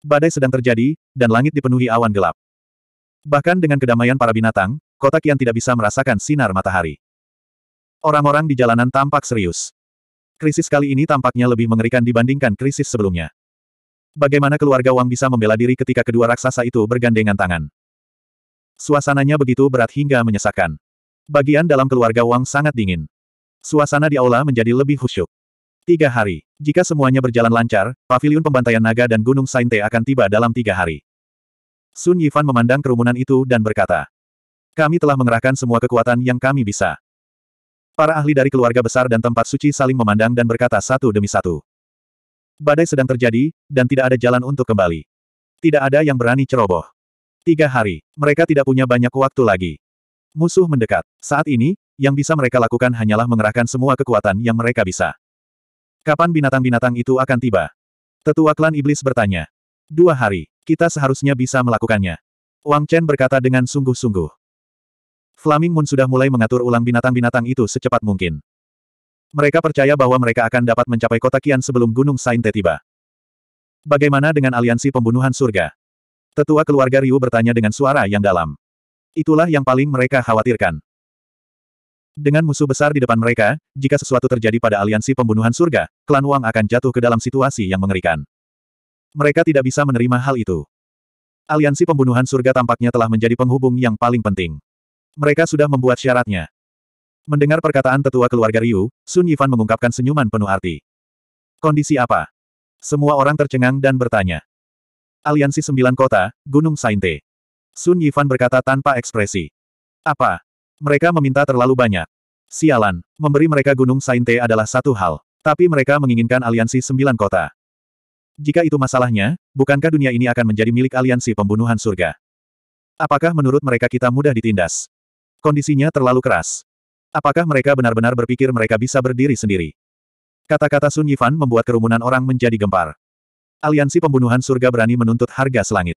Badai sedang terjadi, dan langit dipenuhi awan gelap. Bahkan dengan kedamaian para binatang, kota kian tidak bisa merasakan sinar matahari. Orang-orang di jalanan tampak serius. Krisis kali ini tampaknya lebih mengerikan dibandingkan krisis sebelumnya. Bagaimana keluarga Wang bisa membela diri ketika kedua raksasa itu bergandengan tangan? Suasananya begitu berat hingga menyesakan. Bagian dalam keluarga Wang sangat dingin. Suasana di aula menjadi lebih khusyuk. Tiga hari. Jika semuanya berjalan lancar, Paviliun pembantaian naga dan Gunung Sainte akan tiba dalam tiga hari. Sun Yifan memandang kerumunan itu dan berkata, Kami telah mengerahkan semua kekuatan yang kami bisa. Para ahli dari keluarga besar dan tempat suci saling memandang dan berkata satu demi satu. Badai sedang terjadi, dan tidak ada jalan untuk kembali. Tidak ada yang berani ceroboh. Tiga hari, mereka tidak punya banyak waktu lagi. Musuh mendekat. Saat ini, yang bisa mereka lakukan hanyalah mengerahkan semua kekuatan yang mereka bisa. Kapan binatang-binatang itu akan tiba? Tetua klan iblis bertanya. Dua hari, kita seharusnya bisa melakukannya. Wang Chen berkata dengan sungguh-sungguh. Flaming Moon sudah mulai mengatur ulang binatang-binatang itu secepat mungkin. Mereka percaya bahwa mereka akan dapat mencapai kota Kian sebelum Gunung Sainte tiba. Bagaimana dengan aliansi pembunuhan surga? Tetua keluarga Ryu bertanya dengan suara yang dalam. Itulah yang paling mereka khawatirkan. Dengan musuh besar di depan mereka, jika sesuatu terjadi pada aliansi pembunuhan surga, klan Wang akan jatuh ke dalam situasi yang mengerikan. Mereka tidak bisa menerima hal itu. Aliansi pembunuhan surga tampaknya telah menjadi penghubung yang paling penting. Mereka sudah membuat syaratnya. Mendengar perkataan tetua keluarga Ryu, Sun Yifan mengungkapkan senyuman penuh arti. Kondisi apa? Semua orang tercengang dan bertanya. Aliansi Sembilan Kota, Gunung Sainte. Sun Yifan berkata tanpa ekspresi. Apa? Mereka meminta terlalu banyak. Sialan, memberi mereka Gunung Sainte adalah satu hal. Tapi mereka menginginkan aliansi sembilan kota. Jika itu masalahnya, bukankah dunia ini akan menjadi milik aliansi pembunuhan surga? Apakah menurut mereka kita mudah ditindas? Kondisinya terlalu keras. Apakah mereka benar-benar berpikir mereka bisa berdiri sendiri? Kata-kata Sun Yifan membuat kerumunan orang menjadi gempar. Aliansi Pembunuhan Surga berani menuntut harga selangit.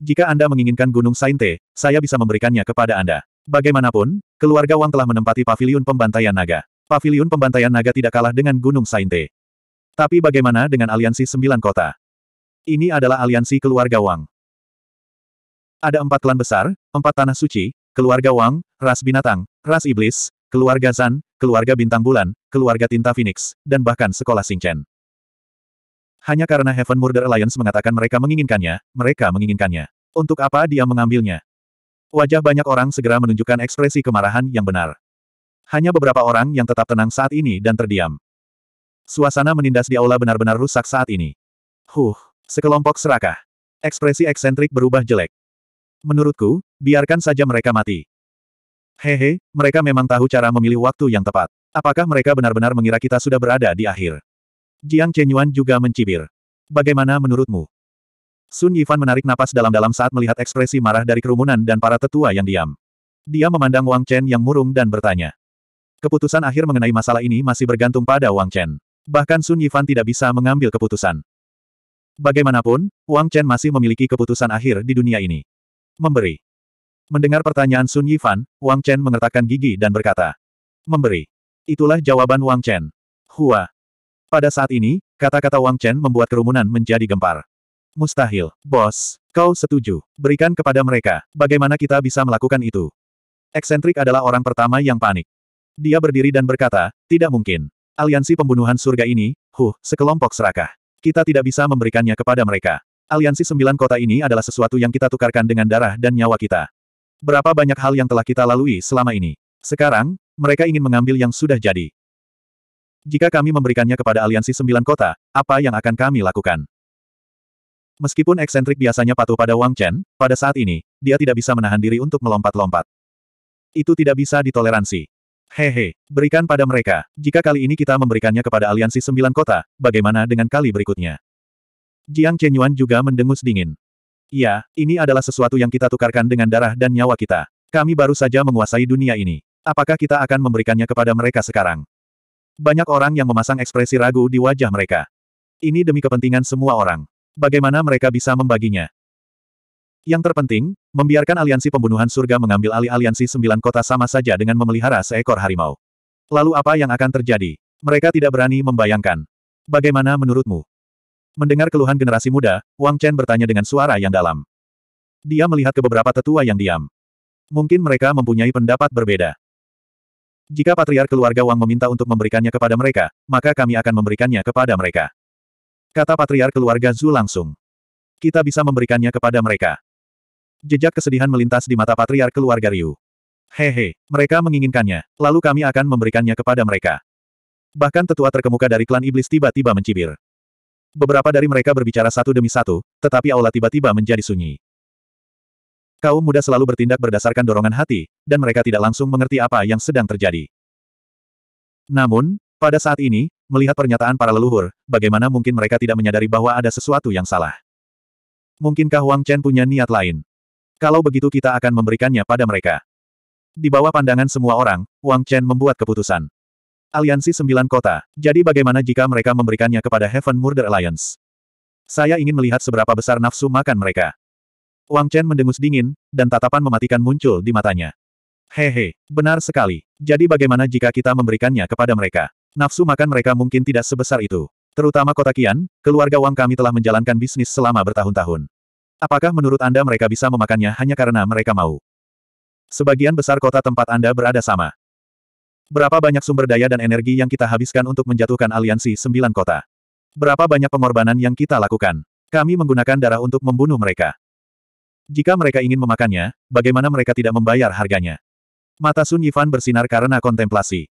Jika Anda menginginkan Gunung Sainte, saya bisa memberikannya kepada Anda. Bagaimanapun, keluarga Wang telah menempati Paviliun pembantaian naga. Paviliun pembantaian naga tidak kalah dengan Gunung Sainte. Tapi bagaimana dengan aliansi sembilan kota? Ini adalah aliansi keluarga Wang. Ada empat klan besar, empat tanah suci, keluarga Wang, ras binatang, ras iblis, keluarga Zan, keluarga bintang bulan, keluarga tinta phoenix, dan bahkan sekolah Singchen. Hanya karena Heaven Murder Alliance mengatakan mereka menginginkannya, mereka menginginkannya. Untuk apa dia mengambilnya? Wajah banyak orang segera menunjukkan ekspresi kemarahan yang benar. Hanya beberapa orang yang tetap tenang saat ini dan terdiam. Suasana menindas di aula benar-benar rusak saat ini. Huh, sekelompok serakah. Ekspresi eksentrik berubah jelek. Menurutku, biarkan saja mereka mati. Hehe, mereka memang tahu cara memilih waktu yang tepat. Apakah mereka benar-benar mengira kita sudah berada di akhir? Jiang Chenyuan juga mencibir. Bagaimana menurutmu? Sun Yifan menarik napas dalam-dalam saat melihat ekspresi marah dari kerumunan dan para tetua yang diam. Dia memandang Wang Chen yang murung dan bertanya. Keputusan akhir mengenai masalah ini masih bergantung pada Wang Chen. Bahkan Sun Yifan tidak bisa mengambil keputusan. Bagaimanapun, Wang Chen masih memiliki keputusan akhir di dunia ini. Memberi. Mendengar pertanyaan Sun Yifan, Wang Chen mengertakkan gigi dan berkata. Memberi. Itulah jawaban Wang Chen. Hua. Pada saat ini, kata-kata Wang Chen membuat kerumunan menjadi gempar. Mustahil, bos. Kau setuju. Berikan kepada mereka. Bagaimana kita bisa melakukan itu? Eksentrik adalah orang pertama yang panik. Dia berdiri dan berkata, tidak mungkin. Aliansi pembunuhan surga ini, huh, sekelompok serakah. Kita tidak bisa memberikannya kepada mereka. Aliansi sembilan kota ini adalah sesuatu yang kita tukarkan dengan darah dan nyawa kita. Berapa banyak hal yang telah kita lalui selama ini. Sekarang, mereka ingin mengambil yang sudah jadi. Jika kami memberikannya kepada aliansi sembilan kota, apa yang akan kami lakukan? Meskipun eksentrik biasanya patuh pada Wang Chen, pada saat ini, dia tidak bisa menahan diri untuk melompat-lompat. Itu tidak bisa ditoleransi. Hehe, berikan pada mereka. Jika kali ini kita memberikannya kepada aliansi sembilan kota, bagaimana dengan kali berikutnya? Jiang Chenyuan juga mendengus dingin. Ya, ini adalah sesuatu yang kita tukarkan dengan darah dan nyawa kita. Kami baru saja menguasai dunia ini. Apakah kita akan memberikannya kepada mereka sekarang? Banyak orang yang memasang ekspresi ragu di wajah mereka. Ini demi kepentingan semua orang. Bagaimana mereka bisa membaginya? Yang terpenting, membiarkan aliansi pembunuhan surga mengambil alih aliansi sembilan kota sama saja dengan memelihara seekor harimau. Lalu apa yang akan terjadi? Mereka tidak berani membayangkan. Bagaimana menurutmu? Mendengar keluhan generasi muda, Wang Chen bertanya dengan suara yang dalam. Dia melihat ke beberapa tetua yang diam. Mungkin mereka mempunyai pendapat berbeda. Jika patriark keluarga Wang meminta untuk memberikannya kepada mereka, maka kami akan memberikannya kepada mereka. Kata patriark keluarga Zhu langsung. Kita bisa memberikannya kepada mereka. Jejak kesedihan melintas di mata patriark keluarga Ryu. Hehe, mereka menginginkannya, lalu kami akan memberikannya kepada mereka. Bahkan tetua terkemuka dari klan iblis tiba-tiba mencibir. Beberapa dari mereka berbicara satu demi satu, tetapi aula tiba-tiba menjadi sunyi. Kaum muda selalu bertindak berdasarkan dorongan hati, dan mereka tidak langsung mengerti apa yang sedang terjadi. Namun, pada saat ini, melihat pernyataan para leluhur, bagaimana mungkin mereka tidak menyadari bahwa ada sesuatu yang salah. Mungkinkah Wang Chen punya niat lain? Kalau begitu kita akan memberikannya pada mereka. Di bawah pandangan semua orang, Wang Chen membuat keputusan. Aliansi Sembilan Kota, jadi bagaimana jika mereka memberikannya kepada Heaven Murder Alliance? Saya ingin melihat seberapa besar nafsu makan mereka. Wang Chen mendengus dingin, dan tatapan mematikan muncul di matanya. Hehe, benar sekali. Jadi bagaimana jika kita memberikannya kepada mereka? Nafsu makan mereka mungkin tidak sebesar itu. Terutama kota Kian, keluarga Wang kami telah menjalankan bisnis selama bertahun-tahun. Apakah menurut Anda mereka bisa memakannya hanya karena mereka mau? Sebagian besar kota tempat Anda berada sama. Berapa banyak sumber daya dan energi yang kita habiskan untuk menjatuhkan aliansi sembilan kota? Berapa banyak pengorbanan yang kita lakukan? Kami menggunakan darah untuk membunuh mereka. Jika mereka ingin memakannya, bagaimana mereka tidak membayar harganya? Mata Sun Yifan bersinar karena kontemplasi.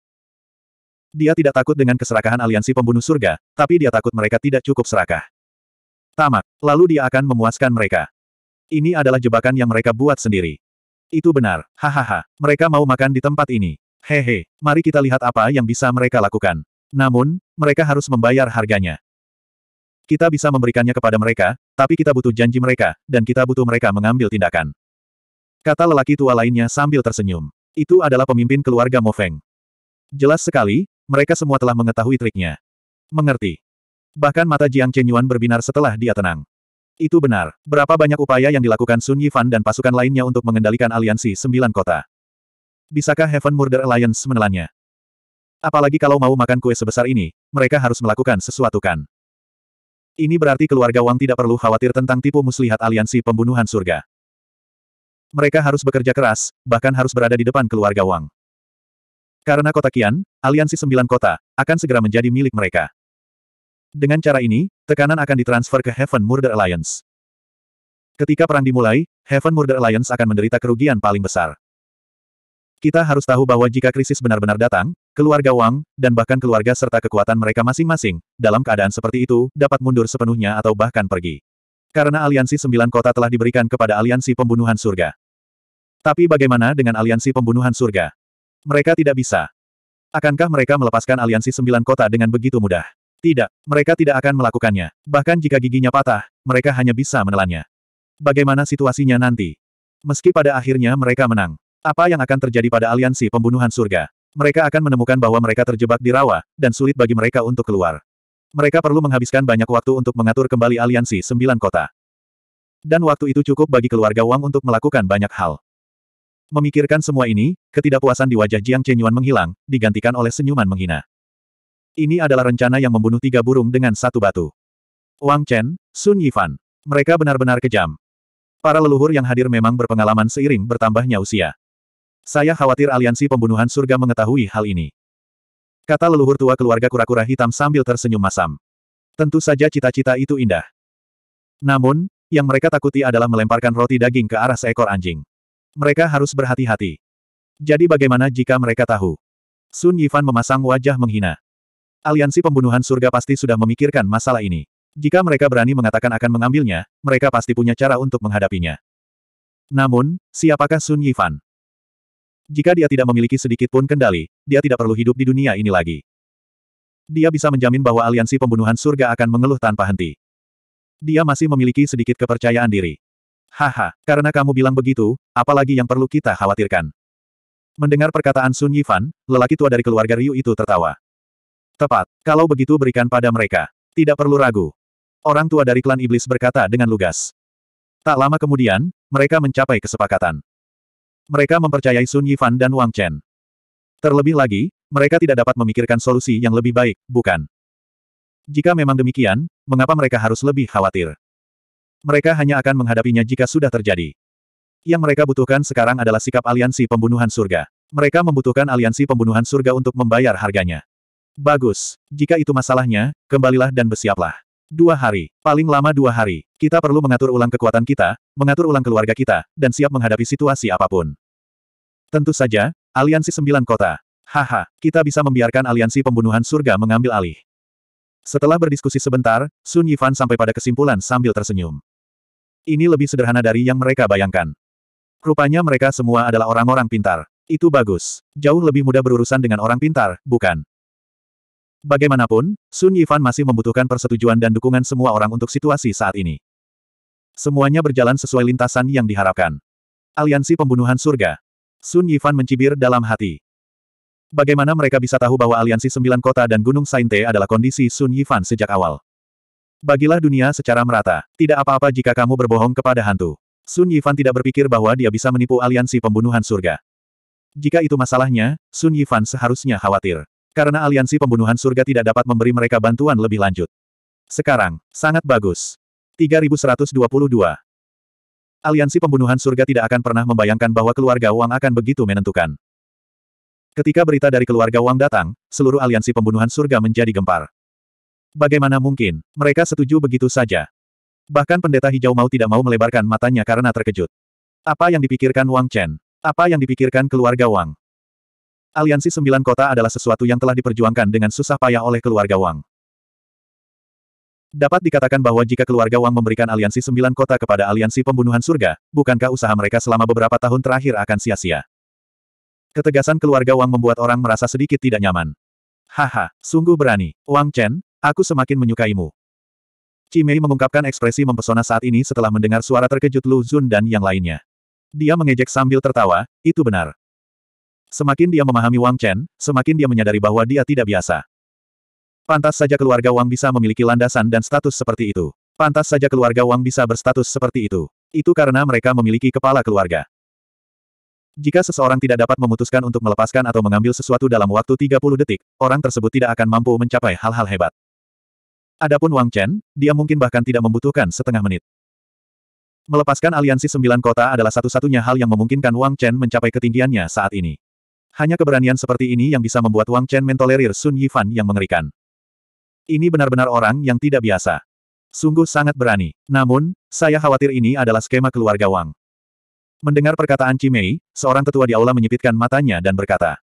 Dia tidak takut dengan keserakahan aliansi pembunuh surga, tapi dia takut mereka tidak cukup serakah. Tamak, lalu dia akan memuaskan mereka. Ini adalah jebakan yang mereka buat sendiri. Itu benar, hahaha, mereka mau makan di tempat ini. Hehe, mari kita lihat apa yang bisa mereka lakukan. Namun, mereka harus membayar harganya. Kita bisa memberikannya kepada mereka, tapi kita butuh janji mereka, dan kita butuh mereka mengambil tindakan. Kata lelaki tua lainnya sambil tersenyum. Itu adalah pemimpin keluarga Mo Feng. Jelas sekali, mereka semua telah mengetahui triknya. Mengerti. Bahkan mata Jiang Yuan berbinar setelah dia tenang. Itu benar. Berapa banyak upaya yang dilakukan Sun Yifan dan pasukan lainnya untuk mengendalikan aliansi sembilan kota. Bisakah Heaven Murder Alliance menelannya? Apalagi kalau mau makan kue sebesar ini, mereka harus melakukan sesuatu kan. Ini berarti keluarga Wang tidak perlu khawatir tentang tipu muslihat aliansi pembunuhan surga. Mereka harus bekerja keras, bahkan harus berada di depan keluarga Wang. Karena kota Kian, aliansi sembilan kota, akan segera menjadi milik mereka. Dengan cara ini, tekanan akan ditransfer ke Heaven Murder Alliance. Ketika perang dimulai, Heaven Murder Alliance akan menderita kerugian paling besar. Kita harus tahu bahwa jika krisis benar-benar datang, keluarga Wang, dan bahkan keluarga serta kekuatan mereka masing-masing, dalam keadaan seperti itu, dapat mundur sepenuhnya atau bahkan pergi. Karena aliansi sembilan kota telah diberikan kepada aliansi pembunuhan surga. Tapi bagaimana dengan aliansi pembunuhan surga? Mereka tidak bisa. Akankah mereka melepaskan aliansi sembilan kota dengan begitu mudah? Tidak, mereka tidak akan melakukannya. Bahkan jika giginya patah, mereka hanya bisa menelannya. Bagaimana situasinya nanti? Meski pada akhirnya mereka menang. Apa yang akan terjadi pada aliansi pembunuhan surga? Mereka akan menemukan bahwa mereka terjebak di rawa, dan sulit bagi mereka untuk keluar. Mereka perlu menghabiskan banyak waktu untuk mengatur kembali aliansi sembilan kota. Dan waktu itu cukup bagi keluarga Wang untuk melakukan banyak hal. Memikirkan semua ini, ketidakpuasan di wajah Jiang Chenyuan menghilang, digantikan oleh senyuman menghina. Ini adalah rencana yang membunuh tiga burung dengan satu batu. Wang Chen, Sun Yifan. Mereka benar-benar kejam. Para leluhur yang hadir memang berpengalaman seiring bertambahnya usia. Saya khawatir aliansi pembunuhan surga mengetahui hal ini. Kata leluhur tua keluarga kura-kura hitam sambil tersenyum masam. Tentu saja cita-cita itu indah. Namun, yang mereka takuti adalah melemparkan roti daging ke arah seekor anjing. Mereka harus berhati-hati. Jadi bagaimana jika mereka tahu? Sun Yifan memasang wajah menghina. Aliansi pembunuhan surga pasti sudah memikirkan masalah ini. Jika mereka berani mengatakan akan mengambilnya, mereka pasti punya cara untuk menghadapinya. Namun, siapakah Sun Yifan? Jika dia tidak memiliki sedikit pun kendali, dia tidak perlu hidup di dunia ini lagi. Dia bisa menjamin bahwa aliansi pembunuhan surga akan mengeluh tanpa henti. Dia masih memiliki sedikit kepercayaan diri. Haha, karena kamu bilang begitu, apalagi yang perlu kita khawatirkan. Mendengar perkataan Sun Yifan, lelaki tua dari keluarga Ryu itu tertawa. Tepat, kalau begitu berikan pada mereka. Tidak perlu ragu. Orang tua dari klan iblis berkata dengan lugas. Tak lama kemudian, mereka mencapai kesepakatan. Mereka mempercayai Sun Yifan dan Wang Chen. Terlebih lagi, mereka tidak dapat memikirkan solusi yang lebih baik, bukan? Jika memang demikian, mengapa mereka harus lebih khawatir? Mereka hanya akan menghadapinya jika sudah terjadi. Yang mereka butuhkan sekarang adalah sikap aliansi pembunuhan surga. Mereka membutuhkan aliansi pembunuhan surga untuk membayar harganya. Bagus. Jika itu masalahnya, kembalilah dan bersiaplah. Dua hari, paling lama dua hari, kita perlu mengatur ulang kekuatan kita, mengatur ulang keluarga kita, dan siap menghadapi situasi apapun. Tentu saja, aliansi sembilan kota. Haha, kita bisa membiarkan aliansi pembunuhan surga mengambil alih. Setelah berdiskusi sebentar, Sun Yifan sampai pada kesimpulan sambil tersenyum. Ini lebih sederhana dari yang mereka bayangkan. Rupanya mereka semua adalah orang-orang pintar. Itu bagus. Jauh lebih mudah berurusan dengan orang pintar, bukan? Bagaimanapun, Sun Yifan masih membutuhkan persetujuan dan dukungan semua orang untuk situasi saat ini. Semuanya berjalan sesuai lintasan yang diharapkan. Aliansi Pembunuhan Surga. Sun Yifan mencibir dalam hati. Bagaimana mereka bisa tahu bahwa aliansi sembilan kota dan Gunung Sainte adalah kondisi Sun Yifan sejak awal? Bagilah dunia secara merata. Tidak apa-apa jika kamu berbohong kepada hantu. Sun Yifan tidak berpikir bahwa dia bisa menipu aliansi pembunuhan surga. Jika itu masalahnya, Sun Yifan seharusnya khawatir. Karena aliansi pembunuhan surga tidak dapat memberi mereka bantuan lebih lanjut. Sekarang, sangat bagus. 3122 Aliansi pembunuhan surga tidak akan pernah membayangkan bahwa keluarga Wang akan begitu menentukan. Ketika berita dari keluarga Wang datang, seluruh aliansi pembunuhan surga menjadi gempar. Bagaimana mungkin, mereka setuju begitu saja. Bahkan pendeta hijau mau tidak mau melebarkan matanya karena terkejut. Apa yang dipikirkan Wang Chen? Apa yang dipikirkan keluarga Wang? Aliansi Sembilan Kota adalah sesuatu yang telah diperjuangkan dengan susah payah oleh keluarga Wang. Dapat dikatakan bahwa jika keluarga Wang memberikan aliansi Sembilan Kota kepada aliansi pembunuhan surga, bukankah usaha mereka selama beberapa tahun terakhir akan sia-sia? Ketegasan keluarga Wang membuat orang merasa sedikit tidak nyaman. Haha, sungguh berani. Wang Chen, aku semakin menyukaimu. Cimei mengungkapkan ekspresi mempesona saat ini setelah mendengar suara terkejut Lu Zun dan yang lainnya. Dia mengejek sambil tertawa, itu benar. Semakin dia memahami Wang Chen, semakin dia menyadari bahwa dia tidak biasa. Pantas saja keluarga Wang bisa memiliki landasan dan status seperti itu. Pantas saja keluarga Wang bisa berstatus seperti itu. Itu karena mereka memiliki kepala keluarga. Jika seseorang tidak dapat memutuskan untuk melepaskan atau mengambil sesuatu dalam waktu 30 detik, orang tersebut tidak akan mampu mencapai hal-hal hebat. Adapun Wang Chen, dia mungkin bahkan tidak membutuhkan setengah menit. Melepaskan aliansi sembilan kota adalah satu-satunya hal yang memungkinkan Wang Chen mencapai ketinggiannya saat ini. Hanya keberanian seperti ini yang bisa membuat Wang Chen mentolerir Sun Yifan yang mengerikan. Ini benar-benar orang yang tidak biasa. Sungguh sangat berani. Namun, saya khawatir ini adalah skema keluarga Wang. Mendengar perkataan Cimei, seorang tetua di aula menyipitkan matanya dan berkata.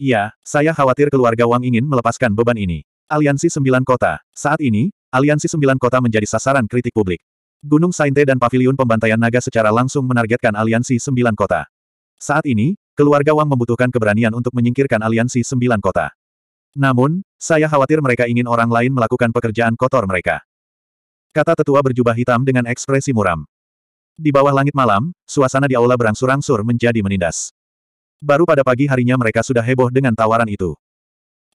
Iya, saya khawatir keluarga Wang ingin melepaskan beban ini. Aliansi Sembilan Kota. Saat ini, Aliansi Sembilan Kota menjadi sasaran kritik publik. Gunung Sainte dan Paviliun Pembantaian Naga secara langsung menargetkan Aliansi Sembilan Kota. Saat ini, keluarga Wang membutuhkan keberanian untuk menyingkirkan aliansi sembilan kota. Namun, saya khawatir mereka ingin orang lain melakukan pekerjaan kotor mereka. Kata tetua berjubah hitam dengan ekspresi muram. Di bawah langit malam, suasana di aula berangsur-angsur menjadi menindas. Baru pada pagi harinya mereka sudah heboh dengan tawaran itu.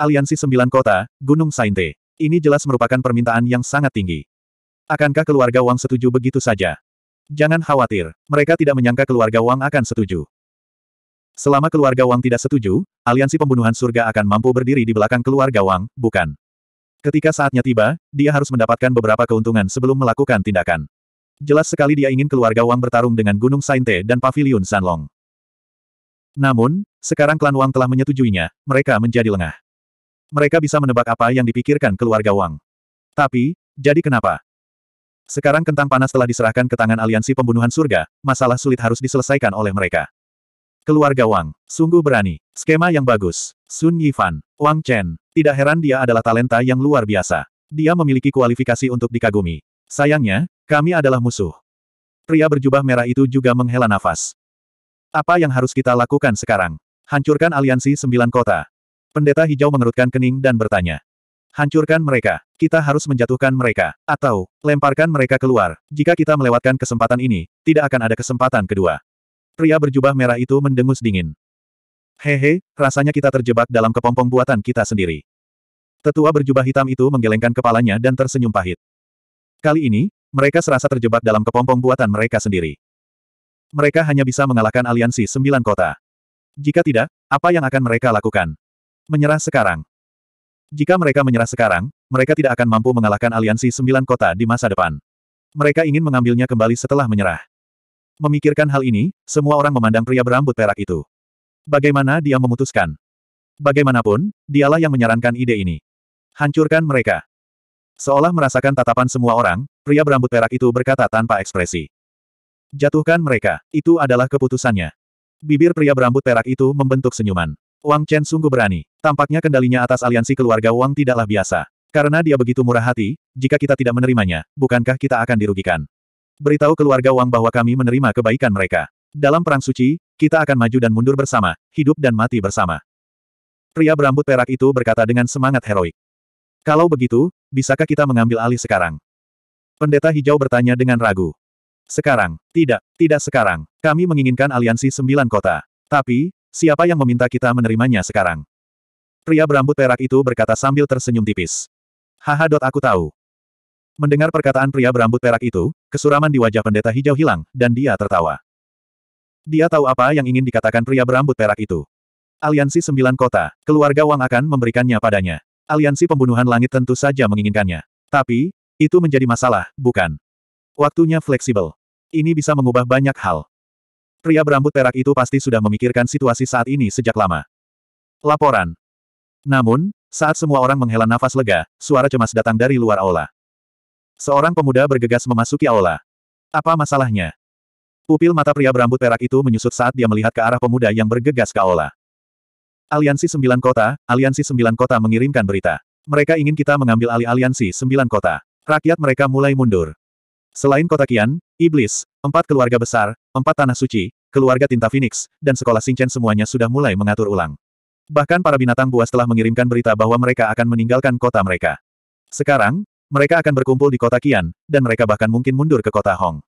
Aliansi Sembilan Kota, Gunung Sainte. Ini jelas merupakan permintaan yang sangat tinggi. Akankah keluarga Wang setuju begitu saja? Jangan khawatir, mereka tidak menyangka keluarga Wang akan setuju. Selama keluarga Wang tidak setuju, aliansi pembunuhan surga akan mampu berdiri di belakang keluarga Wang, bukan. Ketika saatnya tiba, dia harus mendapatkan beberapa keuntungan sebelum melakukan tindakan. Jelas sekali dia ingin keluarga Wang bertarung dengan Gunung Sainte dan Paviliun Sanlong. Namun, sekarang klan Wang telah menyetujuinya, mereka menjadi lengah. Mereka bisa menebak apa yang dipikirkan keluarga Wang. Tapi, jadi kenapa? Sekarang kentang panas telah diserahkan ke tangan aliansi pembunuhan surga, masalah sulit harus diselesaikan oleh mereka. Keluarga Wang. Sungguh berani. Skema yang bagus. Sun Yifan. Wang Chen. Tidak heran dia adalah talenta yang luar biasa. Dia memiliki kualifikasi untuk dikagumi. Sayangnya, kami adalah musuh. Pria berjubah merah itu juga menghela nafas. Apa yang harus kita lakukan sekarang? Hancurkan aliansi sembilan kota. Pendeta hijau mengerutkan kening dan bertanya. Hancurkan mereka. Kita harus menjatuhkan mereka. Atau, lemparkan mereka keluar. Jika kita melewatkan kesempatan ini, tidak akan ada kesempatan kedua. Pria berjubah merah itu mendengus dingin. Hehe, rasanya kita terjebak dalam kepompong buatan kita sendiri. Tetua berjubah hitam itu menggelengkan kepalanya dan tersenyum pahit. Kali ini, mereka serasa terjebak dalam kepompong buatan mereka sendiri. Mereka hanya bisa mengalahkan aliansi sembilan kota. Jika tidak, apa yang akan mereka lakukan? Menyerah sekarang. Jika mereka menyerah sekarang, mereka tidak akan mampu mengalahkan aliansi sembilan kota di masa depan. Mereka ingin mengambilnya kembali setelah menyerah. Memikirkan hal ini, semua orang memandang pria berambut perak itu. Bagaimana dia memutuskan? Bagaimanapun, dialah yang menyarankan ide ini. Hancurkan mereka. Seolah merasakan tatapan semua orang, pria berambut perak itu berkata tanpa ekspresi. Jatuhkan mereka, itu adalah keputusannya. Bibir pria berambut perak itu membentuk senyuman. Wang Chen sungguh berani. Tampaknya kendalinya atas aliansi keluarga Wang tidaklah biasa. Karena dia begitu murah hati, jika kita tidak menerimanya, bukankah kita akan dirugikan? Beritahu keluarga Wang bahwa kami menerima kebaikan mereka. Dalam perang suci, kita akan maju dan mundur bersama, hidup dan mati bersama. Pria berambut perak itu berkata dengan semangat heroik. Kalau begitu, bisakah kita mengambil alih sekarang? Pendeta hijau bertanya dengan ragu. Sekarang, tidak, tidak sekarang. Kami menginginkan aliansi sembilan kota. Tapi, siapa yang meminta kita menerimanya sekarang? Pria berambut perak itu berkata sambil tersenyum tipis. Haha. Aku tahu. Mendengar perkataan pria berambut perak itu, kesuraman di wajah pendeta hijau hilang, dan dia tertawa. Dia tahu apa yang ingin dikatakan pria berambut perak itu. Aliansi Sembilan Kota, keluarga Wang akan memberikannya padanya. Aliansi Pembunuhan Langit tentu saja menginginkannya. Tapi, itu menjadi masalah, bukan? Waktunya fleksibel. Ini bisa mengubah banyak hal. Pria berambut perak itu pasti sudah memikirkan situasi saat ini sejak lama. Laporan. Namun, saat semua orang menghela nafas lega, suara cemas datang dari luar aula. Seorang pemuda bergegas memasuki aula. Apa masalahnya? Pupil mata pria berambut perak itu menyusut saat dia melihat ke arah pemuda yang bergegas ke aula. Aliansi Sembilan Kota, Aliansi Sembilan Kota mengirimkan berita. Mereka ingin kita mengambil alih Aliansi Sembilan Kota. Rakyat mereka mulai mundur. Selain kota Kian, Iblis, empat keluarga besar, empat tanah suci, keluarga tinta Phoenix, dan sekolah Singchen semuanya sudah mulai mengatur ulang. Bahkan para binatang buas telah mengirimkan berita bahwa mereka akan meninggalkan kota mereka. Sekarang, mereka akan berkumpul di kota Kian, dan mereka bahkan mungkin mundur ke kota Hong.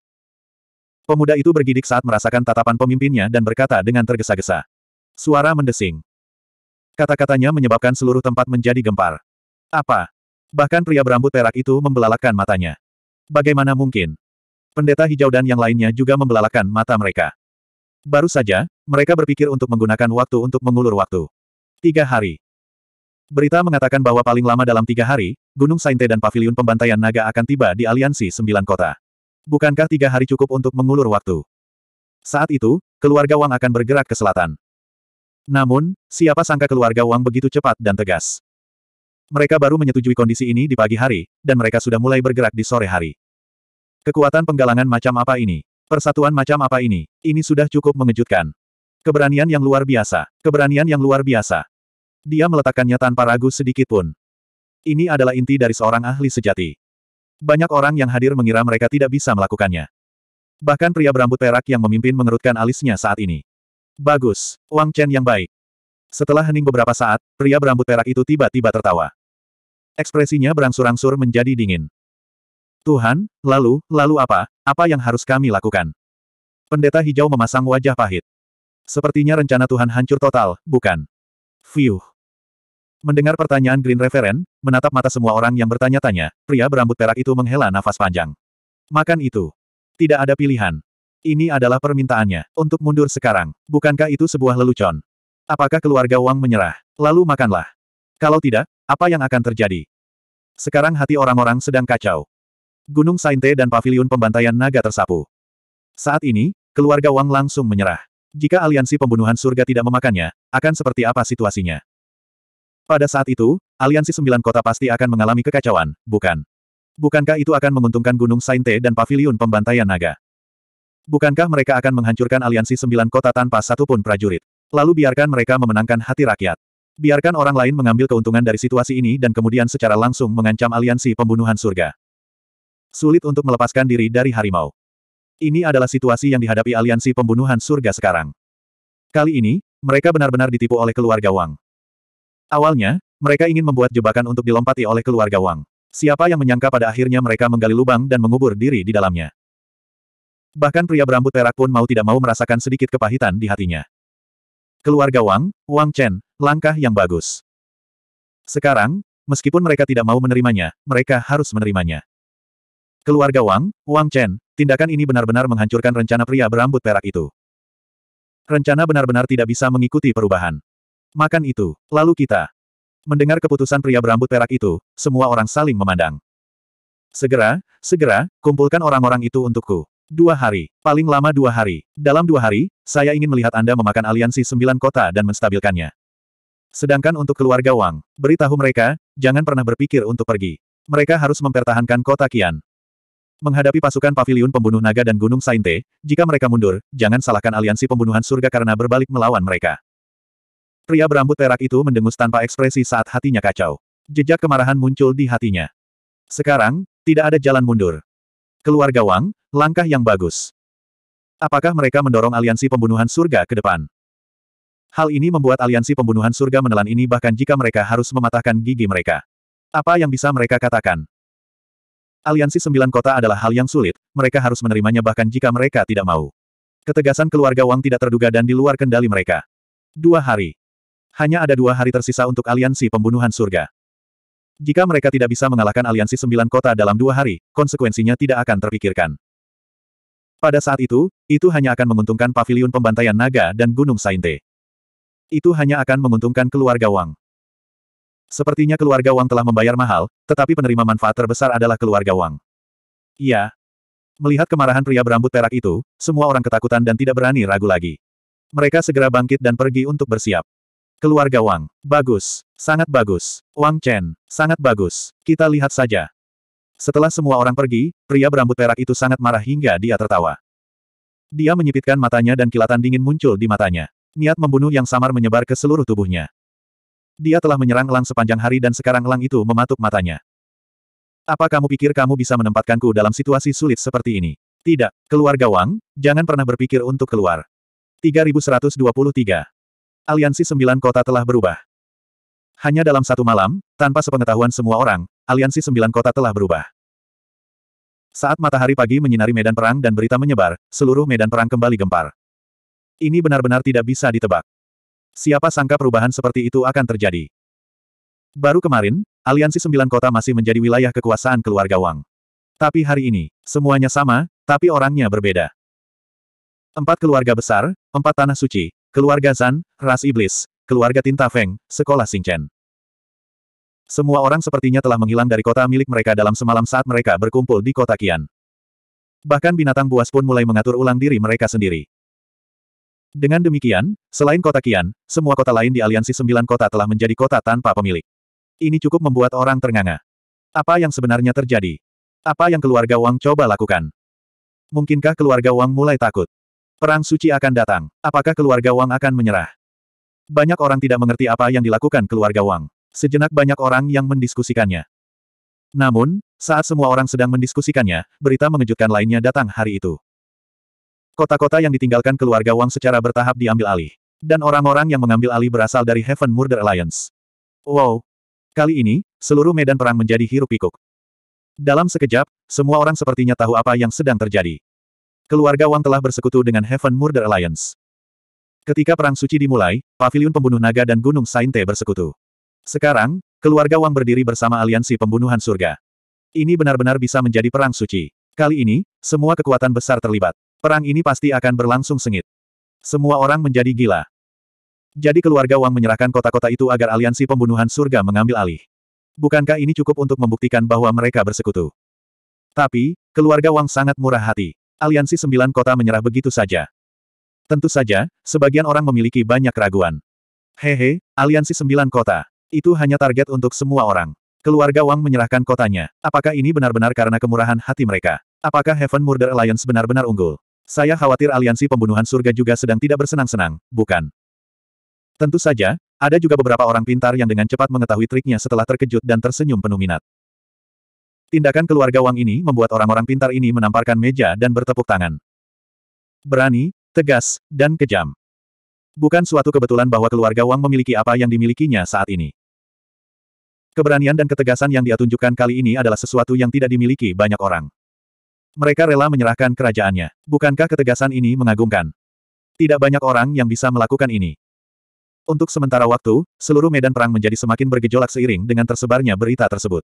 Pemuda itu bergidik saat merasakan tatapan pemimpinnya dan berkata dengan tergesa-gesa. Suara mendesing. Kata-katanya menyebabkan seluruh tempat menjadi gempar. Apa? Bahkan pria berambut perak itu membelalakan matanya. Bagaimana mungkin? Pendeta hijau dan yang lainnya juga membelalakan mata mereka. Baru saja, mereka berpikir untuk menggunakan waktu untuk mengulur waktu. Tiga hari. Berita mengatakan bahwa paling lama dalam tiga hari, Gunung Sainte dan Paviliun Pembantaian Naga akan tiba di aliansi sembilan kota. Bukankah tiga hari cukup untuk mengulur waktu? Saat itu, keluarga Wang akan bergerak ke selatan. Namun, siapa sangka keluarga Wang begitu cepat dan tegas. Mereka baru menyetujui kondisi ini di pagi hari, dan mereka sudah mulai bergerak di sore hari. Kekuatan penggalangan macam apa ini? Persatuan macam apa ini? Ini sudah cukup mengejutkan. Keberanian yang luar biasa. Keberanian yang luar biasa. Dia meletakkannya tanpa ragu sedikit pun. Ini adalah inti dari seorang ahli sejati. Banyak orang yang hadir mengira mereka tidak bisa melakukannya. Bahkan pria berambut perak yang memimpin mengerutkan alisnya saat ini. Bagus, Wang Chen yang baik. Setelah hening beberapa saat, pria berambut perak itu tiba-tiba tertawa. Ekspresinya berangsur-angsur menjadi dingin. Tuhan, lalu, lalu apa, apa yang harus kami lakukan? Pendeta hijau memasang wajah pahit. Sepertinya rencana Tuhan hancur total, bukan? Fiuh. Mendengar pertanyaan Green Reverend, menatap mata semua orang yang bertanya-tanya, pria berambut perak itu menghela nafas panjang. Makan itu. Tidak ada pilihan. Ini adalah permintaannya, untuk mundur sekarang. Bukankah itu sebuah lelucon? Apakah keluarga Wang menyerah? Lalu makanlah. Kalau tidak, apa yang akan terjadi? Sekarang hati orang-orang sedang kacau. Gunung Sainte dan Paviliun Pembantaian Naga tersapu. Saat ini, keluarga Wang langsung menyerah. Jika aliansi pembunuhan surga tidak memakannya, akan seperti apa situasinya? Pada saat itu, aliansi sembilan kota pasti akan mengalami kekacauan, bukan? Bukankah itu akan menguntungkan Gunung Sainte dan Paviliun Pembantaian Naga? Bukankah mereka akan menghancurkan aliansi sembilan kota tanpa satupun prajurit? Lalu biarkan mereka memenangkan hati rakyat. Biarkan orang lain mengambil keuntungan dari situasi ini dan kemudian secara langsung mengancam aliansi pembunuhan surga. Sulit untuk melepaskan diri dari harimau. Ini adalah situasi yang dihadapi aliansi pembunuhan surga sekarang. Kali ini, mereka benar-benar ditipu oleh keluarga Wang. Awalnya, mereka ingin membuat jebakan untuk dilompati oleh keluarga Wang. Siapa yang menyangka pada akhirnya mereka menggali lubang dan mengubur diri di dalamnya. Bahkan pria berambut perak pun mau tidak mau merasakan sedikit kepahitan di hatinya. Keluarga Wang, Wang Chen, langkah yang bagus. Sekarang, meskipun mereka tidak mau menerimanya, mereka harus menerimanya. Keluarga Wang, Wang Chen, tindakan ini benar-benar menghancurkan rencana pria berambut perak itu. Rencana benar-benar tidak bisa mengikuti perubahan. Makan itu, lalu kita. Mendengar keputusan pria berambut perak itu, semua orang saling memandang. Segera, segera, kumpulkan orang-orang itu untukku. Dua hari, paling lama dua hari. Dalam dua hari, saya ingin melihat Anda memakan aliansi sembilan kota dan menstabilkannya. Sedangkan untuk keluarga Wang, beritahu mereka, jangan pernah berpikir untuk pergi. Mereka harus mempertahankan kota Kian. Menghadapi pasukan Pavilion pembunuh naga dan gunung Sainte, jika mereka mundur, jangan salahkan aliansi pembunuhan surga karena berbalik melawan mereka. Pria berambut perak itu mendengus tanpa ekspresi saat hatinya kacau. Jejak kemarahan muncul di hatinya. Sekarang, tidak ada jalan mundur. Keluarga Wang, langkah yang bagus. Apakah mereka mendorong aliansi pembunuhan surga ke depan? Hal ini membuat aliansi pembunuhan surga menelan ini bahkan jika mereka harus mematahkan gigi mereka. Apa yang bisa mereka katakan? Aliansi sembilan kota adalah hal yang sulit, mereka harus menerimanya bahkan jika mereka tidak mau. Ketegasan keluarga Wang tidak terduga dan di luar kendali mereka. Dua hari. Hanya ada dua hari tersisa untuk aliansi pembunuhan surga. Jika mereka tidak bisa mengalahkan aliansi sembilan kota dalam dua hari, konsekuensinya tidak akan terpikirkan. Pada saat itu, itu hanya akan menguntungkan Paviliun pembantaian naga dan gunung Sainte. Itu hanya akan menguntungkan keluarga Wang. Sepertinya keluarga Wang telah membayar mahal, tetapi penerima manfaat terbesar adalah keluarga Wang. Iya. Melihat kemarahan pria berambut perak itu, semua orang ketakutan dan tidak berani ragu lagi. Mereka segera bangkit dan pergi untuk bersiap. Keluarga Wang. Bagus. Sangat bagus. Wang Chen. Sangat bagus. Kita lihat saja. Setelah semua orang pergi, pria berambut perak itu sangat marah hingga dia tertawa. Dia menyipitkan matanya dan kilatan dingin muncul di matanya. Niat membunuh yang samar menyebar ke seluruh tubuhnya. Dia telah menyerang Elang sepanjang hari dan sekarang Elang itu mematuk matanya. Apa kamu pikir kamu bisa menempatkanku dalam situasi sulit seperti ini? Tidak, keluarga Wang, jangan pernah berpikir untuk keluar. 3123 aliansi sembilan kota telah berubah. Hanya dalam satu malam, tanpa sepengetahuan semua orang, aliansi sembilan kota telah berubah. Saat matahari pagi menyinari medan perang dan berita menyebar, seluruh medan perang kembali gempar. Ini benar-benar tidak bisa ditebak. Siapa sangka perubahan seperti itu akan terjadi. Baru kemarin, aliansi sembilan kota masih menjadi wilayah kekuasaan keluarga Wang. Tapi hari ini, semuanya sama, tapi orangnya berbeda. Empat keluarga besar, empat tanah suci, Keluarga Zan, ras iblis, keluarga Tinta Feng, sekolah Xingchen. Semua orang sepertinya telah menghilang dari kota milik mereka dalam semalam saat mereka berkumpul di kota Kian. Bahkan binatang buas pun mulai mengatur ulang diri mereka sendiri. Dengan demikian, selain kota Kian, semua kota lain di aliansi sembilan kota telah menjadi kota tanpa pemilik. Ini cukup membuat orang ternganga. Apa yang sebenarnya terjadi? Apa yang keluarga Wang coba lakukan? Mungkinkah keluarga Wang mulai takut? Perang suci akan datang. Apakah keluarga Wang akan menyerah? Banyak orang tidak mengerti apa yang dilakukan keluarga Wang. Sejenak banyak orang yang mendiskusikannya. Namun, saat semua orang sedang mendiskusikannya, berita mengejutkan lainnya datang hari itu. Kota-kota yang ditinggalkan keluarga Wang secara bertahap diambil alih. Dan orang-orang yang mengambil alih berasal dari Heaven Murder Alliance. Wow! Kali ini, seluruh medan perang menjadi hiruk pikuk. Dalam sekejap, semua orang sepertinya tahu apa yang sedang terjadi. Keluarga Wang telah bersekutu dengan Heaven Murder Alliance. Ketika Perang Suci dimulai, Paviliun Pembunuh Naga dan Gunung Sainte bersekutu. Sekarang, keluarga Wang berdiri bersama aliansi pembunuhan surga. Ini benar-benar bisa menjadi Perang Suci. Kali ini, semua kekuatan besar terlibat. Perang ini pasti akan berlangsung sengit. Semua orang menjadi gila. Jadi keluarga Wang menyerahkan kota-kota itu agar aliansi pembunuhan surga mengambil alih. Bukankah ini cukup untuk membuktikan bahwa mereka bersekutu? Tapi, keluarga Wang sangat murah hati aliansi sembilan kota menyerah begitu saja. Tentu saja, sebagian orang memiliki banyak keraguan. Hehe, aliansi sembilan kota. Itu hanya target untuk semua orang. Keluarga Wang menyerahkan kotanya. Apakah ini benar-benar karena kemurahan hati mereka? Apakah Heaven Murder Alliance benar-benar unggul? Saya khawatir aliansi pembunuhan surga juga sedang tidak bersenang-senang, bukan? Tentu saja, ada juga beberapa orang pintar yang dengan cepat mengetahui triknya setelah terkejut dan tersenyum penuh minat. Tindakan keluarga Wang ini membuat orang-orang pintar ini menamparkan meja dan bertepuk tangan. Berani, tegas, dan kejam. Bukan suatu kebetulan bahwa keluarga Wang memiliki apa yang dimilikinya saat ini. Keberanian dan ketegasan yang dia tunjukkan kali ini adalah sesuatu yang tidak dimiliki banyak orang. Mereka rela menyerahkan kerajaannya. Bukankah ketegasan ini mengagumkan? Tidak banyak orang yang bisa melakukan ini. Untuk sementara waktu, seluruh medan perang menjadi semakin bergejolak seiring dengan tersebarnya berita tersebut.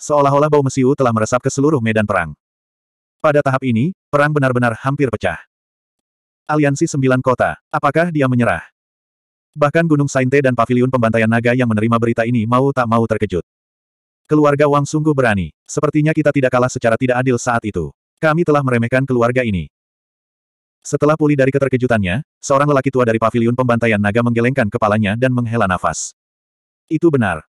Seolah-olah bau mesiu telah meresap ke seluruh medan perang. Pada tahap ini, perang benar-benar hampir pecah. Aliansi Sembilan Kota, apakah dia menyerah? Bahkan Gunung Sainte dan Paviliun Pembantaian Naga yang menerima berita ini mau tak mau terkejut. Keluarga Wang sungguh berani. Sepertinya kita tidak kalah secara tidak adil saat itu. Kami telah meremehkan keluarga ini. Setelah pulih dari keterkejutannya, seorang lelaki tua dari Paviliun Pembantaian Naga menggelengkan kepalanya dan menghela nafas. Itu benar.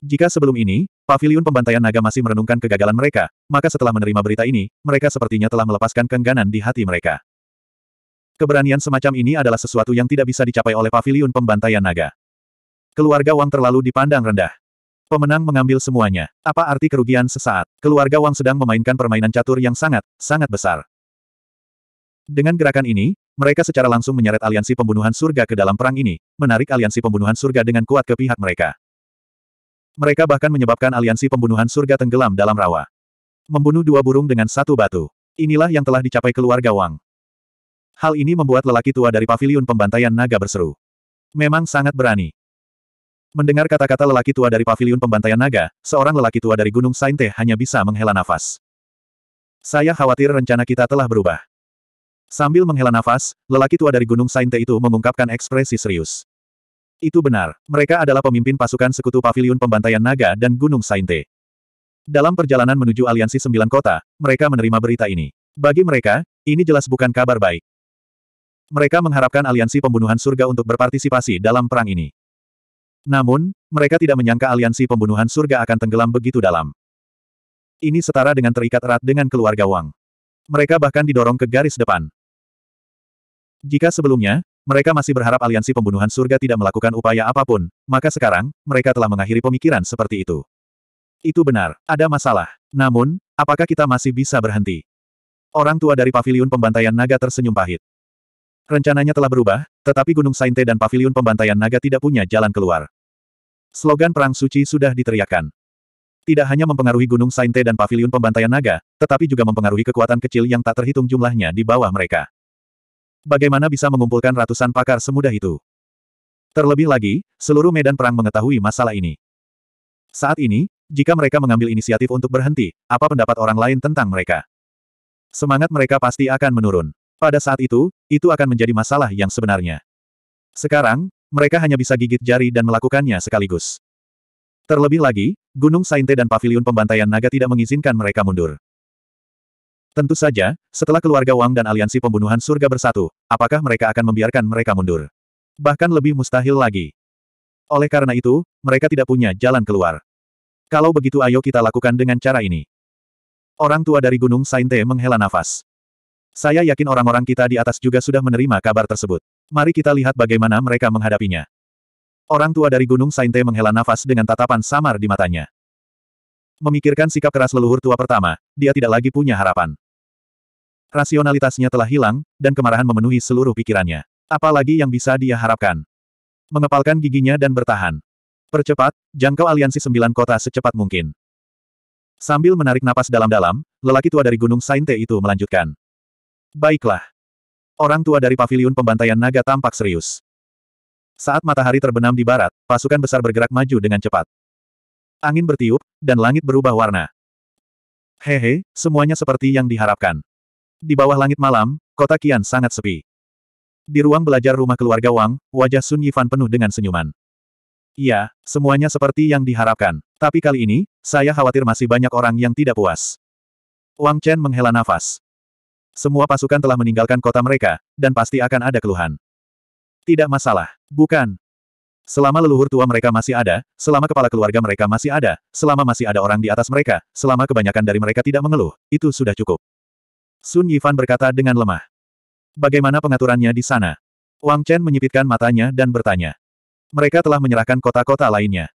Jika sebelum ini, Paviliun pembantaian naga masih merenungkan kegagalan mereka, maka setelah menerima berita ini, mereka sepertinya telah melepaskan kengganan di hati mereka. Keberanian semacam ini adalah sesuatu yang tidak bisa dicapai oleh paviliun pembantaian naga. Keluarga Wang terlalu dipandang rendah. Pemenang mengambil semuanya. Apa arti kerugian sesaat? Keluarga Wang sedang memainkan permainan catur yang sangat, sangat besar. Dengan gerakan ini, mereka secara langsung menyeret aliansi pembunuhan surga ke dalam perang ini, menarik aliansi pembunuhan surga dengan kuat ke pihak mereka. Mereka bahkan menyebabkan aliansi pembunuhan surga tenggelam dalam rawa. Membunuh dua burung dengan satu batu. Inilah yang telah dicapai keluarga Wang. Hal ini membuat lelaki tua dari pavilion pembantaian naga berseru. Memang sangat berani. Mendengar kata-kata lelaki tua dari pavilion pembantaian naga, seorang lelaki tua dari Gunung Sainte hanya bisa menghela nafas. Saya khawatir rencana kita telah berubah. Sambil menghela nafas, lelaki tua dari Gunung Sainte itu mengungkapkan ekspresi serius. Itu benar, mereka adalah pemimpin pasukan sekutu paviliun pembantaian naga dan Gunung Sainte. Dalam perjalanan menuju aliansi sembilan kota, mereka menerima berita ini. Bagi mereka, ini jelas bukan kabar baik. Mereka mengharapkan aliansi pembunuhan surga untuk berpartisipasi dalam perang ini. Namun, mereka tidak menyangka aliansi pembunuhan surga akan tenggelam begitu dalam. Ini setara dengan terikat erat dengan keluarga Wang. Mereka bahkan didorong ke garis depan. Jika sebelumnya, mereka masih berharap aliansi pembunuhan surga tidak melakukan upaya apapun, maka sekarang, mereka telah mengakhiri pemikiran seperti itu. Itu benar, ada masalah. Namun, apakah kita masih bisa berhenti? Orang tua dari paviliun pembantaian naga tersenyum pahit. Rencananya telah berubah, tetapi Gunung Sainte dan paviliun pembantaian naga tidak punya jalan keluar. Slogan Perang Suci sudah diteriakkan. Tidak hanya mempengaruhi Gunung Sainte dan paviliun pembantaian naga, tetapi juga mempengaruhi kekuatan kecil yang tak terhitung jumlahnya di bawah mereka. Bagaimana bisa mengumpulkan ratusan pakar semudah itu? Terlebih lagi, seluruh medan perang mengetahui masalah ini. Saat ini, jika mereka mengambil inisiatif untuk berhenti, apa pendapat orang lain tentang mereka? Semangat mereka pasti akan menurun. Pada saat itu, itu akan menjadi masalah yang sebenarnya. Sekarang, mereka hanya bisa gigit jari dan melakukannya sekaligus. Terlebih lagi, Gunung Sainte dan Paviliun Pembantaian Naga tidak mengizinkan mereka mundur. Tentu saja, setelah keluarga Wang dan aliansi pembunuhan surga bersatu, apakah mereka akan membiarkan mereka mundur? Bahkan lebih mustahil lagi. Oleh karena itu, mereka tidak punya jalan keluar. Kalau begitu ayo kita lakukan dengan cara ini. Orang tua dari Gunung Sainte menghela nafas. Saya yakin orang-orang kita di atas juga sudah menerima kabar tersebut. Mari kita lihat bagaimana mereka menghadapinya. Orang tua dari Gunung Sainte menghela nafas dengan tatapan samar di matanya. Memikirkan sikap keras leluhur tua pertama, dia tidak lagi punya harapan. Rasionalitasnya telah hilang, dan kemarahan memenuhi seluruh pikirannya. Apalagi yang bisa dia harapkan. Mengepalkan giginya dan bertahan. Percepat, jangkau aliansi sembilan kota secepat mungkin. Sambil menarik napas dalam-dalam, lelaki tua dari Gunung Sainte itu melanjutkan. Baiklah. Orang tua dari paviliun pembantaian naga tampak serius. Saat matahari terbenam di barat, pasukan besar bergerak maju dengan cepat. Angin bertiup, dan langit berubah warna. Hehe, semuanya seperti yang diharapkan. Di bawah langit malam, kota Kian sangat sepi. Di ruang belajar rumah keluarga Wang, wajah Sun Yifan penuh dengan senyuman. Iya, semuanya seperti yang diharapkan. Tapi kali ini, saya khawatir masih banyak orang yang tidak puas. Wang Chen menghela nafas. Semua pasukan telah meninggalkan kota mereka, dan pasti akan ada keluhan. Tidak masalah. Bukan, Selama leluhur tua mereka masih ada, selama kepala keluarga mereka masih ada, selama masih ada orang di atas mereka, selama kebanyakan dari mereka tidak mengeluh, itu sudah cukup. Sun Yifan berkata dengan lemah. Bagaimana pengaturannya di sana? Wang Chen menyipitkan matanya dan bertanya. Mereka telah menyerahkan kota-kota lainnya.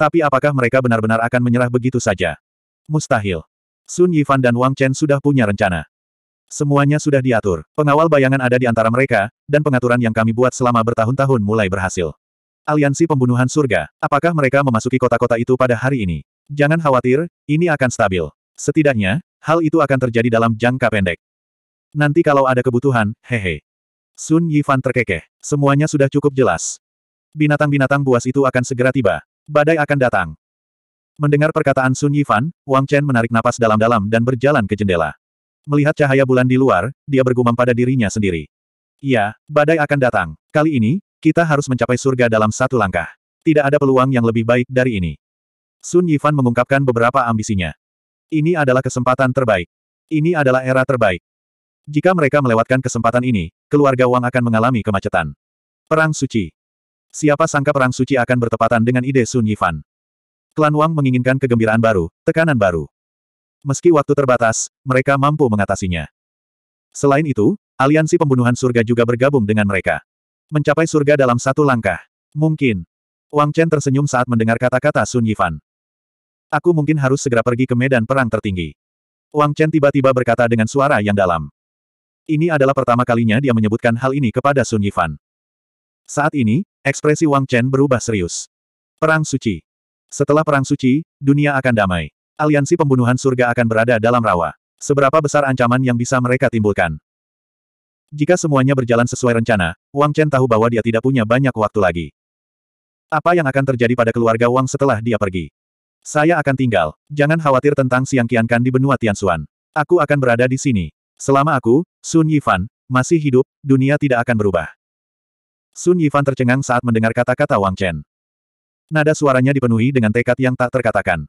Tapi apakah mereka benar-benar akan menyerah begitu saja? Mustahil. Sun Yifan dan Wang Chen sudah punya rencana. Semuanya sudah diatur. Pengawal bayangan ada di antara mereka, dan pengaturan yang kami buat selama bertahun-tahun mulai berhasil. Aliansi Pembunuhan Surga, apakah mereka memasuki kota-kota itu pada hari ini? Jangan khawatir, ini akan stabil. Setidaknya, hal itu akan terjadi dalam jangka pendek. Nanti kalau ada kebutuhan, hehe. Sun Yifan terkekeh. Semuanya sudah cukup jelas. Binatang-binatang buas itu akan segera tiba. Badai akan datang. Mendengar perkataan Sun Yifan, Wang Chen menarik napas dalam-dalam dan berjalan ke jendela. Melihat cahaya bulan di luar, dia bergumam pada dirinya sendiri. Ya, badai akan datang. Kali ini, kita harus mencapai surga dalam satu langkah. Tidak ada peluang yang lebih baik dari ini. Sun Yifan mengungkapkan beberapa ambisinya. Ini adalah kesempatan terbaik. Ini adalah era terbaik. Jika mereka melewatkan kesempatan ini, keluarga Wang akan mengalami kemacetan. Perang Suci. Siapa sangka Perang Suci akan bertepatan dengan ide Sun Yifan. Klan Wang menginginkan kegembiraan baru, tekanan baru. Meski waktu terbatas, mereka mampu mengatasinya. Selain itu, aliansi pembunuhan surga juga bergabung dengan mereka. Mencapai surga dalam satu langkah. Mungkin. Wang Chen tersenyum saat mendengar kata-kata Sun Yifan. Aku mungkin harus segera pergi ke medan perang tertinggi. Wang Chen tiba-tiba berkata dengan suara yang dalam. Ini adalah pertama kalinya dia menyebutkan hal ini kepada Sun Yifan. Saat ini, ekspresi Wang Chen berubah serius. Perang Suci. Setelah Perang Suci, dunia akan damai. Aliansi pembunuhan surga akan berada dalam rawa. Seberapa besar ancaman yang bisa mereka timbulkan? Jika semuanya berjalan sesuai rencana, Wang Chen tahu bahwa dia tidak punya banyak waktu lagi. Apa yang akan terjadi pada keluarga Wang setelah dia pergi? Saya akan tinggal. Jangan khawatir tentang Siang Qiankan di benua Tianxuan. Aku akan berada di sini. Selama aku, Sun Yifan, masih hidup, dunia tidak akan berubah. Sun Yifan tercengang saat mendengar kata-kata Wang Chen. Nada suaranya dipenuhi dengan tekad yang tak terkatakan.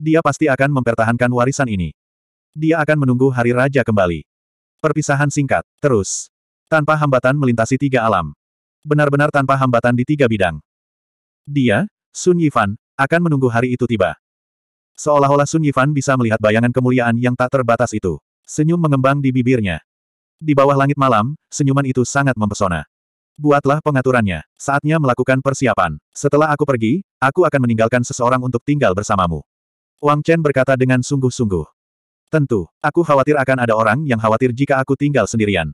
Dia pasti akan mempertahankan warisan ini. Dia akan menunggu hari raja kembali. Perpisahan singkat, terus. Tanpa hambatan melintasi tiga alam. Benar-benar tanpa hambatan di tiga bidang. Dia, Sun Yifan, akan menunggu hari itu tiba. Seolah-olah Sun Yifan bisa melihat bayangan kemuliaan yang tak terbatas itu. Senyum mengembang di bibirnya. Di bawah langit malam, senyuman itu sangat mempesona. Buatlah pengaturannya. Saatnya melakukan persiapan. Setelah aku pergi, aku akan meninggalkan seseorang untuk tinggal bersamamu. Wang Chen berkata dengan sungguh-sungguh. Tentu, aku khawatir akan ada orang yang khawatir jika aku tinggal sendirian.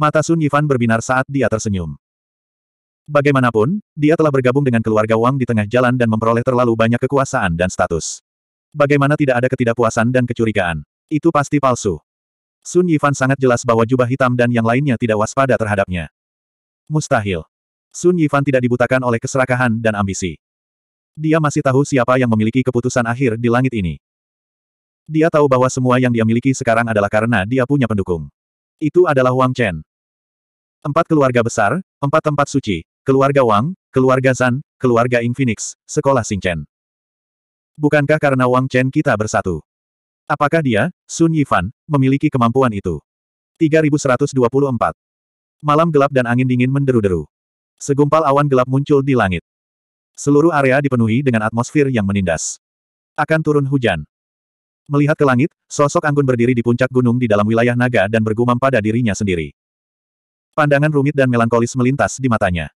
Mata Sun Yifan berbinar saat dia tersenyum. Bagaimanapun, dia telah bergabung dengan keluarga Wang di tengah jalan dan memperoleh terlalu banyak kekuasaan dan status. Bagaimana tidak ada ketidakpuasan dan kecurigaan? Itu pasti palsu. Sun Yifan sangat jelas bahwa jubah hitam dan yang lainnya tidak waspada terhadapnya. Mustahil. Sun Yifan tidak dibutakan oleh keserakahan dan ambisi. Dia masih tahu siapa yang memiliki keputusan akhir di langit ini. Dia tahu bahwa semua yang dia miliki sekarang adalah karena dia punya pendukung. Itu adalah Wang Chen. Empat keluarga besar, empat tempat suci, keluarga Wang, keluarga Zan, keluarga Ing Phoenix, sekolah Sing Chen. Bukankah karena Wang Chen kita bersatu? Apakah dia, Sun Yifan, memiliki kemampuan itu? 3124. Malam gelap dan angin dingin menderu-deru. Segumpal awan gelap muncul di langit. Seluruh area dipenuhi dengan atmosfer yang menindas. Akan turun hujan. Melihat ke langit, sosok Anggun berdiri di puncak gunung di dalam wilayah naga dan bergumam pada dirinya sendiri. Pandangan rumit dan melankolis melintas di matanya.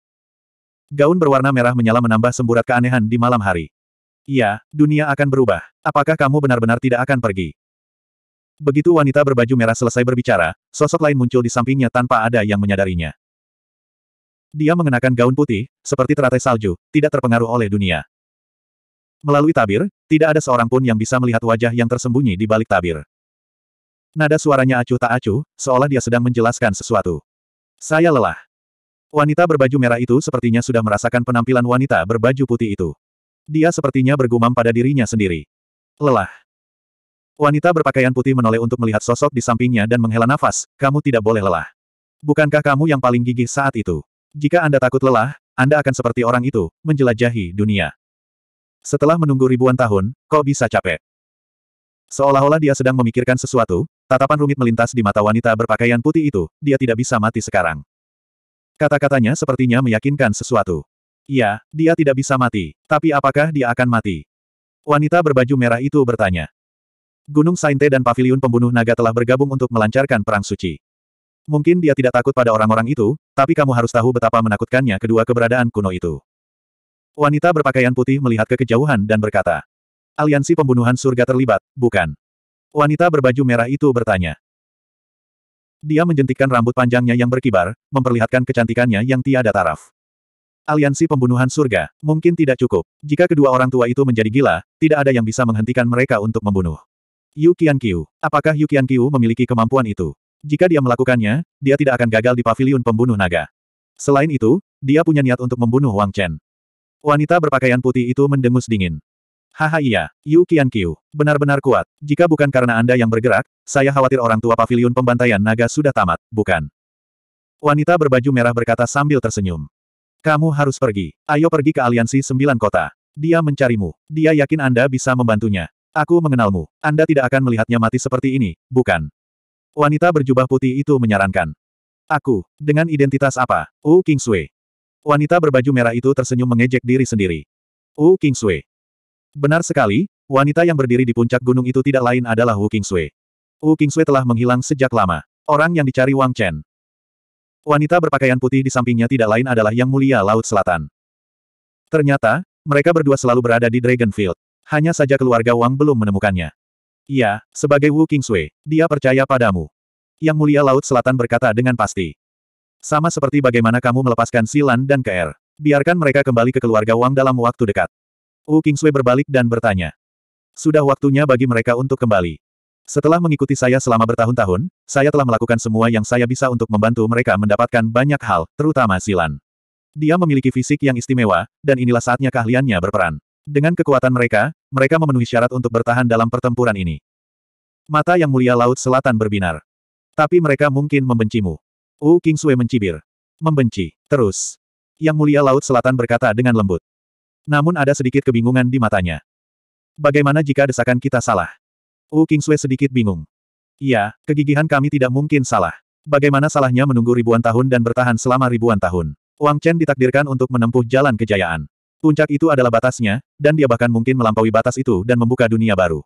Gaun berwarna merah menyala menambah semburat keanehan di malam hari. Iya, dunia akan berubah. Apakah kamu benar-benar tidak akan pergi? Begitu wanita berbaju merah selesai berbicara, sosok lain muncul di sampingnya tanpa ada yang menyadarinya. Dia mengenakan gaun putih, seperti teratai salju, tidak terpengaruh oleh dunia. Melalui tabir, tidak ada seorang pun yang bisa melihat wajah yang tersembunyi di balik tabir. Nada suaranya acuh tak acuh, seolah dia sedang menjelaskan sesuatu. Saya lelah. Wanita berbaju merah itu sepertinya sudah merasakan penampilan wanita berbaju putih itu. Dia sepertinya bergumam pada dirinya sendiri. Lelah. Wanita berpakaian putih menoleh untuk melihat sosok di sampingnya dan menghela nafas, kamu tidak boleh lelah. Bukankah kamu yang paling gigih saat itu? Jika Anda takut lelah, Anda akan seperti orang itu, menjelajahi dunia. Setelah menunggu ribuan tahun, kok bisa capek? Seolah-olah dia sedang memikirkan sesuatu, tatapan rumit melintas di mata wanita berpakaian putih itu, dia tidak bisa mati sekarang. Kata-katanya sepertinya meyakinkan sesuatu. Iya, dia tidak bisa mati, tapi apakah dia akan mati? Wanita berbaju merah itu bertanya. Gunung Sainte dan Paviliun Pembunuh Naga telah bergabung untuk melancarkan Perang Suci. Mungkin dia tidak takut pada orang-orang itu, tapi kamu harus tahu betapa menakutkannya kedua keberadaan kuno itu. Wanita berpakaian putih melihat ke kejauhan dan berkata, Aliansi pembunuhan surga terlibat, bukan? Wanita berbaju merah itu bertanya. Dia menjentikkan rambut panjangnya yang berkibar, memperlihatkan kecantikannya yang tiada taraf. Aliansi pembunuhan surga, mungkin tidak cukup. Jika kedua orang tua itu menjadi gila, tidak ada yang bisa menghentikan mereka untuk membunuh. Yu Qiankyu, apakah Yu Qiankyu memiliki kemampuan itu? Jika dia melakukannya, dia tidak akan gagal di paviliun pembunuh naga. Selain itu, dia punya niat untuk membunuh Wang Chen. Wanita berpakaian putih itu mendengus dingin. Haha iya, Yu Qian Qiu, benar-benar kuat. Jika bukan karena Anda yang bergerak, saya khawatir orang tua pavilion pembantaian naga sudah tamat, bukan? Wanita berbaju merah berkata sambil tersenyum. Kamu harus pergi. Ayo pergi ke aliansi sembilan kota. Dia mencarimu. Dia yakin Anda bisa membantunya. Aku mengenalmu. Anda tidak akan melihatnya mati seperti ini, bukan? Wanita berjubah putih itu menyarankan. Aku, dengan identitas apa? Wu Kingsui. Wanita berbaju merah itu tersenyum mengejek diri sendiri. Wu King Sui. Benar sekali, wanita yang berdiri di puncak gunung itu tidak lain adalah Wu King Sui. Wu King Sui telah menghilang sejak lama. Orang yang dicari Wang Chen. Wanita berpakaian putih di sampingnya tidak lain adalah Yang Mulia Laut Selatan. Ternyata, mereka berdua selalu berada di Dragonfield. Hanya saja keluarga Wang belum menemukannya. Ya, sebagai Wu Kingsway, dia percaya padamu. Yang Mulia Laut Selatan berkata dengan pasti. Sama seperti bagaimana kamu melepaskan Silan dan KR. Er. Biarkan mereka kembali ke keluarga Wang dalam waktu dekat. Wu Kingsui berbalik dan bertanya. Sudah waktunya bagi mereka untuk kembali. Setelah mengikuti saya selama bertahun-tahun, saya telah melakukan semua yang saya bisa untuk membantu mereka mendapatkan banyak hal, terutama Silan. Dia memiliki fisik yang istimewa, dan inilah saatnya keahliannya berperan. Dengan kekuatan mereka, mereka memenuhi syarat untuk bertahan dalam pertempuran ini. Mata yang mulia Laut Selatan berbinar. Tapi mereka mungkin membencimu. U King Sui mencibir. Membenci. Terus. Yang Mulia Laut Selatan berkata dengan lembut. Namun ada sedikit kebingungan di matanya. Bagaimana jika desakan kita salah? U King Sui sedikit bingung. Ya, kegigihan kami tidak mungkin salah. Bagaimana salahnya menunggu ribuan tahun dan bertahan selama ribuan tahun? Wang Chen ditakdirkan untuk menempuh jalan kejayaan. Puncak itu adalah batasnya, dan dia bahkan mungkin melampaui batas itu dan membuka dunia baru.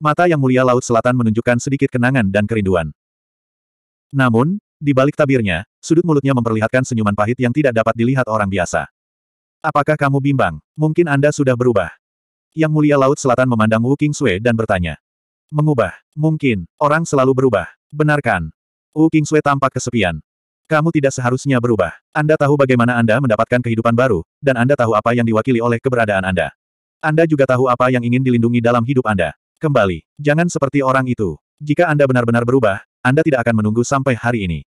Mata yang mulia Laut Selatan menunjukkan sedikit kenangan dan kerinduan. Namun, di balik tabirnya, sudut mulutnya memperlihatkan senyuman pahit yang tidak dapat dilihat orang biasa. Apakah kamu bimbang? Mungkin Anda sudah berubah. Yang Mulia Laut Selatan memandang Wu Kingsue dan bertanya. Mengubah. Mungkin, orang selalu berubah. Benarkan. Wu Kingsue tampak kesepian. Kamu tidak seharusnya berubah. Anda tahu bagaimana Anda mendapatkan kehidupan baru, dan Anda tahu apa yang diwakili oleh keberadaan Anda. Anda juga tahu apa yang ingin dilindungi dalam hidup Anda. Kembali, jangan seperti orang itu. Jika Anda benar-benar berubah, Anda tidak akan menunggu sampai hari ini.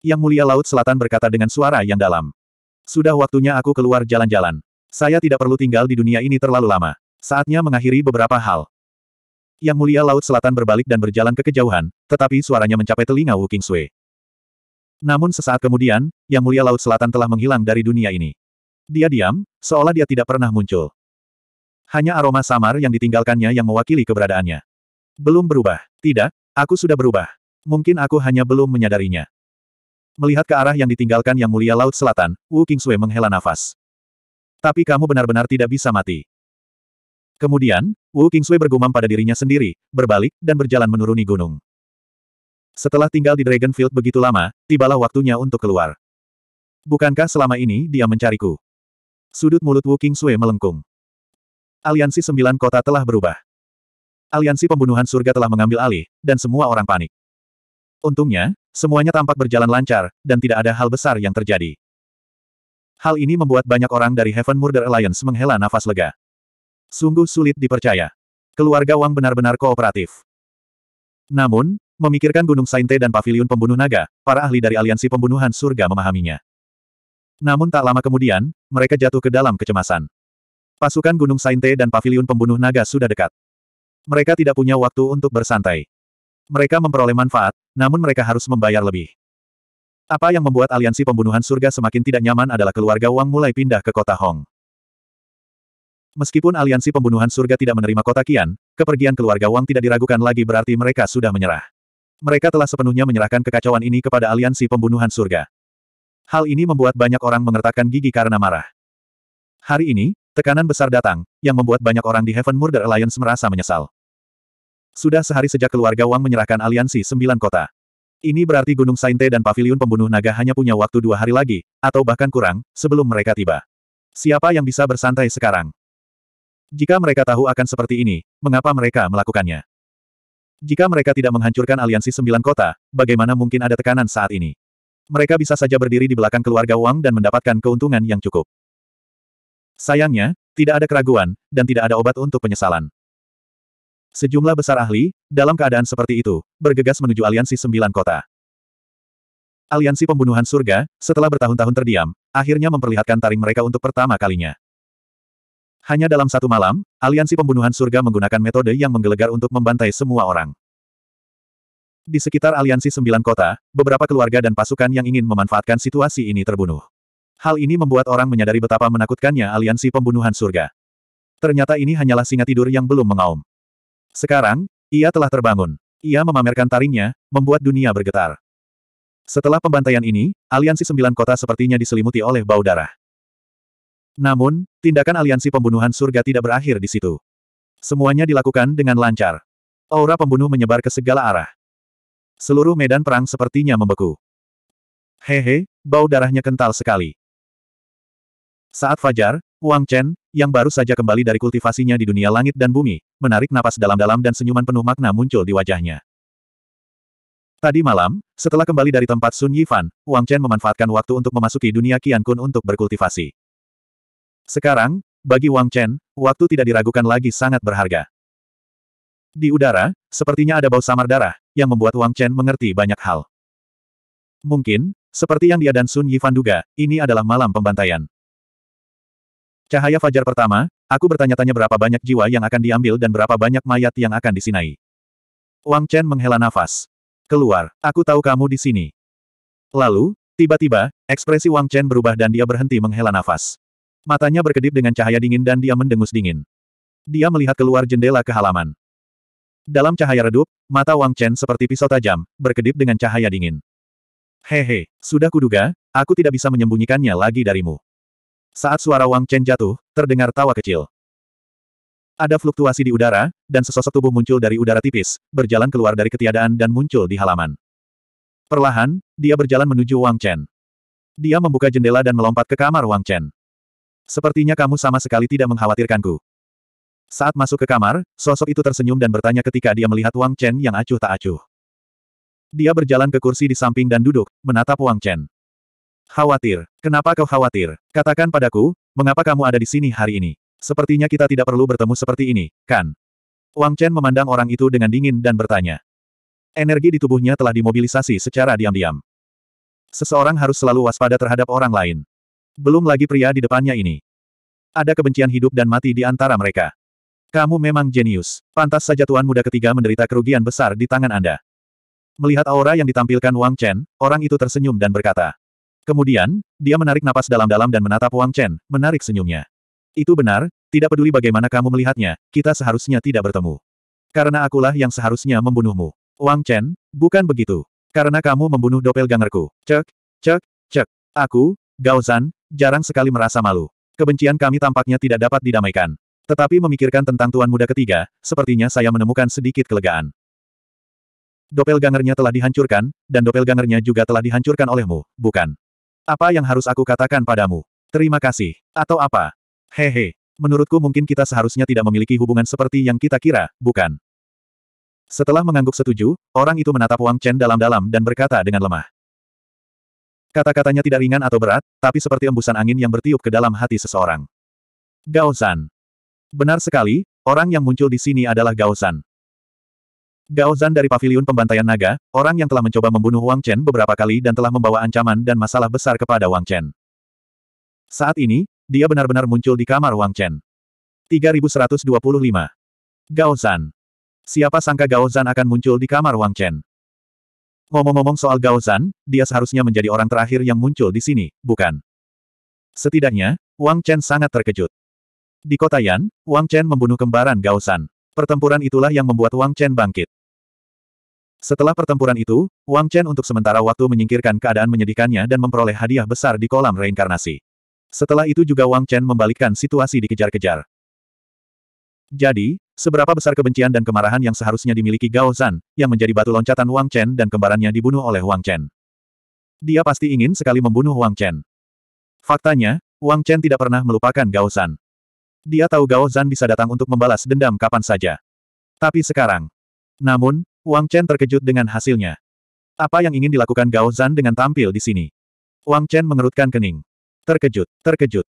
Yang Mulia Laut Selatan berkata dengan suara yang dalam. Sudah waktunya aku keluar jalan-jalan. Saya tidak perlu tinggal di dunia ini terlalu lama. Saatnya mengakhiri beberapa hal. Yang Mulia Laut Selatan berbalik dan berjalan ke kejauhan, tetapi suaranya mencapai telinga Wu King Sui. Namun sesaat kemudian, Yang Mulia Laut Selatan telah menghilang dari dunia ini. Dia diam, seolah dia tidak pernah muncul. Hanya aroma samar yang ditinggalkannya yang mewakili keberadaannya. Belum berubah. Tidak, aku sudah berubah. Mungkin aku hanya belum menyadarinya. Melihat ke arah yang ditinggalkan Yang Mulia Laut Selatan, Wu Qingsui menghela nafas. Tapi kamu benar-benar tidak bisa mati. Kemudian, Wu Qingsui bergumam pada dirinya sendiri, berbalik, dan berjalan menuruni gunung. Setelah tinggal di Dragonfield begitu lama, tibalah waktunya untuk keluar. Bukankah selama ini dia mencariku? Sudut mulut Wu Qingsui melengkung. Aliansi Sembilan Kota telah berubah. Aliansi Pembunuhan Surga telah mengambil alih, dan semua orang panik. Untungnya, Semuanya tampak berjalan lancar, dan tidak ada hal besar yang terjadi. Hal ini membuat banyak orang dari Heaven Murder Alliance menghela nafas lega. Sungguh sulit dipercaya. Keluarga Wang benar-benar kooperatif. Namun, memikirkan Gunung Sainte dan Paviliun Pembunuh Naga, para ahli dari Aliansi Pembunuhan Surga memahaminya. Namun tak lama kemudian, mereka jatuh ke dalam kecemasan. Pasukan Gunung Sainte dan Paviliun Pembunuh Naga sudah dekat. Mereka tidak punya waktu untuk bersantai. Mereka memperoleh manfaat, namun mereka harus membayar lebih. Apa yang membuat aliansi pembunuhan surga semakin tidak nyaman adalah keluarga Wang mulai pindah ke kota Hong. Meskipun aliansi pembunuhan surga tidak menerima kota Kian, kepergian keluarga Wang tidak diragukan lagi berarti mereka sudah menyerah. Mereka telah sepenuhnya menyerahkan kekacauan ini kepada aliansi pembunuhan surga. Hal ini membuat banyak orang mengertakkan gigi karena marah. Hari ini, tekanan besar datang, yang membuat banyak orang di Heaven Murder Alliance merasa menyesal. Sudah sehari sejak keluarga Wang menyerahkan aliansi sembilan kota. Ini berarti Gunung Sainte dan Paviliun Pembunuh Naga hanya punya waktu dua hari lagi, atau bahkan kurang, sebelum mereka tiba. Siapa yang bisa bersantai sekarang? Jika mereka tahu akan seperti ini, mengapa mereka melakukannya? Jika mereka tidak menghancurkan aliansi sembilan kota, bagaimana mungkin ada tekanan saat ini? Mereka bisa saja berdiri di belakang keluarga Wang dan mendapatkan keuntungan yang cukup. Sayangnya, tidak ada keraguan, dan tidak ada obat untuk penyesalan. Sejumlah besar ahli, dalam keadaan seperti itu, bergegas menuju aliansi sembilan kota. Aliansi pembunuhan surga, setelah bertahun-tahun terdiam, akhirnya memperlihatkan taring mereka untuk pertama kalinya. Hanya dalam satu malam, aliansi pembunuhan surga menggunakan metode yang menggelegar untuk membantai semua orang. Di sekitar aliansi sembilan kota, beberapa keluarga dan pasukan yang ingin memanfaatkan situasi ini terbunuh. Hal ini membuat orang menyadari betapa menakutkannya aliansi pembunuhan surga. Ternyata ini hanyalah singa tidur yang belum mengaum. Sekarang, ia telah terbangun. Ia memamerkan taringnya, membuat dunia bergetar. Setelah pembantaian ini, aliansi sembilan kota sepertinya diselimuti oleh bau darah. Namun, tindakan aliansi pembunuhan surga tidak berakhir di situ. Semuanya dilakukan dengan lancar. Aura pembunuh menyebar ke segala arah. Seluruh medan perang sepertinya membeku. Hehe, bau darahnya kental sekali. Saat fajar, Wang Chen, yang baru saja kembali dari kultivasinya di dunia langit dan bumi, menarik napas dalam-dalam dan senyuman penuh makna muncul di wajahnya. Tadi malam, setelah kembali dari tempat Sun Yifan, Wang Chen memanfaatkan waktu untuk memasuki dunia Qian Kun untuk berkultivasi. Sekarang, bagi Wang Chen, waktu tidak diragukan lagi sangat berharga. Di udara, sepertinya ada bau samar darah, yang membuat Wang Chen mengerti banyak hal. Mungkin, seperti yang dia dan Sun Yifan duga, ini adalah malam pembantaian. Cahaya fajar pertama, aku bertanya-tanya berapa banyak jiwa yang akan diambil dan berapa banyak mayat yang akan disinai. Wang Chen menghela nafas. Keluar, aku tahu kamu di sini. Lalu, tiba-tiba, ekspresi Wang Chen berubah dan dia berhenti menghela nafas. Matanya berkedip dengan cahaya dingin dan dia mendengus dingin. Dia melihat keluar jendela ke halaman. Dalam cahaya redup, mata Wang Chen seperti pisau tajam, berkedip dengan cahaya dingin. Hehe, sudah kuduga, aku tidak bisa menyembunyikannya lagi darimu. Saat suara Wang Chen jatuh, terdengar tawa kecil. Ada fluktuasi di udara, dan sesosok tubuh muncul dari udara tipis, berjalan keluar dari ketiadaan dan muncul di halaman. Perlahan, dia berjalan menuju Wang Chen. Dia membuka jendela dan melompat ke kamar Wang Chen. Sepertinya kamu sama sekali tidak mengkhawatirkanku. Saat masuk ke kamar, sosok itu tersenyum dan bertanya ketika dia melihat Wang Chen yang acuh tak acuh. Dia berjalan ke kursi di samping dan duduk, menatap Wang Chen. Khawatir. Kenapa kau khawatir? Katakan padaku, mengapa kamu ada di sini hari ini? Sepertinya kita tidak perlu bertemu seperti ini, kan? Wang Chen memandang orang itu dengan dingin dan bertanya. Energi di tubuhnya telah dimobilisasi secara diam-diam. Seseorang harus selalu waspada terhadap orang lain. Belum lagi pria di depannya ini. Ada kebencian hidup dan mati di antara mereka. Kamu memang jenius. Pantas saja tuan muda ketiga menderita kerugian besar di tangan Anda. Melihat aura yang ditampilkan Wang Chen, orang itu tersenyum dan berkata, Kemudian, dia menarik napas dalam-dalam dan menatap Wang Chen, menarik senyumnya. Itu benar, tidak peduli bagaimana kamu melihatnya, kita seharusnya tidak bertemu. Karena akulah yang seharusnya membunuhmu. Wang Chen, bukan begitu. Karena kamu membunuh doppelgangerku. Cek, cek, cek. Aku, Gao Zan, jarang sekali merasa malu. Kebencian kami tampaknya tidak dapat didamaikan. Tetapi memikirkan tentang tuan muda ketiga, sepertinya saya menemukan sedikit kelegaan. Doppelgangernya telah dihancurkan, dan doppelgangernya juga telah dihancurkan olehmu, bukan? Apa yang harus aku katakan padamu? Terima kasih. Atau apa? Hehe. Menurutku mungkin kita seharusnya tidak memiliki hubungan seperti yang kita kira, bukan? Setelah mengangguk setuju, orang itu menatap Wang Chen dalam-dalam dan berkata dengan lemah. Kata-katanya tidak ringan atau berat, tapi seperti embusan angin yang bertiup ke dalam hati seseorang. Gaosan. Benar sekali, orang yang muncul di sini adalah Gaosan. Gao Zan dari Paviliun Pembantaian Naga, orang yang telah mencoba membunuh Wang Chen beberapa kali dan telah membawa ancaman dan masalah besar kepada Wang Chen. Saat ini, dia benar-benar muncul di kamar Wang Chen. 3125. Gao Zan. Siapa sangka Gao Zan akan muncul di kamar Wang Chen? Ngomong-ngomong soal Gao Zan, dia seharusnya menjadi orang terakhir yang muncul di sini, bukan? Setidaknya, Wang Chen sangat terkejut. Di kota Yan, Wang Chen membunuh kembaran Gao Zan. Pertempuran itulah yang membuat Wang Chen bangkit. Setelah pertempuran itu, Wang Chen untuk sementara waktu menyingkirkan keadaan menyedihkannya dan memperoleh hadiah besar di kolam reinkarnasi. Setelah itu juga Wang Chen membalikkan situasi dikejar-kejar. Jadi, seberapa besar kebencian dan kemarahan yang seharusnya dimiliki Gao Zan, yang menjadi batu loncatan Wang Chen dan kembarannya dibunuh oleh Wang Chen. Dia pasti ingin sekali membunuh Wang Chen. Faktanya, Wang Chen tidak pernah melupakan Gao Zan. Dia tahu Gao Zan bisa datang untuk membalas dendam kapan saja. Tapi sekarang. Namun, Wang Chen terkejut dengan hasilnya. Apa yang ingin dilakukan Gao Zan dengan tampil di sini? Wang Chen mengerutkan kening. Terkejut, terkejut.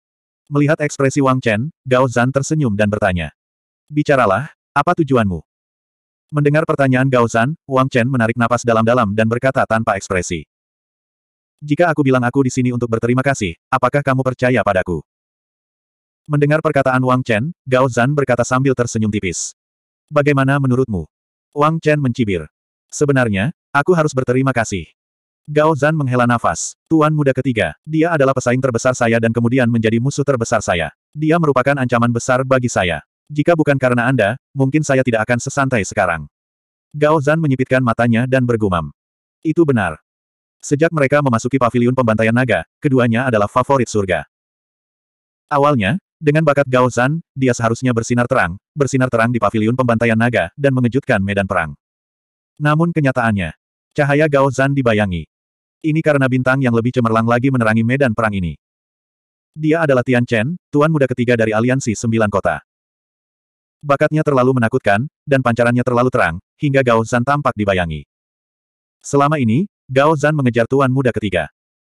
Melihat ekspresi Wang Chen, Gao Zan tersenyum dan bertanya. Bicaralah, apa tujuanmu? Mendengar pertanyaan Gao Zan, Wang Chen menarik napas dalam-dalam dan berkata tanpa ekspresi. Jika aku bilang aku di sini untuk berterima kasih, apakah kamu percaya padaku? Mendengar perkataan Wang Chen, Gao Zan berkata sambil tersenyum tipis. Bagaimana menurutmu? Wang Chen mencibir. Sebenarnya, aku harus berterima kasih. Gao Zan menghela nafas. Tuan muda ketiga, dia adalah pesaing terbesar saya dan kemudian menjadi musuh terbesar saya. Dia merupakan ancaman besar bagi saya. Jika bukan karena Anda, mungkin saya tidak akan sesantai sekarang. Gao Zan menyipitkan matanya dan bergumam. Itu benar. Sejak mereka memasuki paviliun pembantaian naga, keduanya adalah favorit surga. Awalnya, dengan bakat Gao Zan, dia seharusnya bersinar terang, bersinar terang di paviliun pembantaian naga, dan mengejutkan medan perang. Namun kenyataannya, cahaya Gao Zan dibayangi. Ini karena bintang yang lebih cemerlang lagi menerangi medan perang ini. Dia adalah Tian Chen, tuan muda ketiga dari aliansi sembilan kota. Bakatnya terlalu menakutkan, dan pancarannya terlalu terang, hingga Gao Zan tampak dibayangi. Selama ini, Gao Zan mengejar tuan muda ketiga.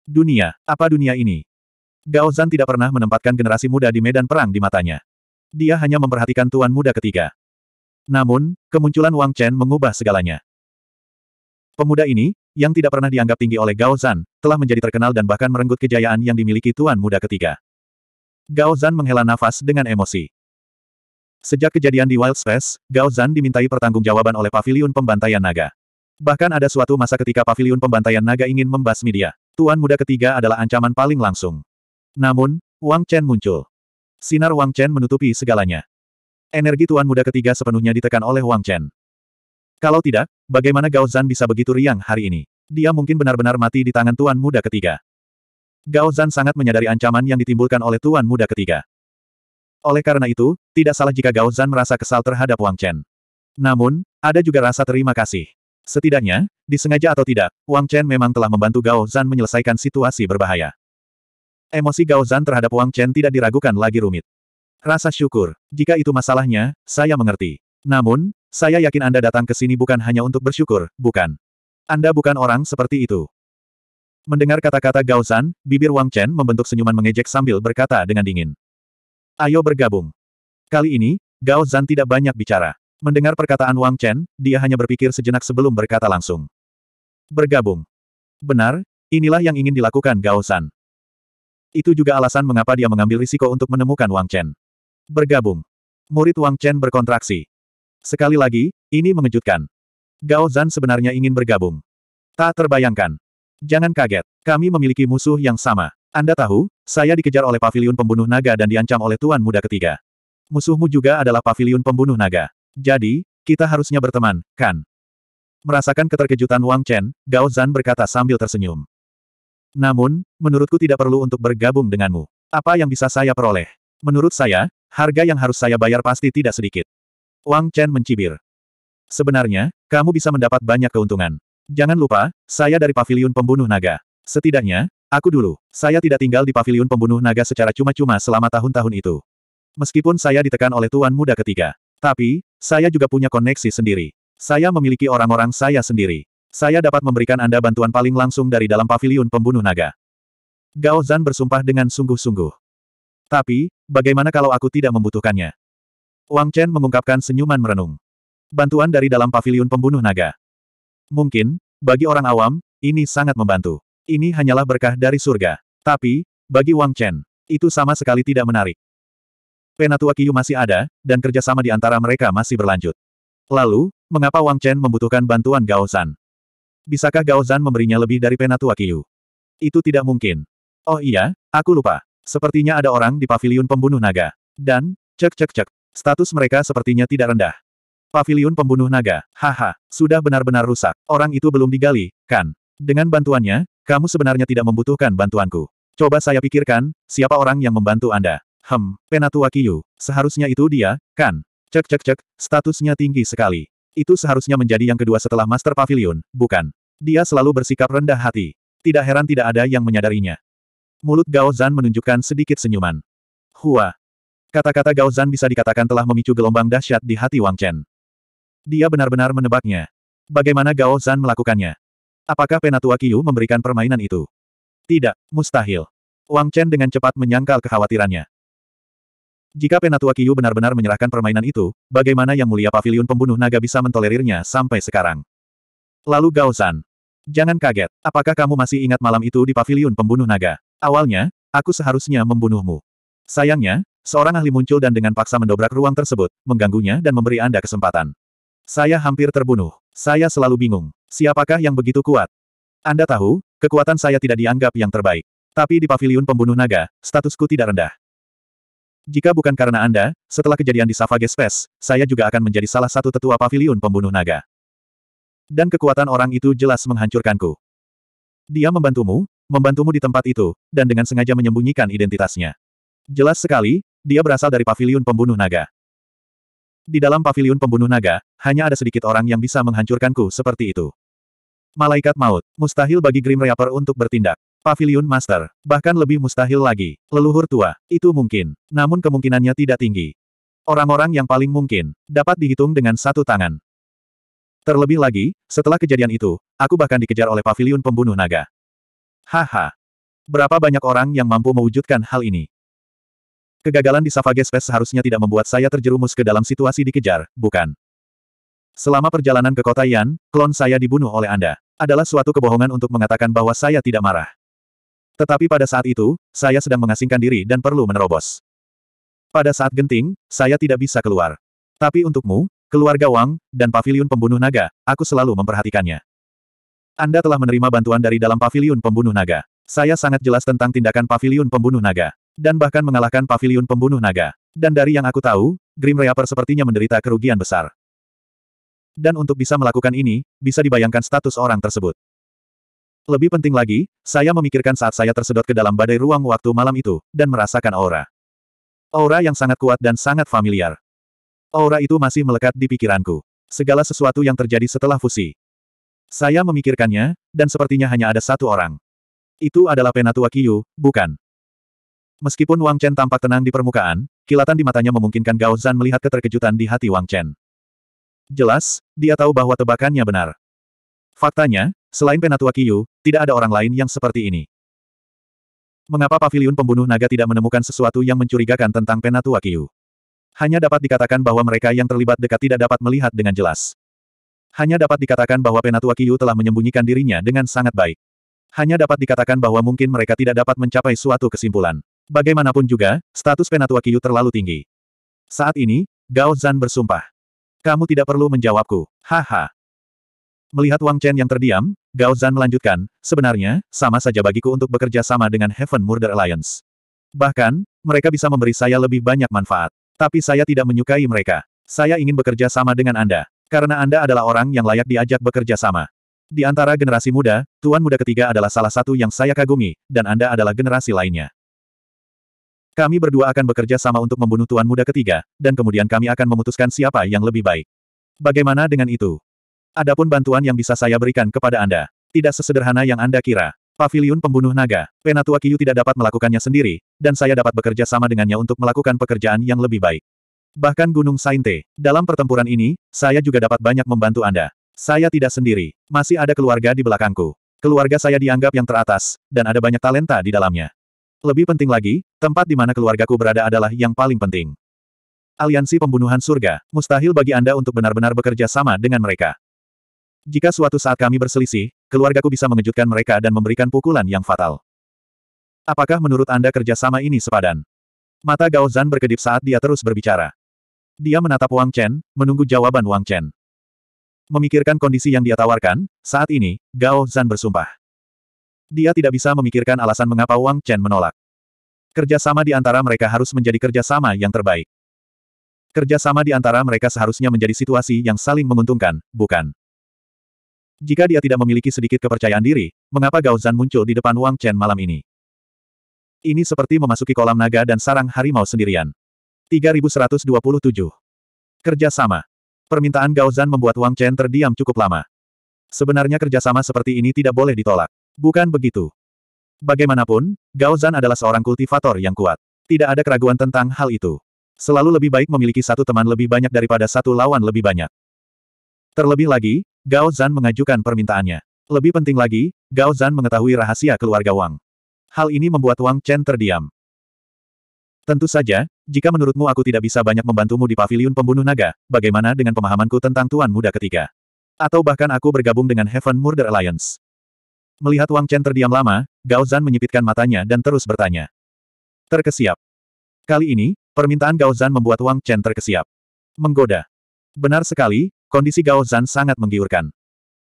Dunia, apa dunia ini? Gao Zan tidak pernah menempatkan generasi muda di medan perang di matanya. Dia hanya memperhatikan tuan muda ketiga. Namun, kemunculan Wang Chen mengubah segalanya. Pemuda ini, yang tidak pernah dianggap tinggi oleh Gao Zan, telah menjadi terkenal dan bahkan merenggut kejayaan yang dimiliki tuan muda ketiga. Gao Zan menghela nafas dengan emosi. Sejak kejadian di Wild Space, Gao Zan dimintai pertanggungjawaban oleh Paviliun pembantaian naga. Bahkan ada suatu masa ketika Paviliun pembantaian naga ingin membasmi dia. Tuan muda ketiga adalah ancaman paling langsung. Namun, Wang Chen muncul. Sinar Wang Chen menutupi segalanya. Energi tuan muda ketiga sepenuhnya ditekan oleh Wang Chen. Kalau tidak, bagaimana Gao Zan bisa begitu riang hari ini? Dia mungkin benar-benar mati di tangan tuan muda ketiga. Gao Zan sangat menyadari ancaman yang ditimbulkan oleh tuan muda ketiga. Oleh karena itu, tidak salah jika Gao Zan merasa kesal terhadap Wang Chen. Namun, ada juga rasa terima kasih. Setidaknya, disengaja atau tidak, Wang Chen memang telah membantu Gao Zan menyelesaikan situasi berbahaya. Emosi Gao Zan terhadap Wang Chen tidak diragukan lagi rumit. Rasa syukur, jika itu masalahnya, saya mengerti. Namun, saya yakin Anda datang ke sini bukan hanya untuk bersyukur, bukan. Anda bukan orang seperti itu. Mendengar kata-kata Gao Zan, bibir Wang Chen membentuk senyuman mengejek sambil berkata dengan dingin. Ayo bergabung. Kali ini, Gao Zan tidak banyak bicara. Mendengar perkataan Wang Chen, dia hanya berpikir sejenak sebelum berkata langsung. Bergabung. Benar, inilah yang ingin dilakukan Gao Zan. Itu juga alasan mengapa dia mengambil risiko untuk menemukan Wang Chen. Bergabung. Murid Wang Chen berkontraksi. Sekali lagi, ini mengejutkan. Gao Zan sebenarnya ingin bergabung. Tak terbayangkan. Jangan kaget, kami memiliki musuh yang sama. Anda tahu, saya dikejar oleh pavilion pembunuh naga dan diancam oleh tuan muda ketiga. Musuhmu juga adalah pavilion pembunuh naga. Jadi, kita harusnya berteman, kan? Merasakan keterkejutan Wang Chen, Gao Zan berkata sambil tersenyum. Namun, menurutku tidak perlu untuk bergabung denganmu. Apa yang bisa saya peroleh? Menurut saya, harga yang harus saya bayar pasti tidak sedikit. Wang Chen mencibir. Sebenarnya, kamu bisa mendapat banyak keuntungan. Jangan lupa, saya dari paviliun pembunuh naga. Setidaknya, aku dulu. Saya tidak tinggal di paviliun pembunuh naga secara cuma-cuma selama tahun-tahun itu. Meskipun saya ditekan oleh tuan muda ketiga. Tapi, saya juga punya koneksi sendiri. Saya memiliki orang-orang saya sendiri. Saya dapat memberikan Anda bantuan paling langsung dari dalam paviliun pembunuh naga. Gao Zan bersumpah dengan sungguh-sungguh. Tapi, bagaimana kalau aku tidak membutuhkannya? Wang Chen mengungkapkan senyuman merenung. Bantuan dari dalam paviliun pembunuh naga. Mungkin, bagi orang awam, ini sangat membantu. Ini hanyalah berkah dari surga. Tapi, bagi Wang Chen, itu sama sekali tidak menarik. Penatua Kiyu masih ada, dan kerjasama di antara mereka masih berlanjut. Lalu, mengapa Wang Chen membutuhkan bantuan Gao Zan? Bisakah Gao Zan memberinya lebih dari Penatua Kiyu? Itu tidak mungkin. Oh iya, aku lupa. Sepertinya ada orang di paviliun pembunuh naga. Dan, cek cek cek, status mereka sepertinya tidak rendah. Paviliun pembunuh naga, haha, sudah benar-benar rusak. Orang itu belum digali, kan? Dengan bantuannya, kamu sebenarnya tidak membutuhkan bantuanku. Coba saya pikirkan, siapa orang yang membantu Anda? Hem, Penatua Kiyu, seharusnya itu dia, kan? Cek cek cek, statusnya tinggi sekali. Itu seharusnya menjadi yang kedua setelah Master Pavilion, bukan? Dia selalu bersikap rendah hati. Tidak heran tidak ada yang menyadarinya. Mulut Gao Zan menunjukkan sedikit senyuman. Hua. Kata-kata Gao Zan bisa dikatakan telah memicu gelombang dahsyat di hati Wang Chen. Dia benar-benar menebaknya. Bagaimana Gao Zan melakukannya? Apakah Penatua Qiu memberikan permainan itu? Tidak, mustahil. Wang Chen dengan cepat menyangkal kekhawatirannya. Jika Penatua Kiyu benar-benar menyerahkan permainan itu, bagaimana Yang Mulia Pavilion Pembunuh Naga bisa mentolerirnya sampai sekarang? Lalu Gaozan. Jangan kaget, apakah kamu masih ingat malam itu di Pavilion Pembunuh Naga? Awalnya, aku seharusnya membunuhmu. Sayangnya, seorang ahli muncul dan dengan paksa mendobrak ruang tersebut, mengganggunya dan memberi Anda kesempatan. Saya hampir terbunuh. Saya selalu bingung. Siapakah yang begitu kuat? Anda tahu, kekuatan saya tidak dianggap yang terbaik. Tapi di Pavilion Pembunuh Naga, statusku tidak rendah. Jika bukan karena Anda, setelah kejadian di Savage Space, saya juga akan menjadi salah satu tetua pavilion pembunuh naga. Dan kekuatan orang itu jelas menghancurkanku. Dia membantumu, membantumu di tempat itu, dan dengan sengaja menyembunyikan identitasnya. Jelas sekali, dia berasal dari pavilion pembunuh naga. Di dalam pavilion pembunuh naga, hanya ada sedikit orang yang bisa menghancurkanku seperti itu. Malaikat maut, mustahil bagi Grim Reaper untuk bertindak. Pavilion Master. Bahkan lebih mustahil lagi. Leluhur tua. Itu mungkin. Namun kemungkinannya tidak tinggi. Orang-orang yang paling mungkin. Dapat dihitung dengan satu tangan. Terlebih lagi, setelah kejadian itu, aku bahkan dikejar oleh pavilion pembunuh naga. Haha. Berapa banyak orang yang mampu mewujudkan hal ini? Kegagalan di Savage Space seharusnya tidak membuat saya terjerumus ke dalam situasi dikejar, bukan? Selama perjalanan ke kota Yan, klon saya dibunuh oleh Anda. Adalah suatu kebohongan untuk mengatakan bahwa saya tidak marah. Tetapi pada saat itu, saya sedang mengasingkan diri dan perlu menerobos. Pada saat genting, saya tidak bisa keluar. Tapi untukmu, keluarga Wang, dan pavilion pembunuh naga, aku selalu memperhatikannya. Anda telah menerima bantuan dari dalam pavilion pembunuh naga. Saya sangat jelas tentang tindakan pavilion pembunuh naga. Dan bahkan mengalahkan pavilion pembunuh naga. Dan dari yang aku tahu, Grim Reaper sepertinya menderita kerugian besar. Dan untuk bisa melakukan ini, bisa dibayangkan status orang tersebut. Lebih penting lagi, saya memikirkan saat saya tersedot ke dalam badai ruang waktu malam itu, dan merasakan aura. Aura yang sangat kuat dan sangat familiar. Aura itu masih melekat di pikiranku. Segala sesuatu yang terjadi setelah fusi. Saya memikirkannya, dan sepertinya hanya ada satu orang. Itu adalah Penatua Kiyu, bukan? Meskipun Wang Chen tampak tenang di permukaan, kilatan di matanya memungkinkan Gao Zan melihat keterkejutan di hati Wang Chen. Jelas, dia tahu bahwa tebakannya benar. Faktanya, Selain Penatua Kiyu, tidak ada orang lain yang seperti ini. Mengapa Pavilion pembunuh naga tidak menemukan sesuatu yang mencurigakan tentang Penatua Kiyu? Hanya dapat dikatakan bahwa mereka yang terlibat dekat tidak dapat melihat dengan jelas. Hanya dapat dikatakan bahwa Penatua Kiyu telah menyembunyikan dirinya dengan sangat baik. Hanya dapat dikatakan bahwa mungkin mereka tidak dapat mencapai suatu kesimpulan. Bagaimanapun juga, status Penatua Kiyu terlalu tinggi. Saat ini, Gao Zan bersumpah. Kamu tidak perlu menjawabku. Haha. Melihat Wang Chen yang terdiam, Gao Zan melanjutkan, sebenarnya, sama saja bagiku untuk bekerja sama dengan Heaven Murder Alliance. Bahkan, mereka bisa memberi saya lebih banyak manfaat. Tapi saya tidak menyukai mereka. Saya ingin bekerja sama dengan Anda. Karena Anda adalah orang yang layak diajak bekerja sama. Di antara generasi muda, Tuan Muda ketiga adalah salah satu yang saya kagumi, dan Anda adalah generasi lainnya. Kami berdua akan bekerja sama untuk membunuh Tuan Muda ketiga, dan kemudian kami akan memutuskan siapa yang lebih baik. Bagaimana dengan itu? Adapun bantuan yang bisa saya berikan kepada Anda, tidak sesederhana yang Anda kira. Paviliun pembunuh naga, Penatua Kiyu tidak dapat melakukannya sendiri, dan saya dapat bekerja sama dengannya untuk melakukan pekerjaan yang lebih baik. Bahkan Gunung Sainte, dalam pertempuran ini, saya juga dapat banyak membantu Anda. Saya tidak sendiri, masih ada keluarga di belakangku. Keluarga saya dianggap yang teratas, dan ada banyak talenta di dalamnya. Lebih penting lagi, tempat di mana keluargaku berada adalah yang paling penting. Aliansi Pembunuhan Surga, mustahil bagi Anda untuk benar-benar bekerja sama dengan mereka. Jika suatu saat kami berselisih, keluargaku bisa mengejutkan mereka dan memberikan pukulan yang fatal. Apakah menurut Anda kerjasama ini sepadan? Mata Gao Zan berkedip saat dia terus berbicara. Dia menatap Wang Chen, menunggu jawaban Wang Chen. Memikirkan kondisi yang dia tawarkan, saat ini, Gao Zan bersumpah. Dia tidak bisa memikirkan alasan mengapa Wang Chen menolak. Kerjasama di antara mereka harus menjadi kerjasama yang terbaik. Kerjasama di antara mereka seharusnya menjadi situasi yang saling menguntungkan, bukan? Jika dia tidak memiliki sedikit kepercayaan diri, mengapa Gao Zan muncul di depan Wang Chen malam ini? Ini seperti memasuki kolam naga dan sarang harimau sendirian. 3127. Kerjasama. Permintaan Gao Zan membuat Wang Chen terdiam cukup lama. Sebenarnya kerjasama seperti ini tidak boleh ditolak. Bukan begitu. Bagaimanapun, Gao Zan adalah seorang kultivator yang kuat. Tidak ada keraguan tentang hal itu. Selalu lebih baik memiliki satu teman lebih banyak daripada satu lawan lebih banyak. Terlebih lagi, Gao Zan mengajukan permintaannya. Lebih penting lagi, Gao Zan mengetahui rahasia keluarga Wang. Hal ini membuat Wang Chen terdiam. Tentu saja, jika menurutmu aku tidak bisa banyak membantumu di paviliun pembunuh naga, bagaimana dengan pemahamanku tentang Tuan Muda ketiga? Atau bahkan aku bergabung dengan Heaven Murder Alliance? Melihat Wang Chen terdiam lama, Gao Zan menyipitkan matanya dan terus bertanya. Terkesiap. Kali ini, permintaan Gao Zan membuat Wang Chen terkesiap. Menggoda. Benar sekali, Kondisi Gao Zan sangat menggiurkan.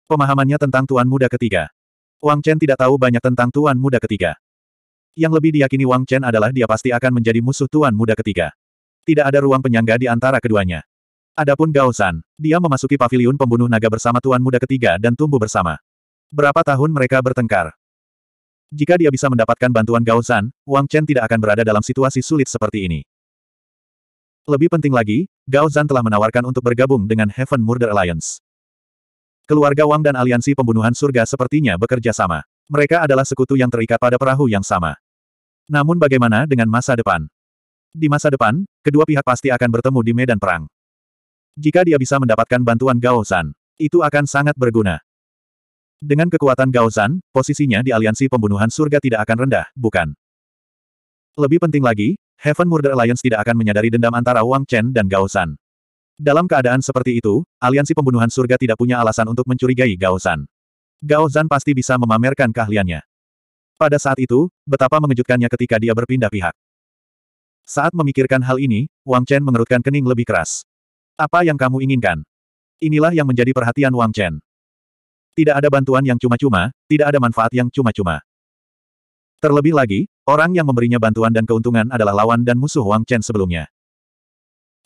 Pemahamannya tentang Tuan Muda ketiga. Wang Chen tidak tahu banyak tentang Tuan Muda ketiga. Yang lebih diyakini Wang Chen adalah dia pasti akan menjadi musuh Tuan Muda ketiga. Tidak ada ruang penyangga di antara keduanya. Adapun Gao Zan, dia memasuki paviliun pembunuh naga bersama Tuan Muda ketiga dan tumbuh bersama. Berapa tahun mereka bertengkar? Jika dia bisa mendapatkan bantuan Gao Zan, Wang Chen tidak akan berada dalam situasi sulit seperti ini. Lebih penting lagi, Gao Zan telah menawarkan untuk bergabung dengan Heaven Murder Alliance. Keluarga Wang dan aliansi pembunuhan surga sepertinya bekerja sama. Mereka adalah sekutu yang terikat pada perahu yang sama. Namun bagaimana dengan masa depan? Di masa depan, kedua pihak pasti akan bertemu di medan perang. Jika dia bisa mendapatkan bantuan Gao Zan, itu akan sangat berguna. Dengan kekuatan Gao Zan, posisinya di aliansi pembunuhan surga tidak akan rendah, bukan? Lebih penting lagi, Heaven Murder Alliance tidak akan menyadari dendam antara Wang Chen dan Gao San. Dalam keadaan seperti itu, aliansi pembunuhan surga tidak punya alasan untuk mencurigai Gao San. Gao San pasti bisa memamerkan keahliannya. Pada saat itu, betapa mengejutkannya ketika dia berpindah pihak. Saat memikirkan hal ini, Wang Chen mengerutkan kening lebih keras. Apa yang kamu inginkan? Inilah yang menjadi perhatian Wang Chen. Tidak ada bantuan yang cuma-cuma, tidak ada manfaat yang cuma-cuma. Terlebih lagi, orang yang memberinya bantuan dan keuntungan adalah lawan dan musuh Wang Chen sebelumnya.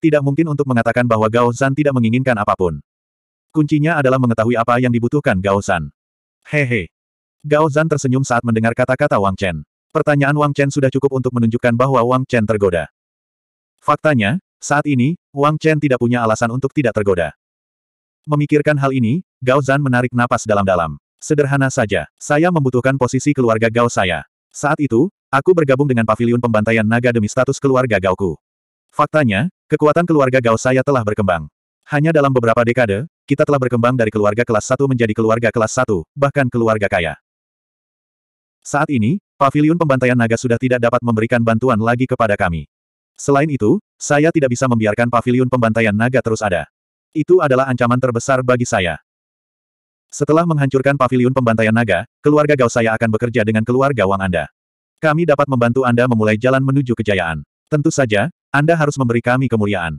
Tidak mungkin untuk mengatakan bahwa Gao Zan tidak menginginkan apapun. Kuncinya adalah mengetahui apa yang dibutuhkan Gao Zan. Hehe. Gao Zan tersenyum saat mendengar kata-kata Wang Chen. Pertanyaan Wang Chen sudah cukup untuk menunjukkan bahwa Wang Chen tergoda. Faktanya, saat ini, Wang Chen tidak punya alasan untuk tidak tergoda. Memikirkan hal ini, Gao Zan menarik napas dalam-dalam. Sederhana saja, saya membutuhkan posisi keluarga Gao saya. Saat itu, aku bergabung dengan pavilion pembantaian naga demi status keluarga Gaoku. Faktanya, kekuatan keluarga Gao saya telah berkembang. Hanya dalam beberapa dekade, kita telah berkembang dari keluarga kelas 1 menjadi keluarga kelas 1, bahkan keluarga kaya. Saat ini, pavilion pembantaian naga sudah tidak dapat memberikan bantuan lagi kepada kami. Selain itu, saya tidak bisa membiarkan pavilion pembantaian naga terus ada. Itu adalah ancaman terbesar bagi saya. Setelah menghancurkan pavilion pembantaian naga, keluarga Gao saya akan bekerja dengan keluarga Wang Anda. Kami dapat membantu Anda memulai jalan menuju kejayaan. Tentu saja, Anda harus memberi kami kemuliaan.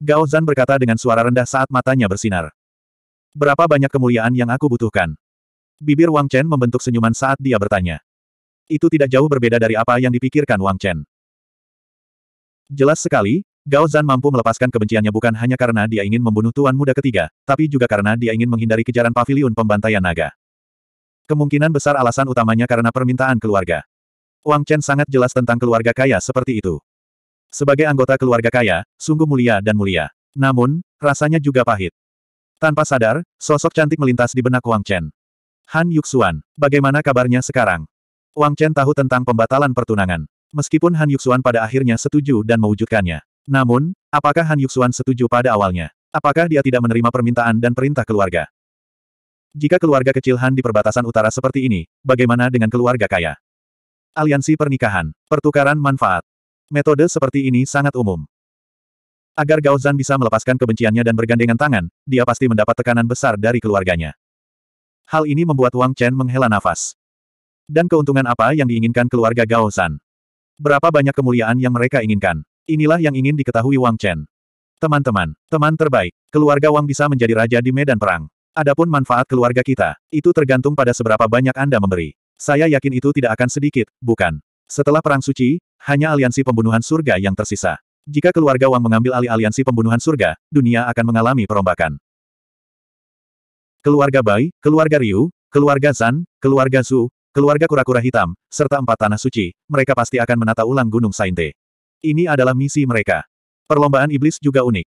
Gao Zan berkata dengan suara rendah saat matanya bersinar. Berapa banyak kemuliaan yang aku butuhkan? Bibir Wang Chen membentuk senyuman saat dia bertanya. Itu tidak jauh berbeda dari apa yang dipikirkan Wang Chen. Jelas sekali, Gao Zan mampu melepaskan kebenciannya bukan hanya karena dia ingin membunuh tuan muda ketiga, tapi juga karena dia ingin menghindari kejaran paviliun pembantaian naga. Kemungkinan besar alasan utamanya karena permintaan keluarga. Wang Chen sangat jelas tentang keluarga kaya seperti itu. Sebagai anggota keluarga kaya, sungguh mulia dan mulia. Namun, rasanya juga pahit. Tanpa sadar, sosok cantik melintas di benak Wang Chen. Han Yuxuan, bagaimana kabarnya sekarang? Wang Chen tahu tentang pembatalan pertunangan. Meskipun Han Yuxuan pada akhirnya setuju dan mewujudkannya. Namun, apakah Han Yuxuan setuju pada awalnya? Apakah dia tidak menerima permintaan dan perintah keluarga? Jika keluarga kecil Han di perbatasan utara seperti ini, bagaimana dengan keluarga kaya? Aliansi pernikahan, pertukaran manfaat. Metode seperti ini sangat umum. Agar Gao Zan bisa melepaskan kebenciannya dan bergandengan tangan, dia pasti mendapat tekanan besar dari keluarganya. Hal ini membuat Wang Chen menghela nafas. Dan keuntungan apa yang diinginkan keluarga Gao Zan? Berapa banyak kemuliaan yang mereka inginkan? Inilah yang ingin diketahui Wang Chen. Teman-teman, teman terbaik, keluarga Wang bisa menjadi raja di medan perang. Adapun manfaat keluarga kita, itu tergantung pada seberapa banyak Anda memberi. Saya yakin itu tidak akan sedikit, bukan? Setelah Perang Suci, hanya aliansi pembunuhan surga yang tersisa. Jika keluarga Wang mengambil alih aliansi pembunuhan surga, dunia akan mengalami perombakan. Keluarga Bai, keluarga Ryu, keluarga Zan, keluarga Zhu, keluarga kura-kura hitam, serta empat tanah suci, mereka pasti akan menata ulang Gunung Sainte. Ini adalah misi mereka. Perlombaan iblis juga unik.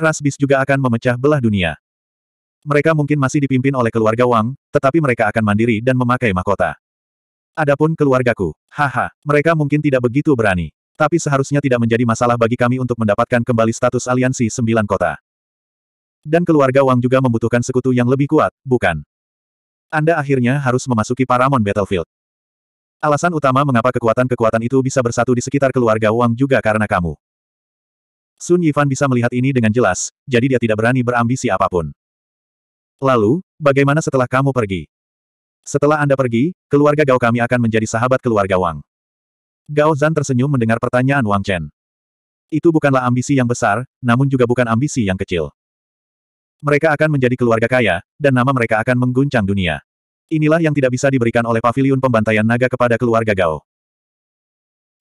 Ras bis juga akan memecah belah dunia. Mereka mungkin masih dipimpin oleh keluarga Wang, tetapi mereka akan mandiri dan memakai mahkota. Adapun keluargaku, haha, mereka mungkin tidak begitu berani. Tapi seharusnya tidak menjadi masalah bagi kami untuk mendapatkan kembali status aliansi sembilan kota. Dan keluarga Wang juga membutuhkan sekutu yang lebih kuat, bukan? Anda akhirnya harus memasuki Paramount Battlefield. Alasan utama mengapa kekuatan-kekuatan itu bisa bersatu di sekitar keluarga Wang juga karena kamu. Sun Yifan bisa melihat ini dengan jelas, jadi dia tidak berani berambisi apapun. Lalu, bagaimana setelah kamu pergi? Setelah Anda pergi, keluarga Gao kami akan menjadi sahabat keluarga Wang. Gao Zan tersenyum mendengar pertanyaan Wang Chen. Itu bukanlah ambisi yang besar, namun juga bukan ambisi yang kecil. Mereka akan menjadi keluarga kaya, dan nama mereka akan mengguncang dunia. Inilah yang tidak bisa diberikan oleh paviliun pembantaian naga kepada keluarga Gao.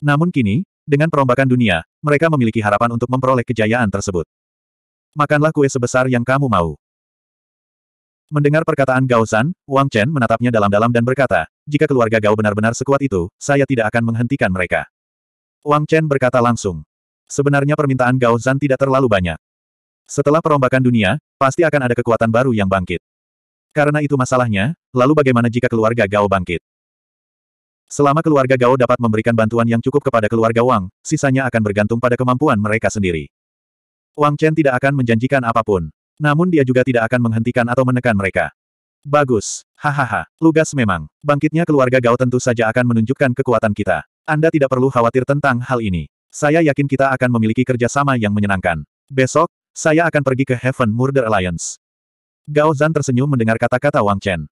Namun kini, dengan perombakan dunia, mereka memiliki harapan untuk memperoleh kejayaan tersebut. Makanlah kue sebesar yang kamu mau. Mendengar perkataan Gao San, Wang Chen menatapnya dalam-dalam dan berkata, jika keluarga Gao benar-benar sekuat itu, saya tidak akan menghentikan mereka. Wang Chen berkata langsung. Sebenarnya permintaan Gao Zan tidak terlalu banyak. Setelah perombakan dunia, pasti akan ada kekuatan baru yang bangkit. Karena itu masalahnya, lalu bagaimana jika keluarga Gao bangkit? Selama keluarga Gao dapat memberikan bantuan yang cukup kepada keluarga Wang, sisanya akan bergantung pada kemampuan mereka sendiri. Wang Chen tidak akan menjanjikan apapun. Namun dia juga tidak akan menghentikan atau menekan mereka. Bagus. Hahaha. Lugas memang. Bangkitnya keluarga Gao tentu saja akan menunjukkan kekuatan kita. Anda tidak perlu khawatir tentang hal ini. Saya yakin kita akan memiliki kerjasama yang menyenangkan. Besok, saya akan pergi ke Heaven Murder Alliance. Gao Zan tersenyum mendengar kata-kata Wang Chen.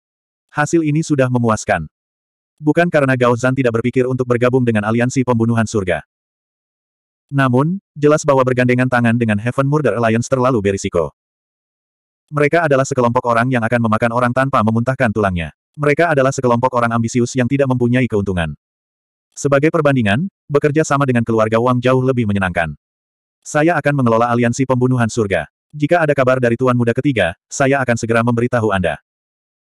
Hasil ini sudah memuaskan. Bukan karena Gao Zan tidak berpikir untuk bergabung dengan aliansi pembunuhan surga. Namun, jelas bahwa bergandengan tangan dengan Heaven Murder Alliance terlalu berisiko. Mereka adalah sekelompok orang yang akan memakan orang tanpa memuntahkan tulangnya. Mereka adalah sekelompok orang ambisius yang tidak mempunyai keuntungan. Sebagai perbandingan, bekerja sama dengan keluarga Wang jauh lebih menyenangkan. Saya akan mengelola aliansi pembunuhan surga. Jika ada kabar dari Tuan Muda ketiga, saya akan segera memberitahu Anda.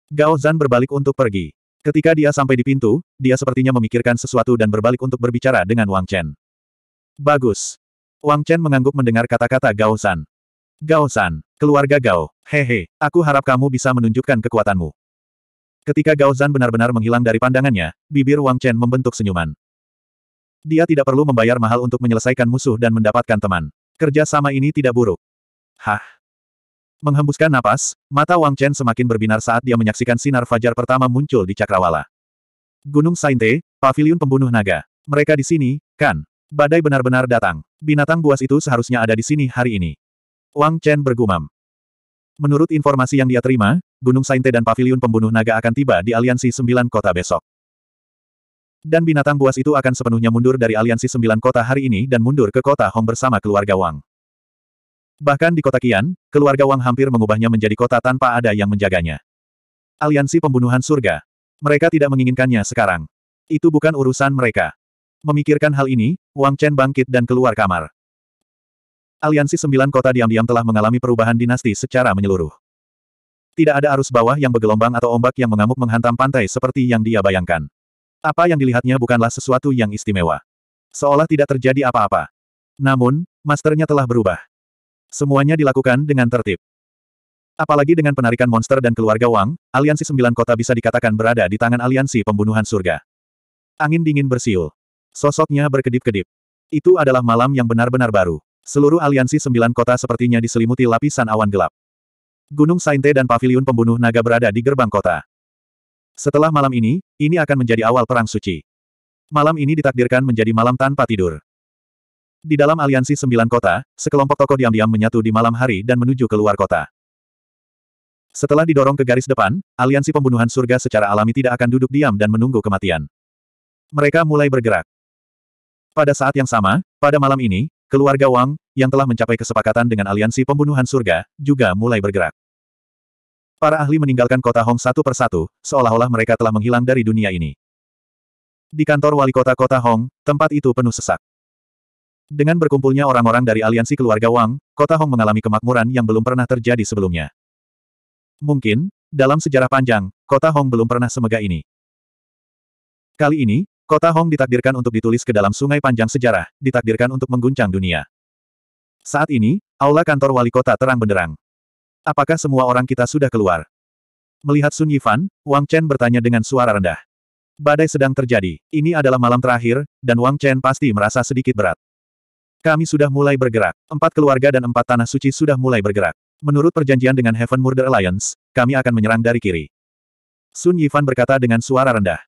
Gao Zan berbalik untuk pergi. Ketika dia sampai di pintu, dia sepertinya memikirkan sesuatu dan berbalik untuk berbicara dengan Wang Chen. Bagus. Wang Chen mengangguk mendengar kata-kata Gao Zan. Gao Zan, keluarga Gao, hehe, aku harap kamu bisa menunjukkan kekuatanmu. Ketika Gao Zan benar-benar menghilang dari pandangannya, bibir Wang Chen membentuk senyuman. Dia tidak perlu membayar mahal untuk menyelesaikan musuh dan mendapatkan teman. Kerja sama ini tidak buruk. Hah? Menghembuskan napas, mata Wang Chen semakin berbinar saat dia menyaksikan sinar fajar pertama muncul di Cakrawala. Gunung Sainte, Paviliun Pembunuh Naga. Mereka di sini, kan? Badai benar-benar datang. Binatang buas itu seharusnya ada di sini hari ini. Wang Chen bergumam. Menurut informasi yang dia terima, Gunung Sainte dan Paviliun Pembunuh Naga akan tiba di Aliansi Sembilan Kota besok. Dan binatang buas itu akan sepenuhnya mundur dari Aliansi Sembilan Kota hari ini dan mundur ke kota Hong bersama keluarga Wang. Bahkan di kota Kian, keluarga Wang hampir mengubahnya menjadi kota tanpa ada yang menjaganya. Aliansi pembunuhan surga. Mereka tidak menginginkannya sekarang. Itu bukan urusan mereka. Memikirkan hal ini, Wang Chen bangkit dan keluar kamar. Aliansi sembilan kota diam-diam telah mengalami perubahan dinasti secara menyeluruh. Tidak ada arus bawah yang bergelombang atau ombak yang mengamuk menghantam pantai seperti yang dia bayangkan. Apa yang dilihatnya bukanlah sesuatu yang istimewa. Seolah tidak terjadi apa-apa. Namun, masternya telah berubah. Semuanya dilakukan dengan tertib. Apalagi dengan penarikan monster dan keluarga Wang, aliansi sembilan kota bisa dikatakan berada di tangan aliansi pembunuhan surga. Angin dingin bersiul. Sosoknya berkedip-kedip. Itu adalah malam yang benar-benar baru. Seluruh aliansi sembilan kota sepertinya diselimuti lapisan awan gelap. Gunung Sainte dan Paviliun Pembunuh Naga berada di gerbang kota. Setelah malam ini, ini akan menjadi awal Perang Suci. Malam ini ditakdirkan menjadi malam tanpa tidur. Di dalam aliansi sembilan kota, sekelompok tokoh diam-diam menyatu di malam hari dan menuju ke luar kota. Setelah didorong ke garis depan, aliansi pembunuhan surga secara alami tidak akan duduk diam dan menunggu kematian. Mereka mulai bergerak. Pada saat yang sama, pada malam ini, keluarga Wang, yang telah mencapai kesepakatan dengan aliansi pembunuhan surga, juga mulai bergerak. Para ahli meninggalkan kota Hong satu persatu, seolah-olah mereka telah menghilang dari dunia ini. Di kantor wali kota kota Hong, tempat itu penuh sesak. Dengan berkumpulnya orang-orang dari aliansi keluarga Wang, kota Hong mengalami kemakmuran yang belum pernah terjadi sebelumnya. Mungkin, dalam sejarah panjang, kota Hong belum pernah semegah ini. Kali ini, kota Hong ditakdirkan untuk ditulis ke dalam sungai panjang sejarah, ditakdirkan untuk mengguncang dunia. Saat ini, aula kantor wali kota terang benderang. Apakah semua orang kita sudah keluar? Melihat Sun Yifan, Wang Chen bertanya dengan suara rendah. Badai sedang terjadi. Ini adalah malam terakhir, dan Wang Chen pasti merasa sedikit berat. Kami sudah mulai bergerak. Empat keluarga dan empat tanah suci sudah mulai bergerak. Menurut perjanjian dengan Heaven Murder Alliance, kami akan menyerang dari kiri. Sun Yifan berkata dengan suara rendah.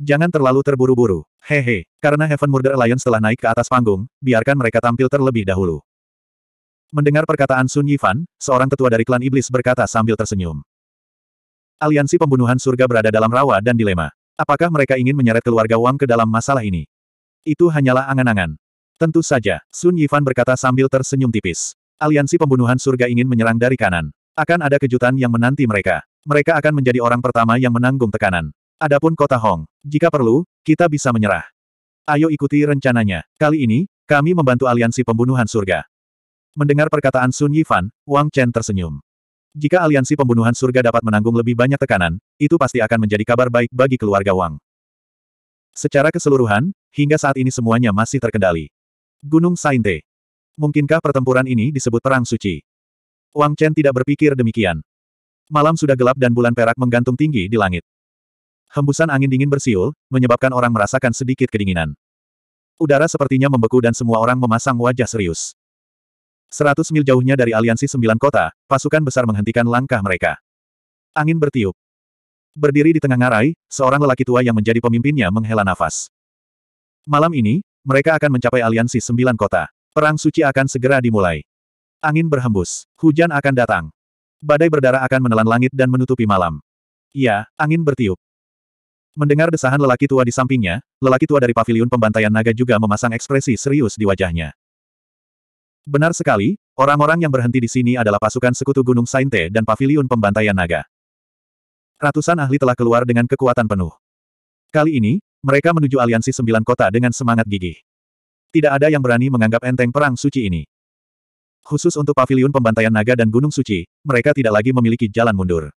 Jangan terlalu terburu-buru. Hehe, karena Heaven Murder Alliance telah naik ke atas panggung, biarkan mereka tampil terlebih dahulu. Mendengar perkataan Sun Yifan, seorang tetua dari klan iblis berkata sambil tersenyum. Aliansi pembunuhan surga berada dalam rawa dan dilema. Apakah mereka ingin menyeret keluarga Wang ke dalam masalah ini? Itu hanyalah angan-angan. Tentu saja, Sun Yifan berkata sambil tersenyum tipis. Aliansi pembunuhan surga ingin menyerang dari kanan. Akan ada kejutan yang menanti mereka. Mereka akan menjadi orang pertama yang menanggung tekanan. Adapun kota Hong, jika perlu, kita bisa menyerah. Ayo ikuti rencananya. Kali ini, kami membantu aliansi pembunuhan surga. Mendengar perkataan Sun Yifan, Wang Chen tersenyum. Jika aliansi pembunuhan surga dapat menanggung lebih banyak tekanan, itu pasti akan menjadi kabar baik bagi keluarga Wang. Secara keseluruhan, hingga saat ini semuanya masih terkendali. Gunung Sainte. Mungkinkah pertempuran ini disebut Perang Suci? Wang Chen tidak berpikir demikian. Malam sudah gelap dan bulan perak menggantung tinggi di langit. Hembusan angin dingin bersiul, menyebabkan orang merasakan sedikit kedinginan. Udara sepertinya membeku dan semua orang memasang wajah serius. Seratus mil jauhnya dari aliansi sembilan kota, pasukan besar menghentikan langkah mereka. Angin bertiup. Berdiri di tengah ngarai, seorang lelaki tua yang menjadi pemimpinnya menghela nafas. Malam ini, mereka akan mencapai aliansi sembilan kota. Perang suci akan segera dimulai. Angin berhembus. Hujan akan datang. Badai berdarah akan menelan langit dan menutupi malam. Iya, angin bertiup. Mendengar desahan lelaki tua di sampingnya, lelaki tua dari paviliun pembantaian naga juga memasang ekspresi serius di wajahnya. Benar sekali, orang-orang yang berhenti di sini adalah pasukan sekutu Gunung Sainte dan paviliun pembantaian naga. Ratusan ahli telah keluar dengan kekuatan penuh. Kali ini, mereka menuju aliansi sembilan kota dengan semangat gigih. Tidak ada yang berani menganggap enteng perang suci ini. Khusus untuk paviliun pembantaian naga dan gunung suci, mereka tidak lagi memiliki jalan mundur.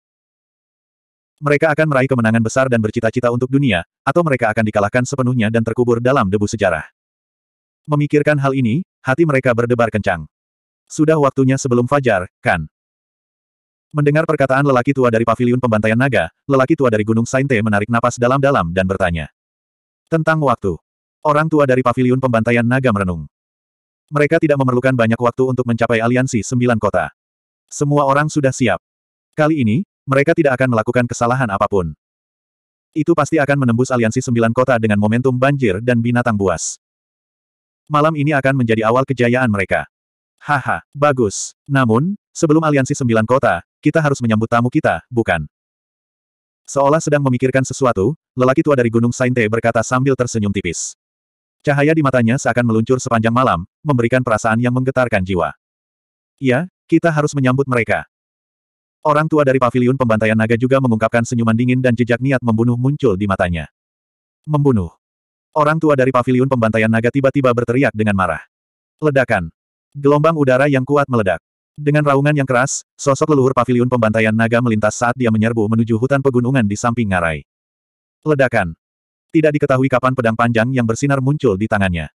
Mereka akan meraih kemenangan besar dan bercita-cita untuk dunia, atau mereka akan dikalahkan sepenuhnya dan terkubur dalam debu sejarah. Memikirkan hal ini, hati mereka berdebar kencang. Sudah waktunya sebelum fajar, kan? Mendengar perkataan lelaki tua dari paviliun pembantaian naga, lelaki tua dari Gunung Sainte menarik napas dalam-dalam dan bertanya. Tentang waktu. Orang tua dari paviliun pembantaian naga merenung. Mereka tidak memerlukan banyak waktu untuk mencapai aliansi sembilan kota. Semua orang sudah siap. Kali ini, mereka tidak akan melakukan kesalahan apapun. Itu pasti akan menembus aliansi sembilan kota dengan momentum banjir dan binatang buas. Malam ini akan menjadi awal kejayaan mereka. Haha, bagus. Namun, sebelum aliansi sembilan kota, kita harus menyambut tamu kita, bukan? Seolah sedang memikirkan sesuatu, lelaki tua dari Gunung Sainte berkata sambil tersenyum tipis. Cahaya di matanya seakan meluncur sepanjang malam, memberikan perasaan yang menggetarkan jiwa. Ya, kita harus menyambut mereka. Orang tua dari paviliun pembantaian naga juga mengungkapkan senyuman dingin dan jejak niat membunuh muncul di matanya. Membunuh. Orang tua dari paviliun pembantaian naga tiba-tiba berteriak dengan marah. Ledakan. Gelombang udara yang kuat meledak. Dengan raungan yang keras, sosok leluhur paviliun pembantaian naga melintas saat dia menyerbu menuju hutan pegunungan di samping ngarai. Ledakan. Tidak diketahui kapan pedang panjang yang bersinar muncul di tangannya.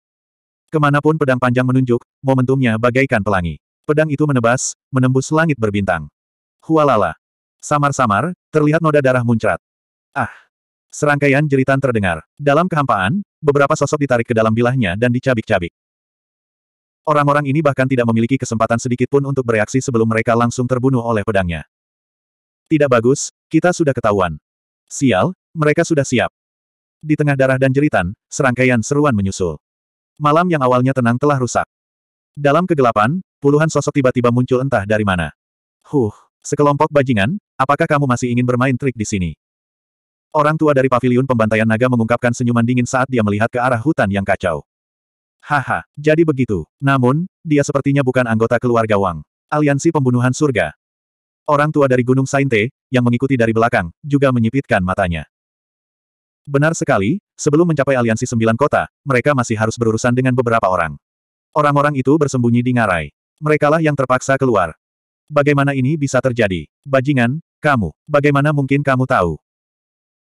Kemanapun pedang panjang menunjuk, momentumnya bagaikan pelangi. Pedang itu menebas, menembus langit berbintang. Hualala. Samar-samar, terlihat noda darah muncrat. Ah. Serangkaian jeritan terdengar. Dalam kehampaan, beberapa sosok ditarik ke dalam bilahnya dan dicabik-cabik. Orang-orang ini bahkan tidak memiliki kesempatan sedikit pun untuk bereaksi sebelum mereka langsung terbunuh oleh pedangnya. Tidak bagus, kita sudah ketahuan. Sial, mereka sudah siap. Di tengah darah dan jeritan, serangkaian seruan menyusul. Malam yang awalnya tenang telah rusak. Dalam kegelapan, puluhan sosok tiba-tiba muncul entah dari mana. Huh, sekelompok bajingan, apakah kamu masih ingin bermain trik di sini? Orang tua dari pavilion pembantaian naga mengungkapkan senyuman dingin saat dia melihat ke arah hutan yang kacau. Haha, jadi begitu. Namun, dia sepertinya bukan anggota keluarga Wang. Aliansi Pembunuhan Surga. Orang tua dari Gunung Sainte, yang mengikuti dari belakang, juga menyipitkan matanya. Benar sekali, sebelum mencapai aliansi sembilan kota, mereka masih harus berurusan dengan beberapa orang. Orang-orang itu bersembunyi di ngarai. Merekalah yang terpaksa keluar. Bagaimana ini bisa terjadi? Bajingan, kamu, bagaimana mungkin kamu tahu?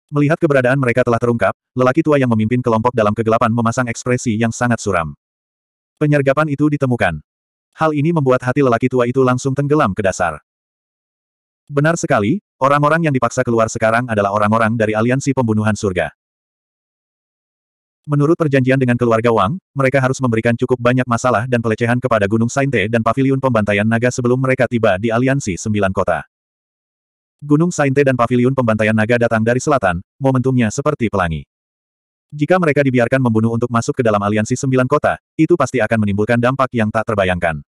Melihat keberadaan mereka telah terungkap, lelaki tua yang memimpin kelompok dalam kegelapan memasang ekspresi yang sangat suram. Penyergapan itu ditemukan. Hal ini membuat hati lelaki tua itu langsung tenggelam ke dasar. Benar sekali, Orang-orang yang dipaksa keluar sekarang adalah orang-orang dari aliansi pembunuhan surga. Menurut perjanjian dengan keluarga Wang, mereka harus memberikan cukup banyak masalah dan pelecehan kepada Gunung Sainte dan Paviliun Pembantaian Naga sebelum mereka tiba di aliansi sembilan kota. Gunung Sainte dan Paviliun Pembantaian Naga datang dari selatan, momentumnya seperti pelangi. Jika mereka dibiarkan membunuh untuk masuk ke dalam aliansi sembilan kota, itu pasti akan menimbulkan dampak yang tak terbayangkan.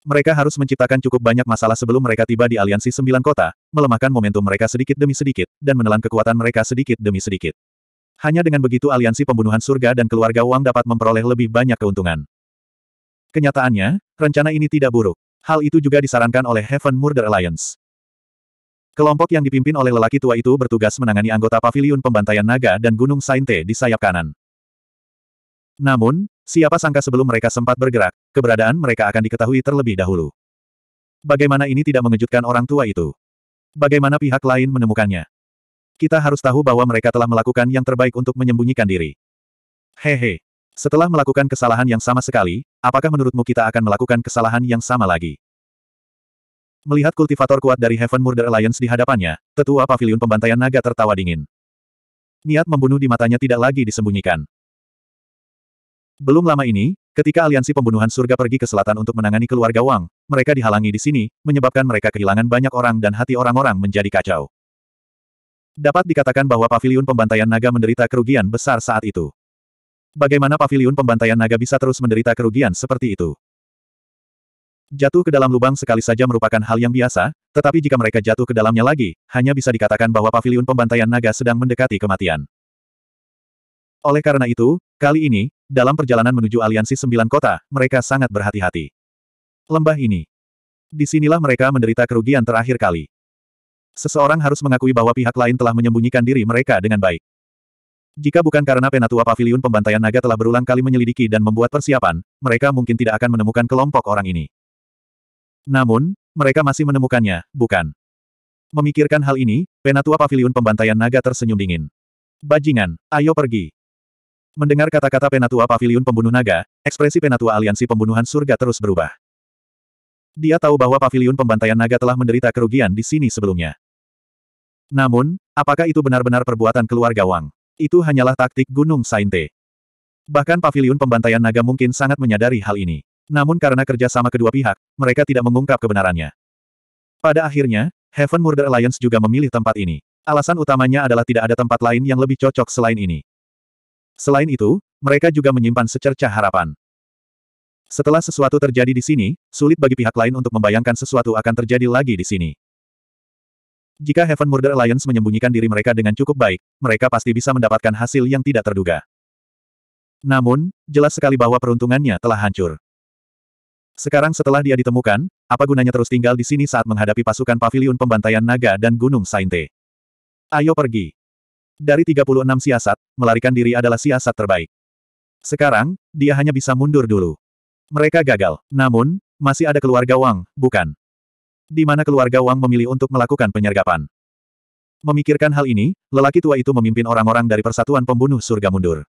Mereka harus menciptakan cukup banyak masalah sebelum mereka tiba di aliansi sembilan kota, melemahkan momentum mereka sedikit demi sedikit, dan menelan kekuatan mereka sedikit demi sedikit. Hanya dengan begitu aliansi pembunuhan surga dan keluarga Wang dapat memperoleh lebih banyak keuntungan. Kenyataannya, rencana ini tidak buruk. Hal itu juga disarankan oleh Heaven Murder Alliance. Kelompok yang dipimpin oleh lelaki tua itu bertugas menangani anggota paviliun pembantaian naga dan gunung Sainte di sayap kanan. Namun, Siapa sangka sebelum mereka sempat bergerak, keberadaan mereka akan diketahui terlebih dahulu. Bagaimana ini tidak mengejutkan orang tua itu? Bagaimana pihak lain menemukannya? Kita harus tahu bahwa mereka telah melakukan yang terbaik untuk menyembunyikan diri. Hehe. Setelah melakukan kesalahan yang sama sekali, apakah menurutmu kita akan melakukan kesalahan yang sama lagi? Melihat kultivator kuat dari Heaven Murder Alliance di hadapannya, tetua pavilion pembantaian naga tertawa dingin. Niat membunuh di matanya tidak lagi disembunyikan. Belum lama ini, ketika aliansi pembunuhan surga pergi ke selatan untuk menangani keluarga Wang, mereka dihalangi di sini, menyebabkan mereka kehilangan banyak orang dan hati orang-orang menjadi kacau. Dapat dikatakan bahwa pavilion pembantaian naga menderita kerugian besar saat itu. Bagaimana pavilion pembantaian naga bisa terus menderita kerugian seperti itu? Jatuh ke dalam lubang sekali saja merupakan hal yang biasa, tetapi jika mereka jatuh ke dalamnya lagi, hanya bisa dikatakan bahwa pavilion pembantaian naga sedang mendekati kematian. Oleh karena itu, kali ini, dalam perjalanan menuju aliansi sembilan kota, mereka sangat berhati-hati. Lembah ini. Disinilah mereka menderita kerugian terakhir kali. Seseorang harus mengakui bahwa pihak lain telah menyembunyikan diri mereka dengan baik. Jika bukan karena Penatua Pavilion Pembantaian Naga telah berulang kali menyelidiki dan membuat persiapan, mereka mungkin tidak akan menemukan kelompok orang ini. Namun, mereka masih menemukannya, bukan? Memikirkan hal ini, Penatua Pavilion Pembantaian Naga tersenyum dingin. Bajingan, ayo pergi. Mendengar kata-kata Penatua Pavilion Pembunuh Naga, ekspresi Penatua Aliansi Pembunuhan Surga terus berubah. Dia tahu bahwa Pavilion Pembantaian Naga telah menderita kerugian di sini sebelumnya. Namun, apakah itu benar-benar perbuatan keluarga Wang? Itu hanyalah taktik Gunung Sainte. Bahkan Pavilion Pembantaian Naga mungkin sangat menyadari hal ini. Namun karena kerja sama kedua pihak, mereka tidak mengungkap kebenarannya. Pada akhirnya, Heaven Murder Alliance juga memilih tempat ini. Alasan utamanya adalah tidak ada tempat lain yang lebih cocok selain ini. Selain itu, mereka juga menyimpan secerca harapan. Setelah sesuatu terjadi di sini, sulit bagi pihak lain untuk membayangkan sesuatu akan terjadi lagi di sini. Jika Heaven Murder Alliance menyembunyikan diri mereka dengan cukup baik, mereka pasti bisa mendapatkan hasil yang tidak terduga. Namun, jelas sekali bahwa peruntungannya telah hancur. Sekarang setelah dia ditemukan, apa gunanya terus tinggal di sini saat menghadapi pasukan Paviliun pembantaian naga dan gunung Sainte? Ayo pergi. Dari 36 siasat, melarikan diri adalah siasat terbaik. Sekarang, dia hanya bisa mundur dulu. Mereka gagal, namun, masih ada keluarga Wang, bukan? Di mana keluarga Wang memilih untuk melakukan penyergapan. Memikirkan hal ini, lelaki tua itu memimpin orang-orang dari Persatuan Pembunuh Surga mundur.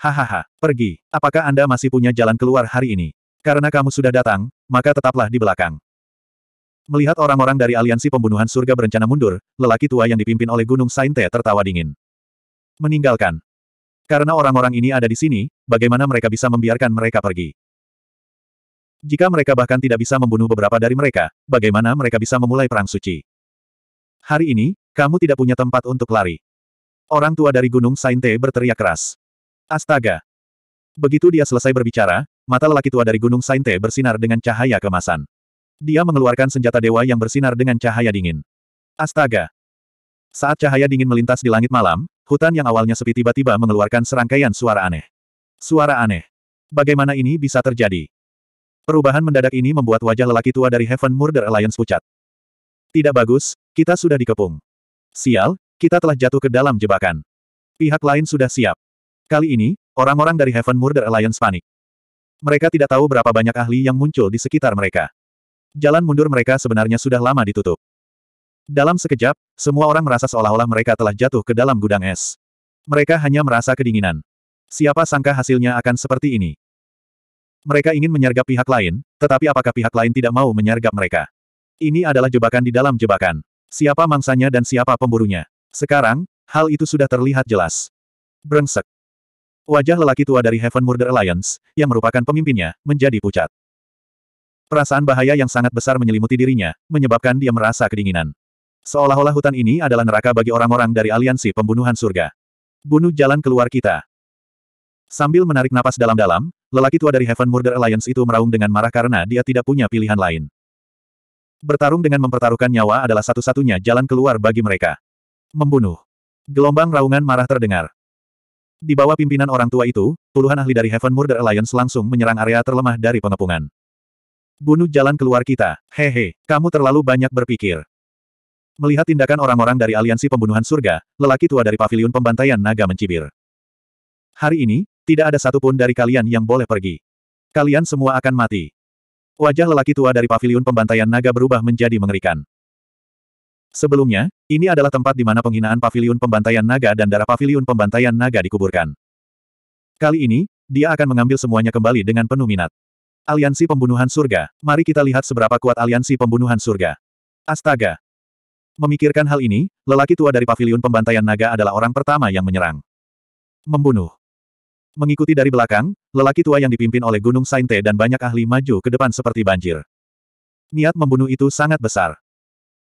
Hahaha, pergi. Apakah Anda masih punya jalan keluar hari ini? Karena kamu sudah datang, maka tetaplah di belakang. Melihat orang-orang dari aliansi pembunuhan surga berencana mundur, lelaki tua yang dipimpin oleh Gunung Sainte tertawa dingin. Meninggalkan. Karena orang-orang ini ada di sini, bagaimana mereka bisa membiarkan mereka pergi? Jika mereka bahkan tidak bisa membunuh beberapa dari mereka, bagaimana mereka bisa memulai perang suci? Hari ini, kamu tidak punya tempat untuk lari. Orang tua dari Gunung Sainte berteriak keras. Astaga! Begitu dia selesai berbicara, mata lelaki tua dari Gunung Sainte bersinar dengan cahaya kemasan. Dia mengeluarkan senjata dewa yang bersinar dengan cahaya dingin. Astaga! Saat cahaya dingin melintas di langit malam, hutan yang awalnya sepi tiba-tiba mengeluarkan serangkaian suara aneh. Suara aneh. Bagaimana ini bisa terjadi? Perubahan mendadak ini membuat wajah lelaki tua dari Heaven Murder Alliance pucat. Tidak bagus, kita sudah dikepung. Sial, kita telah jatuh ke dalam jebakan. Pihak lain sudah siap. Kali ini, orang-orang dari Heaven Murder Alliance panik. Mereka tidak tahu berapa banyak ahli yang muncul di sekitar mereka. Jalan mundur mereka sebenarnya sudah lama ditutup. Dalam sekejap, semua orang merasa seolah-olah mereka telah jatuh ke dalam gudang es. Mereka hanya merasa kedinginan. Siapa sangka hasilnya akan seperti ini? Mereka ingin menyergap pihak lain, tetapi apakah pihak lain tidak mau menyergap mereka? Ini adalah jebakan di dalam jebakan. Siapa mangsanya dan siapa pemburunya? Sekarang, hal itu sudah terlihat jelas. Brengsek. Wajah lelaki tua dari Heaven Murder Alliance, yang merupakan pemimpinnya, menjadi pucat. Perasaan bahaya yang sangat besar menyelimuti dirinya, menyebabkan dia merasa kedinginan. Seolah-olah hutan ini adalah neraka bagi orang-orang dari aliansi pembunuhan surga. Bunuh jalan keluar kita. Sambil menarik napas dalam-dalam, lelaki tua dari Heaven Murder Alliance itu meraung dengan marah karena dia tidak punya pilihan lain. Bertarung dengan mempertaruhkan nyawa adalah satu-satunya jalan keluar bagi mereka. Membunuh. Gelombang raungan marah terdengar. Di bawah pimpinan orang tua itu, puluhan ahli dari Heaven Murder Alliance langsung menyerang area terlemah dari pengepungan. Bunuh jalan keluar kita, hehe, kamu terlalu banyak berpikir. Melihat tindakan orang-orang dari aliansi pembunuhan surga, lelaki tua dari paviliun pembantaian naga mencibir. Hari ini, tidak ada satupun dari kalian yang boleh pergi. Kalian semua akan mati. Wajah lelaki tua dari paviliun pembantaian naga berubah menjadi mengerikan. Sebelumnya, ini adalah tempat di mana penghinaan paviliun pembantaian naga dan darah paviliun pembantaian naga dikuburkan. Kali ini, dia akan mengambil semuanya kembali dengan penuh minat. Aliansi Pembunuhan Surga, mari kita lihat seberapa kuat aliansi pembunuhan surga. Astaga! Memikirkan hal ini, lelaki tua dari paviliun pembantaian naga adalah orang pertama yang menyerang. Membunuh. Mengikuti dari belakang, lelaki tua yang dipimpin oleh Gunung Sainte dan banyak ahli maju ke depan seperti banjir. Niat membunuh itu sangat besar.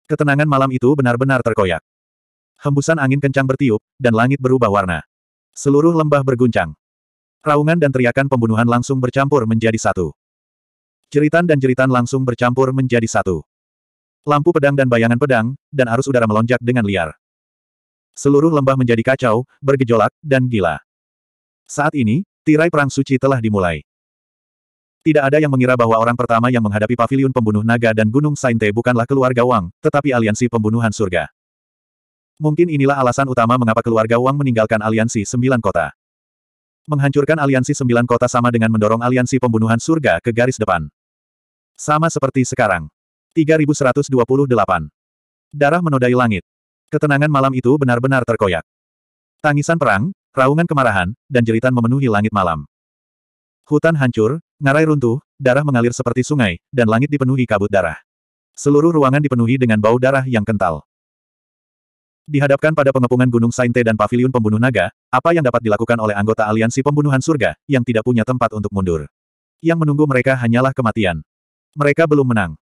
Ketenangan malam itu benar-benar terkoyak. Hembusan angin kencang bertiup, dan langit berubah warna. Seluruh lembah berguncang. Raungan dan teriakan pembunuhan langsung bercampur menjadi satu. Jeritan dan jeritan langsung bercampur menjadi satu. Lampu pedang dan bayangan pedang, dan arus udara melonjak dengan liar. Seluruh lembah menjadi kacau, bergejolak, dan gila. Saat ini, tirai perang suci telah dimulai. Tidak ada yang mengira bahwa orang pertama yang menghadapi pavilion pembunuh naga dan Gunung Sainte bukanlah keluarga Wang, tetapi aliansi pembunuhan surga. Mungkin inilah alasan utama mengapa keluarga Wang meninggalkan aliansi sembilan kota. Menghancurkan aliansi sembilan kota sama dengan mendorong aliansi pembunuhan surga ke garis depan. Sama seperti sekarang. 3128. Darah menodai langit. Ketenangan malam itu benar-benar terkoyak. Tangisan perang, raungan kemarahan, dan jeritan memenuhi langit malam. Hutan hancur, ngarai runtuh, darah mengalir seperti sungai, dan langit dipenuhi kabut darah. Seluruh ruangan dipenuhi dengan bau darah yang kental. Dihadapkan pada pengepungan Gunung Sainte dan Paviliun Pembunuh Naga, apa yang dapat dilakukan oleh anggota aliansi pembunuhan surga, yang tidak punya tempat untuk mundur. Yang menunggu mereka hanyalah kematian. Mereka belum menang.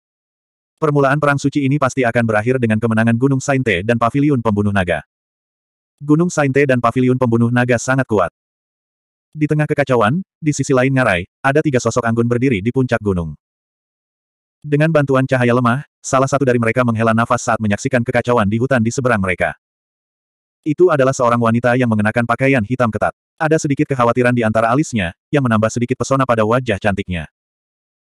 Permulaan Perang Suci ini pasti akan berakhir dengan kemenangan Gunung Sainte dan Paviliun Pembunuh Naga. Gunung Sainte dan Paviliun Pembunuh Naga sangat kuat. Di tengah kekacauan, di sisi lain ngarai, ada tiga sosok anggun berdiri di puncak gunung. Dengan bantuan cahaya lemah, salah satu dari mereka menghela nafas saat menyaksikan kekacauan di hutan di seberang mereka. Itu adalah seorang wanita yang mengenakan pakaian hitam ketat. Ada sedikit kekhawatiran di antara alisnya, yang menambah sedikit pesona pada wajah cantiknya.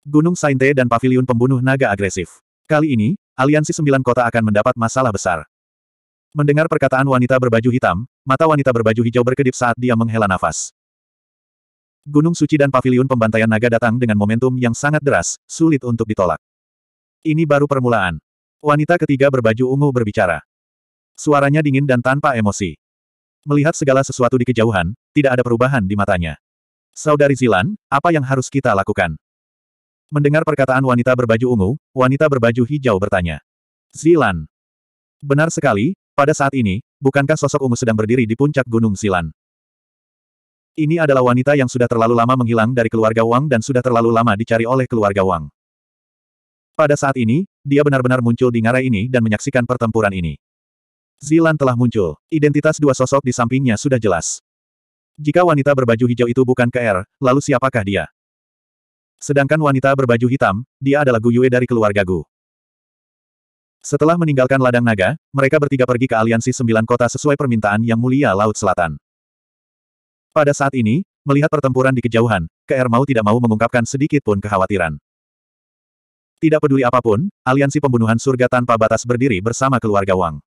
Gunung Sainte dan Paviliun Pembunuh Naga Agresif. Kali ini, aliansi sembilan kota akan mendapat masalah besar. Mendengar perkataan wanita berbaju hitam, mata wanita berbaju hijau berkedip saat dia menghela nafas. Gunung Suci dan Paviliun Pembantaian Naga datang dengan momentum yang sangat deras, sulit untuk ditolak. Ini baru permulaan. Wanita ketiga berbaju ungu berbicara. Suaranya dingin dan tanpa emosi. Melihat segala sesuatu di kejauhan, tidak ada perubahan di matanya. Saudari Zilan, apa yang harus kita lakukan? Mendengar perkataan wanita berbaju ungu, wanita berbaju hijau bertanya. Zilan. Benar sekali, pada saat ini, bukankah sosok ungu sedang berdiri di puncak Gunung Zilan? Ini adalah wanita yang sudah terlalu lama menghilang dari keluarga Wang dan sudah terlalu lama dicari oleh keluarga Wang. Pada saat ini, dia benar-benar muncul di ngarai ini dan menyaksikan pertempuran ini. Zilan telah muncul. Identitas dua sosok di sampingnya sudah jelas. Jika wanita berbaju hijau itu bukan KR, lalu siapakah dia? Sedangkan wanita berbaju hitam, dia adalah Gu Yue dari keluarga Gu. Setelah meninggalkan ladang naga, mereka bertiga pergi ke aliansi sembilan kota sesuai permintaan Yang Mulia Laut Selatan. Pada saat ini, melihat pertempuran di kejauhan, KR mau tidak mau mengungkapkan sedikit pun kekhawatiran. Tidak peduli apapun, aliansi pembunuhan surga tanpa batas berdiri bersama keluarga Wang.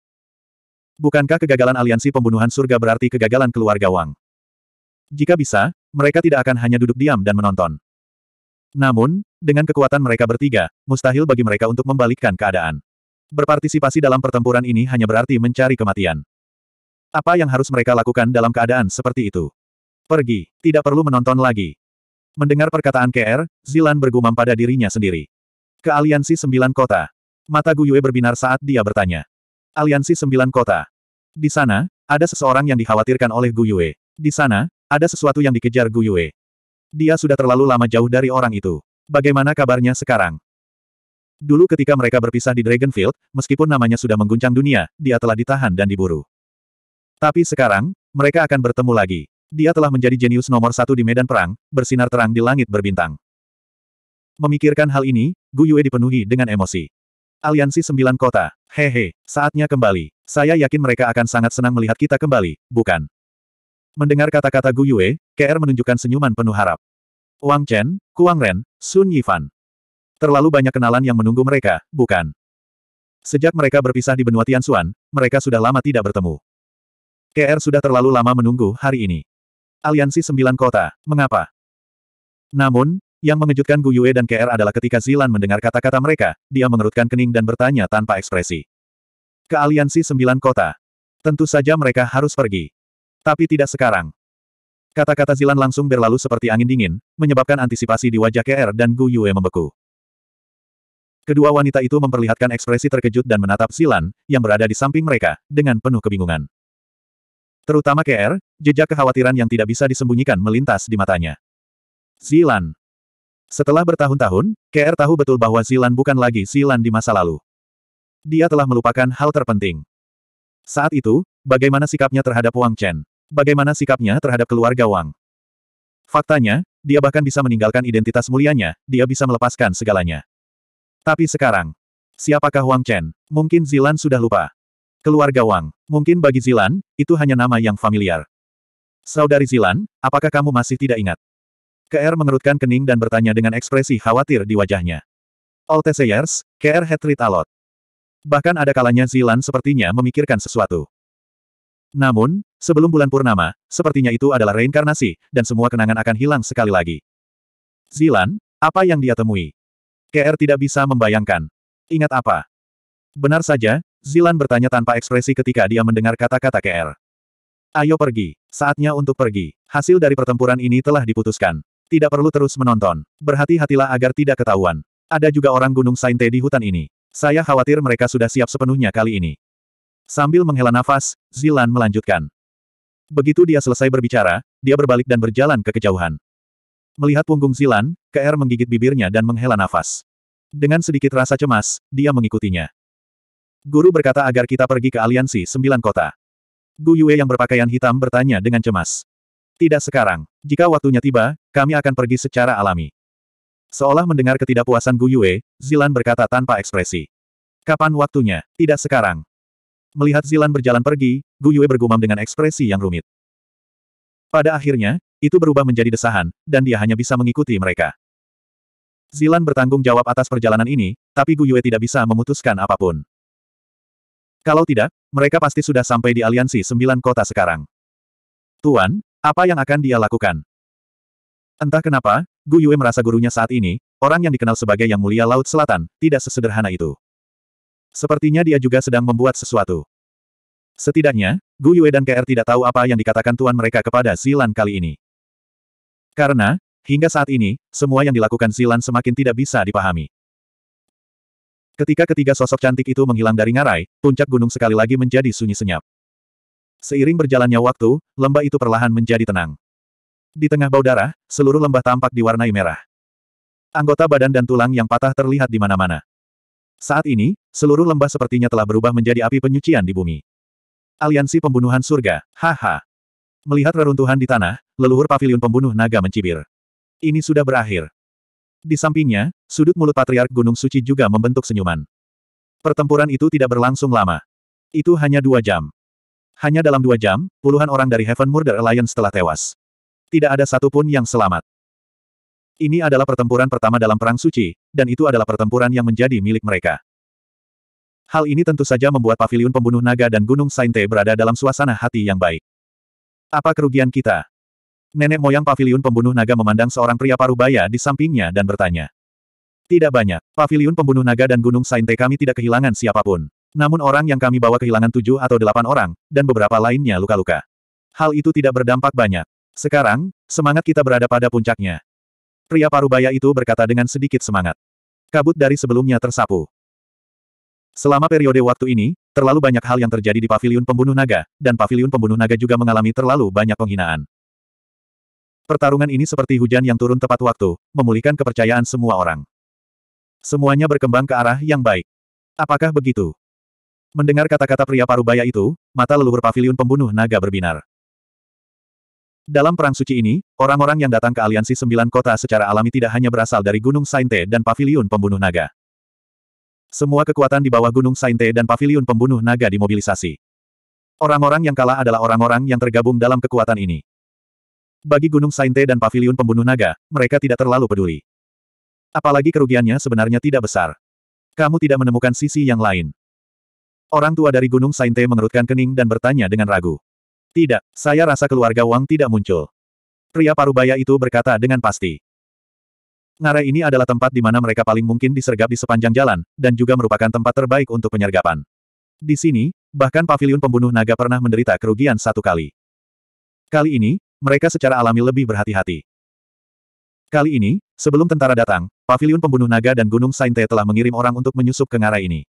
Bukankah kegagalan aliansi pembunuhan surga berarti kegagalan keluarga Wang? Jika bisa, mereka tidak akan hanya duduk diam dan menonton. Namun, dengan kekuatan mereka bertiga, mustahil bagi mereka untuk membalikkan keadaan. Berpartisipasi dalam pertempuran ini hanya berarti mencari kematian. Apa yang harus mereka lakukan dalam keadaan seperti itu? Pergi, tidak perlu menonton lagi. Mendengar perkataan KR, Zilan bergumam pada dirinya sendiri. Ke Aliansi Sembilan Kota. Mata Guyue berbinar saat dia bertanya. Aliansi Sembilan Kota. Di sana, ada seseorang yang dikhawatirkan oleh Guyue. Di sana, ada sesuatu yang dikejar Guyue. Dia sudah terlalu lama jauh dari orang itu. Bagaimana kabarnya sekarang? Dulu ketika mereka berpisah di Dragonfield, meskipun namanya sudah mengguncang dunia, dia telah ditahan dan diburu. Tapi sekarang, mereka akan bertemu lagi. Dia telah menjadi jenius nomor satu di medan perang, bersinar terang di langit berbintang. Memikirkan hal ini, Gu Yue dipenuhi dengan emosi. Aliansi Sembilan Kota, hehe, saatnya kembali. Saya yakin mereka akan sangat senang melihat kita kembali, bukan? Mendengar kata-kata Gu Yue, KR menunjukkan senyuman penuh harap. Wang Chen, Kuang Ren, Sun Yifan. Terlalu banyak kenalan yang menunggu mereka, bukan? Sejak mereka berpisah di benua Tianxuan, mereka sudah lama tidak bertemu. KR sudah terlalu lama menunggu hari ini. Aliansi Sembilan Kota, mengapa? Namun, yang mengejutkan Gu Yue dan KR adalah ketika Zilan mendengar kata-kata mereka, dia mengerutkan kening dan bertanya tanpa ekspresi. Ke Aliansi Sembilan Kota. Tentu saja mereka harus pergi. Tapi tidak sekarang. Kata-kata Zilan langsung berlalu seperti angin dingin, menyebabkan antisipasi di wajah KR dan Gu Yue membeku. Kedua wanita itu memperlihatkan ekspresi terkejut dan menatap Zilan, yang berada di samping mereka, dengan penuh kebingungan. Terutama KR, jejak kekhawatiran yang tidak bisa disembunyikan melintas di matanya. Zilan. Setelah bertahun-tahun, KR tahu betul bahwa Zilan bukan lagi Zilan di masa lalu. Dia telah melupakan hal terpenting. Saat itu, Bagaimana sikapnya terhadap Wang Chen? Bagaimana sikapnya terhadap keluarga Wang? Faktanya, dia bahkan bisa meninggalkan identitas mulianya, dia bisa melepaskan segalanya. Tapi sekarang, siapakah Wang Chen? Mungkin Zilan sudah lupa. Keluarga Wang, mungkin bagi Zilan, itu hanya nama yang familiar. Saudari Zilan, apakah kamu masih tidak ingat? KR mengerutkan kening dan bertanya dengan ekspresi khawatir di wajahnya. All Tessayers, KR hatred alot. Bahkan ada kalanya Zilan sepertinya memikirkan sesuatu. Namun, sebelum bulan purnama, sepertinya itu adalah reinkarnasi, dan semua kenangan akan hilang sekali lagi. Zilan, apa yang dia temui? KR tidak bisa membayangkan. Ingat apa? Benar saja, Zilan bertanya tanpa ekspresi ketika dia mendengar kata-kata KR. Ayo pergi, saatnya untuk pergi. Hasil dari pertempuran ini telah diputuskan. Tidak perlu terus menonton. Berhati-hatilah agar tidak ketahuan. Ada juga orang Gunung Sainte di hutan ini. Saya khawatir mereka sudah siap sepenuhnya kali ini. Sambil menghela nafas, Zilan melanjutkan. Begitu dia selesai berbicara, dia berbalik dan berjalan ke kejauhan. Melihat punggung Zilan, KR menggigit bibirnya dan menghela nafas. Dengan sedikit rasa cemas, dia mengikutinya. Guru berkata agar kita pergi ke aliansi sembilan kota. Gu Yue yang berpakaian hitam bertanya dengan cemas. Tidak sekarang. Jika waktunya tiba, kami akan pergi secara alami. Seolah mendengar ketidakpuasan Gu Yue, Zilan berkata tanpa ekspresi. Kapan waktunya? Tidak sekarang. Melihat Zilan berjalan pergi, Gu Yue bergumam dengan ekspresi yang rumit. Pada akhirnya, itu berubah menjadi desahan, dan dia hanya bisa mengikuti mereka. Zilan bertanggung jawab atas perjalanan ini, tapi Gu Yue tidak bisa memutuskan apapun. Kalau tidak, mereka pasti sudah sampai di aliansi sembilan kota sekarang. Tuan, apa yang akan dia lakukan? Entah kenapa, Gu Yue merasa gurunya saat ini, orang yang dikenal sebagai Yang Mulia Laut Selatan, tidak sesederhana itu. Sepertinya dia juga sedang membuat sesuatu. Setidaknya, Gu Yue dan KR tidak tahu apa yang dikatakan tuan mereka kepada Zilan kali ini. Karena, hingga saat ini, semua yang dilakukan Zilan semakin tidak bisa dipahami. Ketika ketiga sosok cantik itu menghilang dari ngarai, puncak gunung sekali lagi menjadi sunyi senyap. Seiring berjalannya waktu, lembah itu perlahan menjadi tenang. Di tengah bau darah, seluruh lembah tampak diwarnai merah. Anggota badan dan tulang yang patah terlihat di mana-mana. Saat ini, seluruh lembah sepertinya telah berubah menjadi api penyucian di bumi. Aliansi Pembunuhan Surga, haha. Melihat reruntuhan di tanah, leluhur pavilion pembunuh naga mencibir. Ini sudah berakhir. Di sampingnya, sudut mulut Patriark Gunung Suci juga membentuk senyuman. Pertempuran itu tidak berlangsung lama. Itu hanya dua jam. Hanya dalam dua jam, puluhan orang dari Heaven Murder Alliance telah tewas. Tidak ada satupun yang selamat. Ini adalah pertempuran pertama dalam Perang Suci, dan itu adalah pertempuran yang menjadi milik mereka. Hal ini tentu saja membuat paviliun pembunuh naga dan Gunung Sainte berada dalam suasana hati yang baik. Apa kerugian kita? Nenek moyang paviliun pembunuh naga memandang seorang pria parubaya di sampingnya dan bertanya. Tidak banyak, paviliun pembunuh naga dan Gunung Sainte kami tidak kehilangan siapapun. Namun orang yang kami bawa kehilangan tujuh atau delapan orang, dan beberapa lainnya luka-luka. Hal itu tidak berdampak banyak. Sekarang, semangat kita berada pada puncaknya. Pria parubaya itu berkata dengan sedikit semangat. Kabut dari sebelumnya tersapu. Selama periode waktu ini, terlalu banyak hal yang terjadi di paviliun pembunuh naga, dan paviliun pembunuh naga juga mengalami terlalu banyak penghinaan. Pertarungan ini seperti hujan yang turun tepat waktu, memulihkan kepercayaan semua orang. Semuanya berkembang ke arah yang baik. Apakah begitu? Mendengar kata-kata pria parubaya itu, mata leluhur paviliun pembunuh naga berbinar. Dalam Perang Suci ini, orang-orang yang datang ke aliansi sembilan kota secara alami tidak hanya berasal dari Gunung Sainte dan Paviliun Pembunuh Naga. Semua kekuatan di bawah Gunung Sainte dan Paviliun Pembunuh Naga dimobilisasi. Orang-orang yang kalah adalah orang-orang yang tergabung dalam kekuatan ini. Bagi Gunung Sainte dan Paviliun Pembunuh Naga, mereka tidak terlalu peduli. Apalagi kerugiannya sebenarnya tidak besar. Kamu tidak menemukan sisi yang lain. Orang tua dari Gunung Sainte mengerutkan kening dan bertanya dengan ragu. Tidak, saya rasa keluarga Wang tidak muncul. Pria parubaya itu berkata dengan pasti. Ngarai ini adalah tempat di mana mereka paling mungkin disergap di sepanjang jalan, dan juga merupakan tempat terbaik untuk penyergapan. Di sini, bahkan pavilion pembunuh naga pernah menderita kerugian satu kali. Kali ini, mereka secara alami lebih berhati-hati. Kali ini, sebelum tentara datang, pavilion pembunuh naga dan Gunung Sainte telah mengirim orang untuk menyusup ke ngarai ini.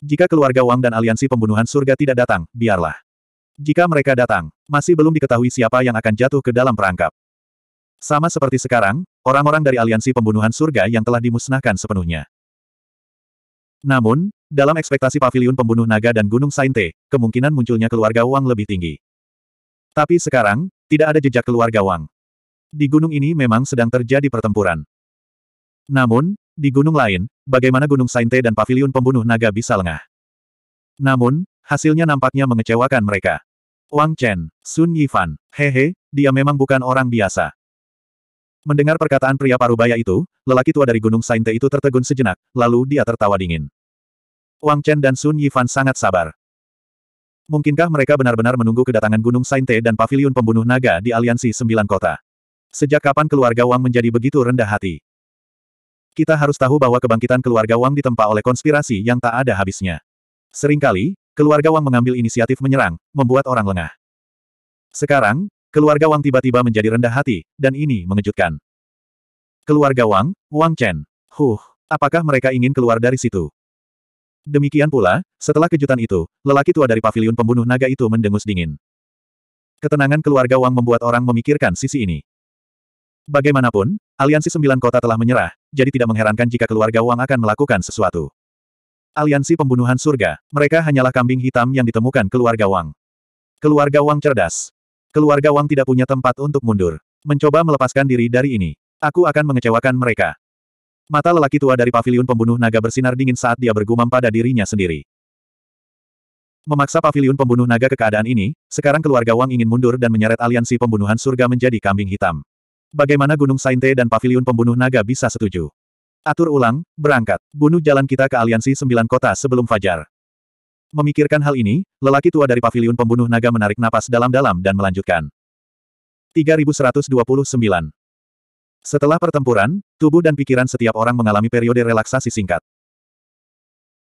Jika keluarga Wang dan aliansi pembunuhan surga tidak datang, biarlah. Jika mereka datang, masih belum diketahui siapa yang akan jatuh ke dalam perangkap. Sama seperti sekarang, orang-orang dari aliansi pembunuhan surga yang telah dimusnahkan sepenuhnya. Namun, dalam ekspektasi pavilion pembunuh naga dan gunung Sainte, kemungkinan munculnya keluarga Wang lebih tinggi. Tapi sekarang, tidak ada jejak keluarga Wang. Di gunung ini memang sedang terjadi pertempuran. Namun, di gunung lain, bagaimana gunung Sainte dan pavilion pembunuh naga bisa lengah? Namun, hasilnya nampaknya mengecewakan mereka. Wang Chen, Sun Yifan, hehe, dia memang bukan orang biasa. Mendengar perkataan pria parubaya itu, lelaki tua dari Gunung Sainte itu tertegun sejenak, lalu dia tertawa dingin. Wang Chen dan Sun Yifan sangat sabar. Mungkinkah mereka benar-benar menunggu kedatangan Gunung Sainte dan Paviliun Pembunuh Naga di Aliansi Sembilan Kota? Sejak kapan keluarga Wang menjadi begitu rendah hati? Kita harus tahu bahwa kebangkitan keluarga Wang ditempa oleh konspirasi yang tak ada habisnya. Seringkali, keluarga Wang mengambil inisiatif menyerang, membuat orang lengah. Sekarang, keluarga Wang tiba-tiba menjadi rendah hati, dan ini mengejutkan. Keluarga Wang, Wang Chen. Huh, apakah mereka ingin keluar dari situ? Demikian pula, setelah kejutan itu, lelaki tua dari pavilion pembunuh naga itu mendengus dingin. Ketenangan keluarga Wang membuat orang memikirkan sisi ini. Bagaimanapun, aliansi sembilan kota telah menyerah, jadi tidak mengherankan jika keluarga Wang akan melakukan sesuatu. Aliansi Pembunuhan Surga, mereka hanyalah kambing hitam yang ditemukan keluarga Wang. Keluarga Wang cerdas. Keluarga Wang tidak punya tempat untuk mundur. Mencoba melepaskan diri dari ini. Aku akan mengecewakan mereka. Mata lelaki tua dari paviliun pembunuh naga bersinar dingin saat dia bergumam pada dirinya sendiri. Memaksa paviliun pembunuh naga ke keadaan ini, sekarang keluarga Wang ingin mundur dan menyeret aliansi pembunuhan surga menjadi kambing hitam. Bagaimana Gunung Sainte dan paviliun pembunuh naga bisa setuju? Atur ulang, berangkat. Bunuh jalan kita ke aliansi sembilan kota sebelum fajar. Memikirkan hal ini, lelaki tua dari pavilion pembunuh naga menarik napas dalam-dalam dan melanjutkan. 3129 Setelah pertempuran, tubuh dan pikiran setiap orang mengalami periode relaksasi singkat.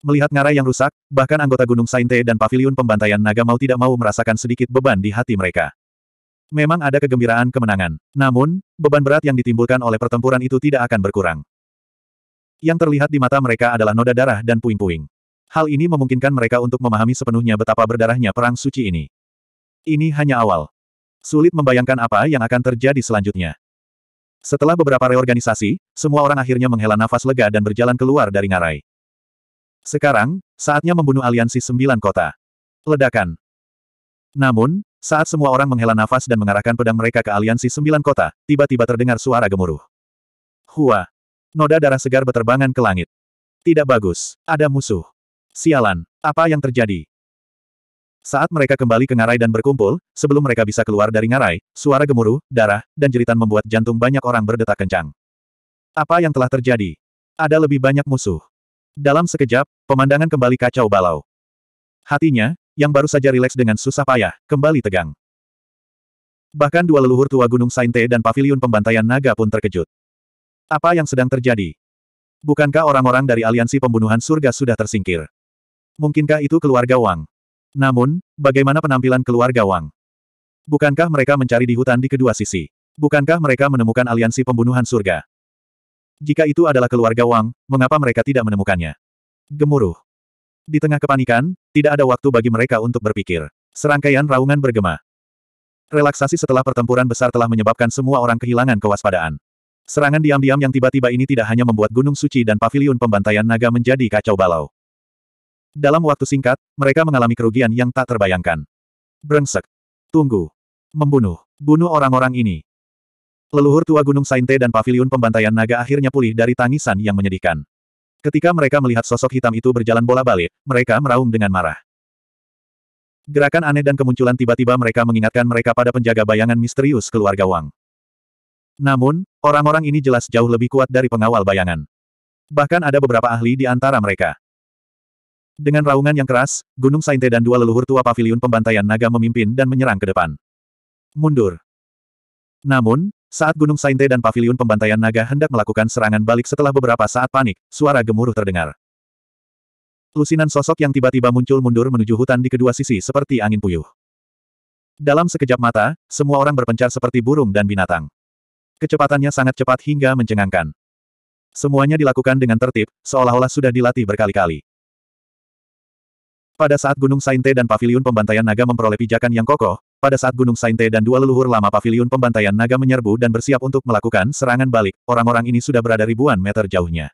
Melihat ngarai yang rusak, bahkan anggota Gunung Sainte dan pavilion pembantaian naga mau tidak mau merasakan sedikit beban di hati mereka. Memang ada kegembiraan kemenangan. Namun, beban berat yang ditimbulkan oleh pertempuran itu tidak akan berkurang. Yang terlihat di mata mereka adalah noda darah dan puing-puing. Hal ini memungkinkan mereka untuk memahami sepenuhnya betapa berdarahnya perang suci ini. Ini hanya awal. Sulit membayangkan apa yang akan terjadi selanjutnya. Setelah beberapa reorganisasi, semua orang akhirnya menghela nafas lega dan berjalan keluar dari ngarai. Sekarang, saatnya membunuh aliansi sembilan kota. Ledakan. Namun, saat semua orang menghela nafas dan mengarahkan pedang mereka ke aliansi sembilan kota, tiba-tiba terdengar suara gemuruh. Hua. Noda darah segar beterbangan ke langit. Tidak bagus. Ada musuh. Sialan. Apa yang terjadi? Saat mereka kembali ke ngarai dan berkumpul, sebelum mereka bisa keluar dari ngarai, suara gemuruh, darah, dan jeritan membuat jantung banyak orang berdetak kencang. Apa yang telah terjadi? Ada lebih banyak musuh. Dalam sekejap, pemandangan kembali kacau balau. Hatinya, yang baru saja rileks dengan susah payah, kembali tegang. Bahkan dua leluhur tua Gunung Sainte dan Paviliun pembantaian naga pun terkejut. Apa yang sedang terjadi? Bukankah orang-orang dari aliansi pembunuhan surga sudah tersingkir? Mungkinkah itu keluarga Wang? Namun, bagaimana penampilan keluarga Wang? Bukankah mereka mencari di hutan di kedua sisi? Bukankah mereka menemukan aliansi pembunuhan surga? Jika itu adalah keluarga Wang, mengapa mereka tidak menemukannya? Gemuruh. Di tengah kepanikan, tidak ada waktu bagi mereka untuk berpikir. Serangkaian raungan bergema. Relaksasi setelah pertempuran besar telah menyebabkan semua orang kehilangan kewaspadaan. Serangan diam-diam yang tiba-tiba ini tidak hanya membuat Gunung Suci dan Paviliun Pembantaian Naga menjadi kacau balau. Dalam waktu singkat, mereka mengalami kerugian yang tak terbayangkan. Brengsek. Tunggu. Membunuh. Bunuh orang-orang ini. Leluhur tua Gunung Sainte dan Paviliun Pembantaian Naga akhirnya pulih dari tangisan yang menyedihkan. Ketika mereka melihat sosok hitam itu berjalan bola balik, mereka meraung dengan marah. Gerakan aneh dan kemunculan tiba-tiba mereka mengingatkan mereka pada penjaga bayangan misterius keluarga Wang. Namun, Orang-orang ini jelas jauh lebih kuat dari pengawal bayangan. Bahkan ada beberapa ahli di antara mereka. Dengan raungan yang keras, Gunung Sainte dan dua leluhur tua Pavilion pembantaian naga memimpin dan menyerang ke depan. Mundur. Namun, saat Gunung Sainte dan Pavilion pembantaian naga hendak melakukan serangan balik setelah beberapa saat panik, suara gemuruh terdengar. Lusinan sosok yang tiba-tiba muncul mundur menuju hutan di kedua sisi seperti angin puyuh. Dalam sekejap mata, semua orang berpencar seperti burung dan binatang. Kecepatannya sangat cepat hingga mencengangkan. Semuanya dilakukan dengan tertib, seolah-olah sudah dilatih berkali-kali. Pada saat Gunung Sainte dan Paviliun Pembantaian Naga memperoleh pijakan yang kokoh, pada saat Gunung Sainte dan dua leluhur lama Paviliun Pembantaian Naga menyerbu dan bersiap untuk melakukan serangan balik, orang-orang ini sudah berada ribuan meter jauhnya.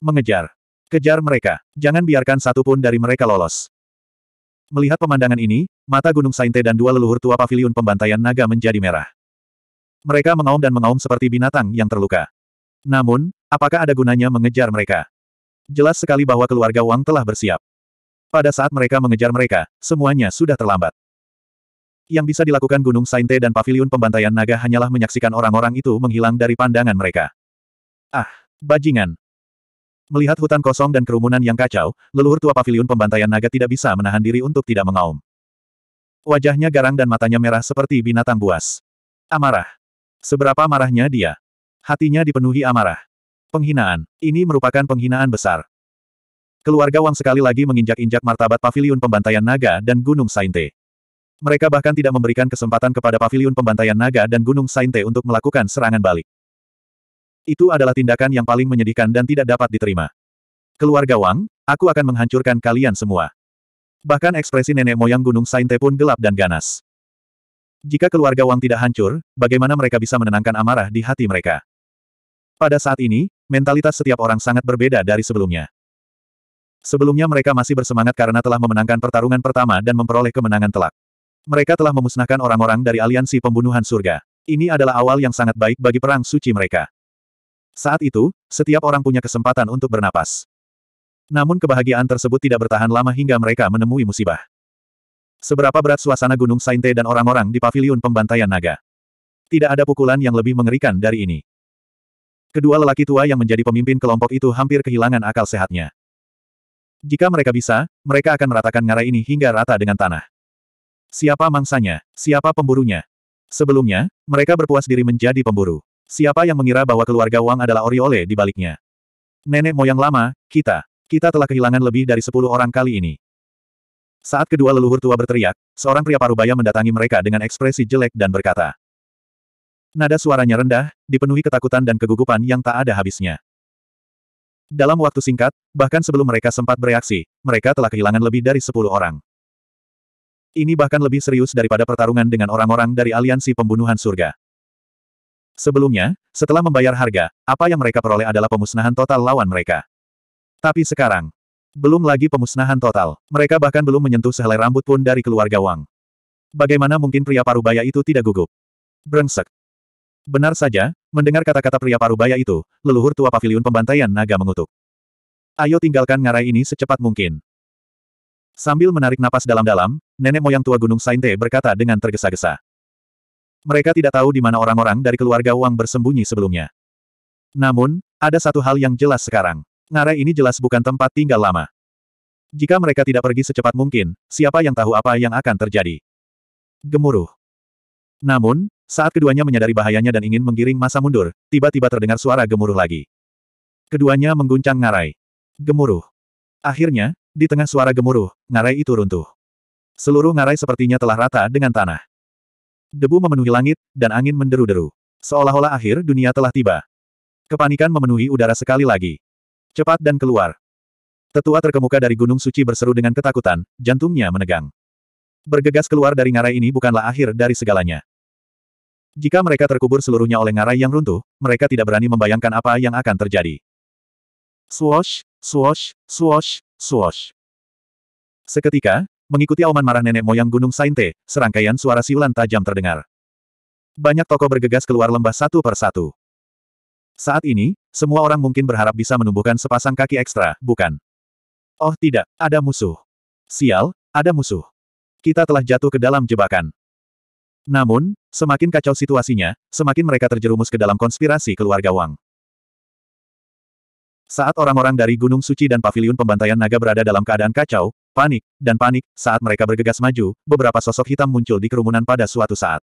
Mengejar. Kejar mereka. Jangan biarkan satu pun dari mereka lolos. Melihat pemandangan ini, mata Gunung Sainte dan dua leluhur tua Paviliun Pembantaian Naga menjadi merah. Mereka mengaum dan mengaum seperti binatang yang terluka. Namun, apakah ada gunanya mengejar mereka? Jelas sekali bahwa keluarga Wang telah bersiap. Pada saat mereka mengejar mereka, semuanya sudah terlambat. Yang bisa dilakukan Gunung Sainte dan Paviliun Pembantaian Naga hanyalah menyaksikan orang-orang itu menghilang dari pandangan mereka. Ah, bajingan, Melihat hutan kosong dan kerumunan yang kacau, leluhur tua paviliun pembantaian naga tidak bisa menahan diri untuk tidak mengaum. Wajahnya garang dan matanya merah seperti binatang buas. Amarah. Seberapa marahnya dia? Hatinya dipenuhi amarah. Penghinaan. Ini merupakan penghinaan besar. Keluarga Wang sekali lagi menginjak-injak martabat paviliun pembantaian naga dan Gunung Sainte. Mereka bahkan tidak memberikan kesempatan kepada paviliun pembantaian naga dan Gunung Sainte untuk melakukan serangan balik. Itu adalah tindakan yang paling menyedihkan dan tidak dapat diterima. Keluarga Wang, aku akan menghancurkan kalian semua. Bahkan ekspresi nenek moyang Gunung Sainte pun gelap dan ganas. Jika keluarga Wang tidak hancur, bagaimana mereka bisa menenangkan amarah di hati mereka? Pada saat ini, mentalitas setiap orang sangat berbeda dari sebelumnya. Sebelumnya mereka masih bersemangat karena telah memenangkan pertarungan pertama dan memperoleh kemenangan telak. Mereka telah memusnahkan orang-orang dari aliansi pembunuhan surga. Ini adalah awal yang sangat baik bagi perang suci mereka. Saat itu, setiap orang punya kesempatan untuk bernapas. Namun kebahagiaan tersebut tidak bertahan lama hingga mereka menemui musibah. Seberapa berat suasana Gunung Sainte dan orang-orang di paviliun pembantaian naga. Tidak ada pukulan yang lebih mengerikan dari ini. Kedua lelaki tua yang menjadi pemimpin kelompok itu hampir kehilangan akal sehatnya. Jika mereka bisa, mereka akan meratakan ngarai ini hingga rata dengan tanah. Siapa mangsanya? Siapa pemburunya? Sebelumnya, mereka berpuas diri menjadi pemburu. Siapa yang mengira bahwa keluarga Wang adalah oriole di baliknya? Nenek moyang lama, kita. Kita telah kehilangan lebih dari sepuluh orang kali ini. Saat kedua leluhur tua berteriak, seorang pria paruh baya mendatangi mereka dengan ekspresi jelek dan berkata. Nada suaranya rendah, dipenuhi ketakutan dan kegugupan yang tak ada habisnya. Dalam waktu singkat, bahkan sebelum mereka sempat bereaksi, mereka telah kehilangan lebih dari sepuluh orang. Ini bahkan lebih serius daripada pertarungan dengan orang-orang dari aliansi pembunuhan surga. Sebelumnya, setelah membayar harga, apa yang mereka peroleh adalah pemusnahan total lawan mereka. Tapi sekarang, belum lagi pemusnahan total. Mereka bahkan belum menyentuh sehelai rambut pun dari keluarga Wang. Bagaimana mungkin pria parubaya itu tidak gugup? Brengsek. Benar saja, mendengar kata-kata pria parubaya itu, leluhur tua pavilion pembantaian naga mengutuk. Ayo tinggalkan ngarai ini secepat mungkin. Sambil menarik napas dalam-dalam, nenek moyang tua Gunung Sainte berkata dengan tergesa-gesa. Mereka tidak tahu di mana orang-orang dari keluarga Wang bersembunyi sebelumnya. Namun, ada satu hal yang jelas sekarang. Ngare ini jelas bukan tempat tinggal lama. Jika mereka tidak pergi secepat mungkin, siapa yang tahu apa yang akan terjadi? Gemuruh. Namun, saat keduanya menyadari bahayanya dan ingin menggiring masa mundur, tiba-tiba terdengar suara gemuruh lagi. Keduanya mengguncang ngarai. Gemuruh. Akhirnya, di tengah suara gemuruh, ngarai itu runtuh. Seluruh ngarai sepertinya telah rata dengan tanah. Debu memenuhi langit, dan angin menderu-deru. Seolah-olah akhir dunia telah tiba. Kepanikan memenuhi udara sekali lagi. Cepat dan keluar. Tetua terkemuka dari Gunung Suci berseru dengan ketakutan, jantungnya menegang. Bergegas keluar dari ngarai ini bukanlah akhir dari segalanya. Jika mereka terkubur seluruhnya oleh ngarai yang runtuh, mereka tidak berani membayangkan apa yang akan terjadi. Swosh, swosh, swosh, swosh. Seketika, mengikuti auman marah nenek moyang Gunung Sainte, serangkaian suara siulan tajam terdengar. Banyak toko bergegas keluar lembah satu per satu. Saat ini, semua orang mungkin berharap bisa menumbuhkan sepasang kaki ekstra, bukan? Oh tidak, ada musuh. Sial, ada musuh. Kita telah jatuh ke dalam jebakan. Namun, semakin kacau situasinya, semakin mereka terjerumus ke dalam konspirasi keluarga Wang. Saat orang-orang dari Gunung Suci dan Paviliun Pembantaian Naga berada dalam keadaan kacau, panik, dan panik, saat mereka bergegas maju, beberapa sosok hitam muncul di kerumunan pada suatu saat.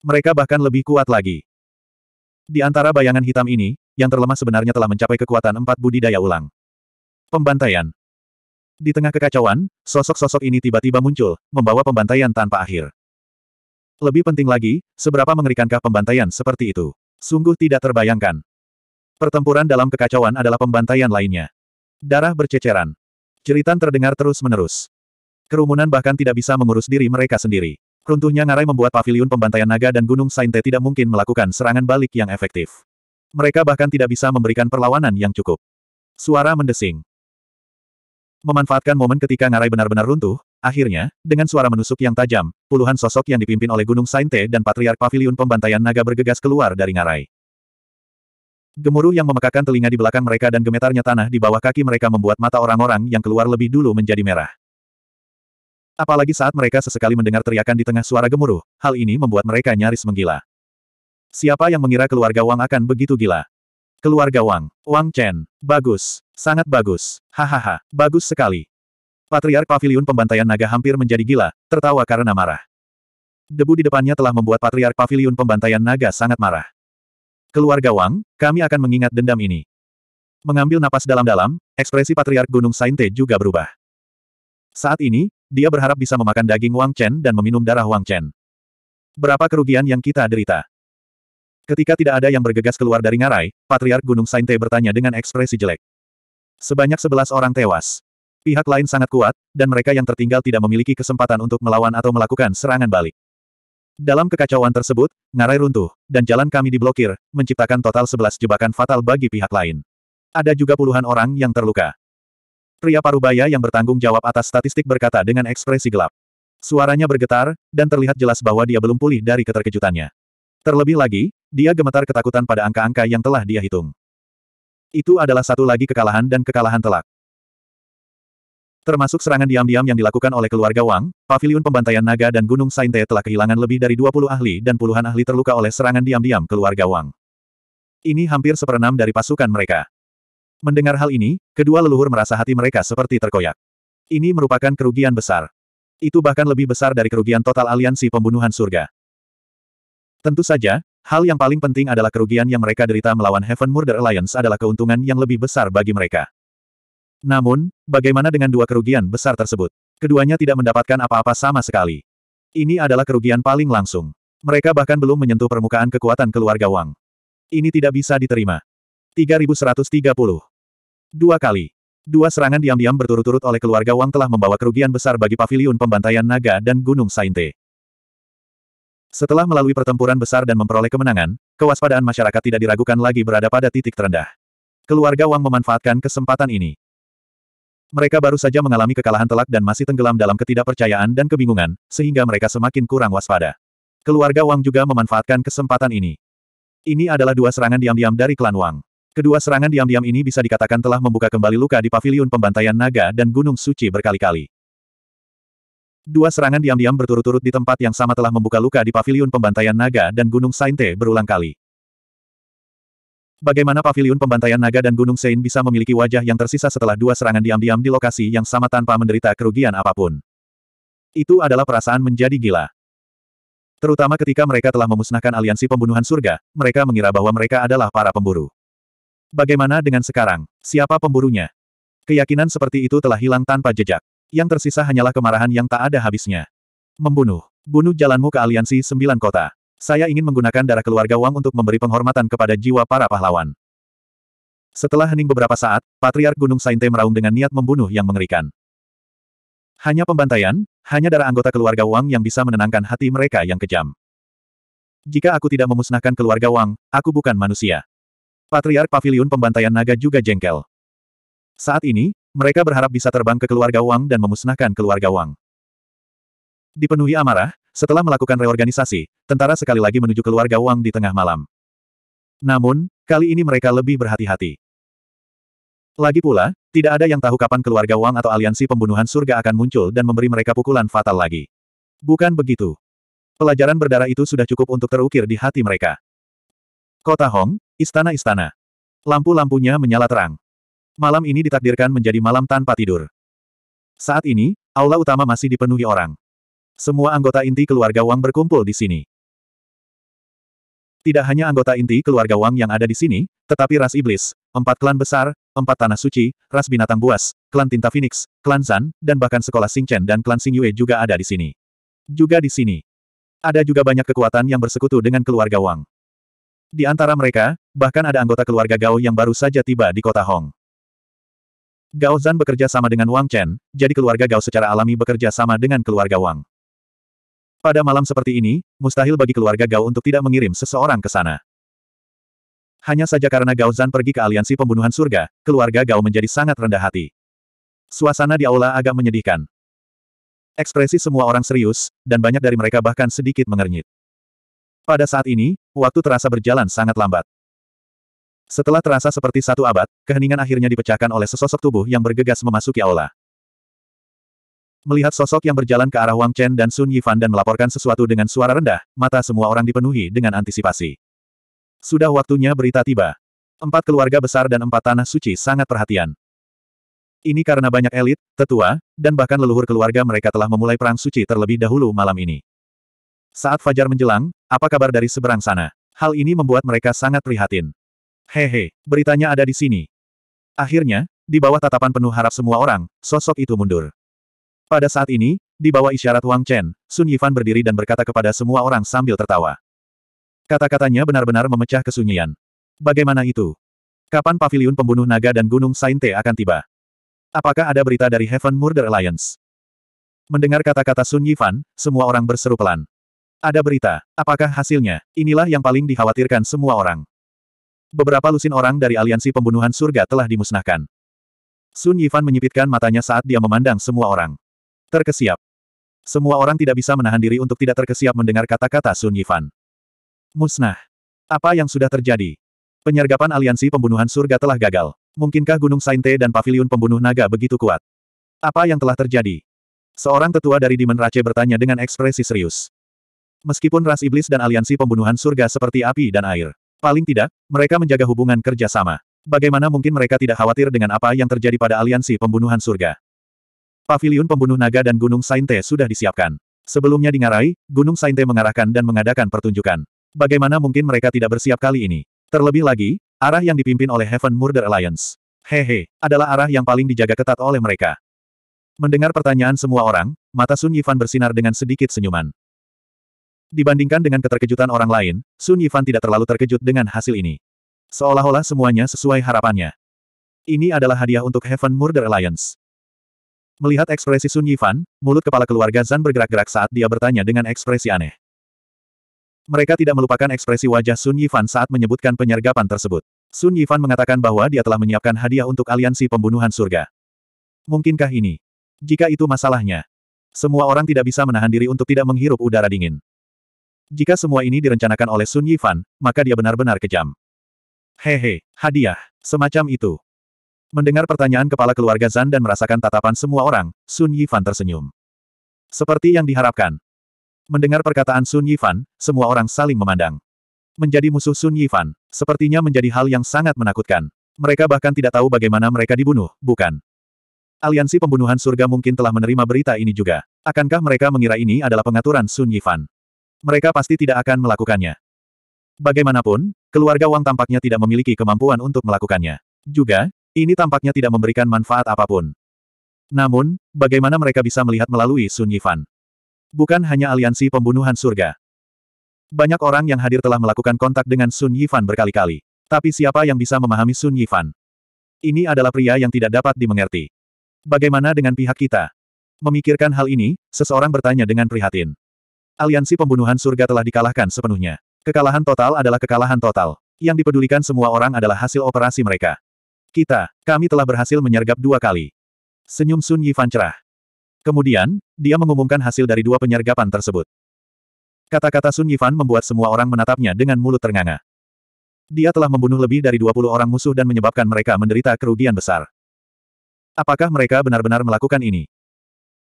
Mereka bahkan lebih kuat lagi. Di antara bayangan hitam ini, yang terlemah sebenarnya telah mencapai kekuatan empat budidaya ulang. Pembantaian Di tengah kekacauan, sosok-sosok ini tiba-tiba muncul, membawa pembantaian tanpa akhir. Lebih penting lagi, seberapa mengerikankah pembantaian seperti itu? Sungguh tidak terbayangkan. Pertempuran dalam kekacauan adalah pembantaian lainnya. Darah berceceran. Ceritan terdengar terus-menerus. Kerumunan bahkan tidak bisa mengurus diri mereka sendiri. Runtuhnya ngarai membuat paviliun pembantaian naga dan gunung Sainte tidak mungkin melakukan serangan balik yang efektif. Mereka bahkan tidak bisa memberikan perlawanan yang cukup. Suara mendesing. Memanfaatkan momen ketika ngarai benar-benar runtuh, akhirnya, dengan suara menusuk yang tajam, puluhan sosok yang dipimpin oleh Gunung Sainte dan Patriark Pavilion Pembantaian Naga bergegas keluar dari ngarai. Gemuruh yang memekakan telinga di belakang mereka dan gemetarnya tanah di bawah kaki mereka membuat mata orang-orang yang keluar lebih dulu menjadi merah. Apalagi saat mereka sesekali mendengar teriakan di tengah suara gemuruh, hal ini membuat mereka nyaris menggila. Siapa yang mengira keluarga Wang akan begitu gila? Keluarga Wang. Wang Chen. Bagus. Sangat bagus. Hahaha. Bagus sekali. Patriark Paviliun Pembantaian Naga hampir menjadi gila, tertawa karena marah. Debu di depannya telah membuat Patriark Paviliun Pembantaian Naga sangat marah. Keluarga Wang, kami akan mengingat dendam ini. Mengambil napas dalam-dalam, ekspresi Patriark Gunung Sainte juga berubah. Saat ini, dia berharap bisa memakan daging Wang Chen dan meminum darah Wang Chen. Berapa kerugian yang kita derita? Ketika tidak ada yang bergegas keluar dari ngarai, Patriark Gunung Sainte bertanya dengan ekspresi jelek. Sebanyak sebelas orang tewas. Pihak lain sangat kuat, dan mereka yang tertinggal tidak memiliki kesempatan untuk melawan atau melakukan serangan balik. Dalam kekacauan tersebut, ngarai runtuh, dan jalan kami diblokir, menciptakan total sebelas jebakan fatal bagi pihak lain. Ada juga puluhan orang yang terluka. Pria Parubaya yang bertanggung jawab atas statistik berkata dengan ekspresi gelap. Suaranya bergetar, dan terlihat jelas bahwa dia belum pulih dari keterkejutannya. Terlebih lagi, dia gemetar ketakutan pada angka-angka yang telah dia hitung. Itu adalah satu lagi kekalahan dan kekalahan telak. Termasuk serangan diam-diam yang dilakukan oleh keluarga Wang, paviliun pembantaian naga dan Gunung Sainte telah kehilangan lebih dari 20 ahli dan puluhan ahli terluka oleh serangan diam-diam keluarga Wang. Ini hampir seperenam dari pasukan mereka. Mendengar hal ini, kedua leluhur merasa hati mereka seperti terkoyak. Ini merupakan kerugian besar. Itu bahkan lebih besar dari kerugian total aliansi pembunuhan surga. Tentu saja, hal yang paling penting adalah kerugian yang mereka derita melawan Heaven Murder Alliance adalah keuntungan yang lebih besar bagi mereka. Namun, bagaimana dengan dua kerugian besar tersebut? Keduanya tidak mendapatkan apa-apa sama sekali. Ini adalah kerugian paling langsung. Mereka bahkan belum menyentuh permukaan kekuatan keluarga Wang. Ini tidak bisa diterima. 3130. Dua kali. Dua serangan diam-diam berturut-turut oleh keluarga Wang telah membawa kerugian besar bagi paviliun pembantaian naga dan Gunung Sainte. Setelah melalui pertempuran besar dan memperoleh kemenangan, kewaspadaan masyarakat tidak diragukan lagi berada pada titik terendah. Keluarga Wang memanfaatkan kesempatan ini. Mereka baru saja mengalami kekalahan telak dan masih tenggelam dalam ketidakpercayaan dan kebingungan, sehingga mereka semakin kurang waspada. Keluarga Wang juga memanfaatkan kesempatan ini. Ini adalah dua serangan diam-diam dari klan Wang. Kedua serangan diam-diam ini bisa dikatakan telah membuka kembali luka di paviliun pembantaian naga dan Gunung Suci berkali-kali. Dua serangan diam-diam berturut-turut di tempat yang sama telah membuka luka di Pavilion pembantaian naga dan Gunung Sainte berulang kali. Bagaimana Pavilion pembantaian naga dan Gunung Sein bisa memiliki wajah yang tersisa setelah dua serangan diam-diam di lokasi yang sama tanpa menderita kerugian apapun? Itu adalah perasaan menjadi gila. Terutama ketika mereka telah memusnahkan aliansi pembunuhan surga, mereka mengira bahwa mereka adalah para pemburu. Bagaimana dengan sekarang? Siapa pemburunya? Keyakinan seperti itu telah hilang tanpa jejak. Yang tersisa hanyalah kemarahan yang tak ada habisnya. Membunuh. Bunuh jalanmu ke aliansi sembilan kota. Saya ingin menggunakan darah keluarga Wang untuk memberi penghormatan kepada jiwa para pahlawan. Setelah hening beberapa saat, Patriark Gunung Sainte meraung dengan niat membunuh yang mengerikan. Hanya pembantaian, hanya darah anggota keluarga Wang yang bisa menenangkan hati mereka yang kejam. Jika aku tidak memusnahkan keluarga Wang, aku bukan manusia. Patriark Paviliun Pembantaian Naga juga jengkel. Saat ini, mereka berharap bisa terbang ke keluarga Wang dan memusnahkan keluarga Wang. Dipenuhi amarah, setelah melakukan reorganisasi, tentara sekali lagi menuju keluarga Wang di tengah malam. Namun, kali ini mereka lebih berhati-hati. Lagi pula, tidak ada yang tahu kapan keluarga Wang atau aliansi pembunuhan surga akan muncul dan memberi mereka pukulan fatal lagi. Bukan begitu. Pelajaran berdarah itu sudah cukup untuk terukir di hati mereka. Kota Hong, istana-istana. Lampu-lampunya menyala terang. Malam ini ditakdirkan menjadi malam tanpa tidur. Saat ini, aula utama masih dipenuhi orang. Semua anggota inti keluarga Wang berkumpul di sini. Tidak hanya anggota inti keluarga Wang yang ada di sini, tetapi ras iblis, empat klan besar, empat tanah suci, ras binatang buas, klan tinta phoenix, klan Zan, dan bahkan sekolah Chen dan klan Sing Yue juga ada di sini. Juga di sini. Ada juga banyak kekuatan yang bersekutu dengan keluarga Wang. Di antara mereka, bahkan ada anggota keluarga Gao yang baru saja tiba di kota Hong. Gao Zan bekerja sama dengan Wang Chen, jadi keluarga Gao secara alami bekerja sama dengan keluarga Wang. Pada malam seperti ini, mustahil bagi keluarga Gao untuk tidak mengirim seseorang ke sana. Hanya saja karena Gao Zan pergi ke aliansi pembunuhan surga, keluarga Gao menjadi sangat rendah hati. Suasana di aula agak menyedihkan. Ekspresi semua orang serius, dan banyak dari mereka bahkan sedikit mengernyit. Pada saat ini, waktu terasa berjalan sangat lambat. Setelah terasa seperti satu abad, keheningan akhirnya dipecahkan oleh sesosok tubuh yang bergegas memasuki aula. Melihat sosok yang berjalan ke arah Wang Chen dan Sun Yifan dan melaporkan sesuatu dengan suara rendah, mata semua orang dipenuhi dengan antisipasi. Sudah waktunya berita tiba. Empat keluarga besar dan empat tanah suci sangat perhatian. Ini karena banyak elit, tetua, dan bahkan leluhur keluarga mereka telah memulai perang suci terlebih dahulu malam ini. Saat fajar menjelang, apa kabar dari seberang sana? Hal ini membuat mereka sangat prihatin. Hehe, beritanya ada di sini. Akhirnya, di bawah tatapan penuh harap semua orang, sosok itu mundur. Pada saat ini, di bawah isyarat Wang Chen, Sun Yifan berdiri dan berkata kepada semua orang sambil tertawa. Kata-katanya benar-benar memecah kesunyian. Bagaimana itu? Kapan pavilion pembunuh naga dan gunung Sainte akan tiba? Apakah ada berita dari Heaven Murder Alliance? Mendengar kata-kata Sun Yifan, semua orang berseru pelan. Ada berita. Apakah hasilnya? Inilah yang paling dikhawatirkan semua orang beberapa lusin orang dari aliansi pembunuhan surga telah dimusnahkan. Sun Yifan menyipitkan matanya saat dia memandang semua orang. Terkesiap. Semua orang tidak bisa menahan diri untuk tidak terkesiap mendengar kata-kata Sun Yifan. Musnah. Apa yang sudah terjadi? Penyergapan aliansi pembunuhan surga telah gagal. Mungkinkah Gunung Sainte dan Paviliun Pembunuh Naga begitu kuat? Apa yang telah terjadi? Seorang tetua dari Demon Rache bertanya dengan ekspresi serius. Meskipun ras iblis dan aliansi pembunuhan surga seperti api dan air. Paling tidak, mereka menjaga hubungan kerja sama. Bagaimana mungkin mereka tidak khawatir dengan apa yang terjadi pada aliansi pembunuhan surga? Pavilion pembunuh naga dan Gunung Sainte sudah disiapkan. Sebelumnya di Ngarai, Gunung Sainte mengarahkan dan mengadakan pertunjukan. Bagaimana mungkin mereka tidak bersiap kali ini? Terlebih lagi, arah yang dipimpin oleh Heaven Murder Alliance. Hehe, adalah arah yang paling dijaga ketat oleh mereka. Mendengar pertanyaan semua orang, mata Sun Yifan bersinar dengan sedikit senyuman. Dibandingkan dengan keterkejutan orang lain, Sun Yifan tidak terlalu terkejut dengan hasil ini. Seolah-olah semuanya sesuai harapannya. Ini adalah hadiah untuk Heaven Murder Alliance. Melihat ekspresi Sun Yifan, mulut kepala keluarga Zan bergerak-gerak saat dia bertanya dengan ekspresi aneh. Mereka tidak melupakan ekspresi wajah Sun Yifan saat menyebutkan penyergapan tersebut. Sun Yifan mengatakan bahwa dia telah menyiapkan hadiah untuk aliansi pembunuhan surga. Mungkinkah ini? Jika itu masalahnya. Semua orang tidak bisa menahan diri untuk tidak menghirup udara dingin. Jika semua ini direncanakan oleh Sun Yifan, maka dia benar-benar kejam. Hehe, hadiah, semacam itu. Mendengar pertanyaan kepala keluarga Zan dan merasakan tatapan semua orang, Sun Yifan tersenyum. Seperti yang diharapkan. Mendengar perkataan Sun Yifan, semua orang saling memandang. Menjadi musuh Sun Yifan, sepertinya menjadi hal yang sangat menakutkan. Mereka bahkan tidak tahu bagaimana mereka dibunuh, bukan? Aliansi pembunuhan surga mungkin telah menerima berita ini juga. Akankah mereka mengira ini adalah pengaturan Sun Yifan? mereka pasti tidak akan melakukannya. Bagaimanapun, keluarga Wang tampaknya tidak memiliki kemampuan untuk melakukannya. Juga, ini tampaknya tidak memberikan manfaat apapun. Namun, bagaimana mereka bisa melihat melalui Sun Yifan? Bukan hanya aliansi pembunuhan surga. Banyak orang yang hadir telah melakukan kontak dengan Sun Yifan berkali-kali. Tapi siapa yang bisa memahami Sun Yifan? Ini adalah pria yang tidak dapat dimengerti. Bagaimana dengan pihak kita? Memikirkan hal ini, seseorang bertanya dengan prihatin. Aliansi pembunuhan surga telah dikalahkan sepenuhnya. Kekalahan total adalah kekalahan total. Yang dipedulikan semua orang adalah hasil operasi mereka. Kita, kami telah berhasil menyergap dua kali. Senyum Sun Yifan cerah. Kemudian, dia mengumumkan hasil dari dua penyergapan tersebut. Kata-kata Sun Yifan membuat semua orang menatapnya dengan mulut ternganga. Dia telah membunuh lebih dari 20 orang musuh dan menyebabkan mereka menderita kerugian besar. Apakah mereka benar-benar melakukan ini?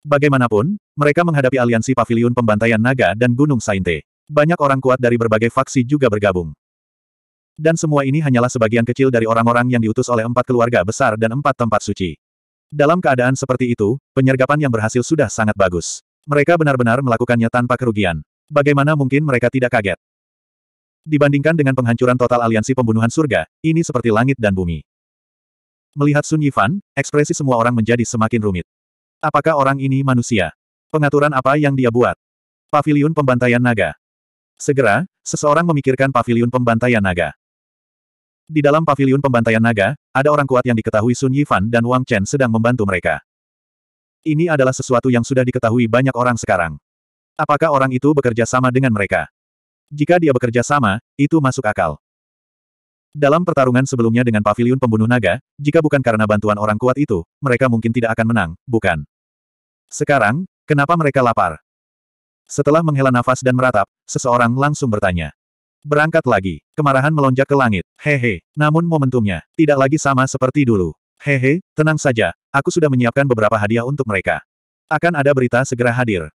Bagaimanapun, mereka menghadapi aliansi Paviliun pembantaian naga dan Gunung Sainte. Banyak orang kuat dari berbagai faksi juga bergabung. Dan semua ini hanyalah sebagian kecil dari orang-orang yang diutus oleh empat keluarga besar dan empat tempat suci. Dalam keadaan seperti itu, penyergapan yang berhasil sudah sangat bagus. Mereka benar-benar melakukannya tanpa kerugian. Bagaimana mungkin mereka tidak kaget? Dibandingkan dengan penghancuran total aliansi pembunuhan surga, ini seperti langit dan bumi. Melihat Sun Yifan, ekspresi semua orang menjadi semakin rumit. Apakah orang ini manusia? Pengaturan apa yang dia buat? Paviliun Pembantaian Naga. Segera, seseorang memikirkan paviliun pembantaian naga. Di dalam paviliun pembantaian naga, ada orang kuat yang diketahui Sun Yifan dan Wang Chen sedang membantu mereka. Ini adalah sesuatu yang sudah diketahui banyak orang sekarang. Apakah orang itu bekerja sama dengan mereka? Jika dia bekerja sama, itu masuk akal. Dalam pertarungan sebelumnya dengan pavilion pembunuh naga, jika bukan karena bantuan orang kuat itu, mereka mungkin tidak akan menang, bukan? Sekarang, kenapa mereka lapar? Setelah menghela nafas dan meratap, seseorang langsung bertanya. Berangkat lagi, kemarahan melonjak ke langit, hehe, namun momentumnya, tidak lagi sama seperti dulu. Hehe, tenang saja, aku sudah menyiapkan beberapa hadiah untuk mereka. Akan ada berita segera hadir.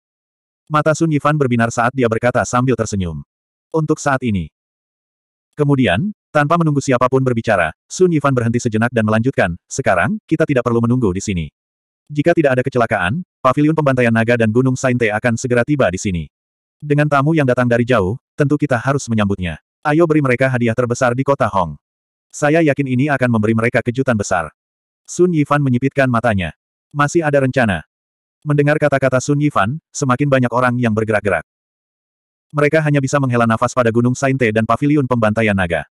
Mata Sun Yifan berbinar saat dia berkata sambil tersenyum. Untuk saat ini. Kemudian, tanpa menunggu siapapun berbicara, Sun Yifan berhenti sejenak dan melanjutkan, sekarang, kita tidak perlu menunggu di sini. Jika tidak ada kecelakaan, pavilion pembantaian naga dan gunung Sainte akan segera tiba di sini. Dengan tamu yang datang dari jauh, tentu kita harus menyambutnya. Ayo beri mereka hadiah terbesar di kota Hong. Saya yakin ini akan memberi mereka kejutan besar. Sun Yifan menyipitkan matanya. Masih ada rencana. Mendengar kata-kata Sun Yifan, semakin banyak orang yang bergerak-gerak. Mereka hanya bisa menghela nafas pada gunung Sainte dan pavilion pembantaian naga.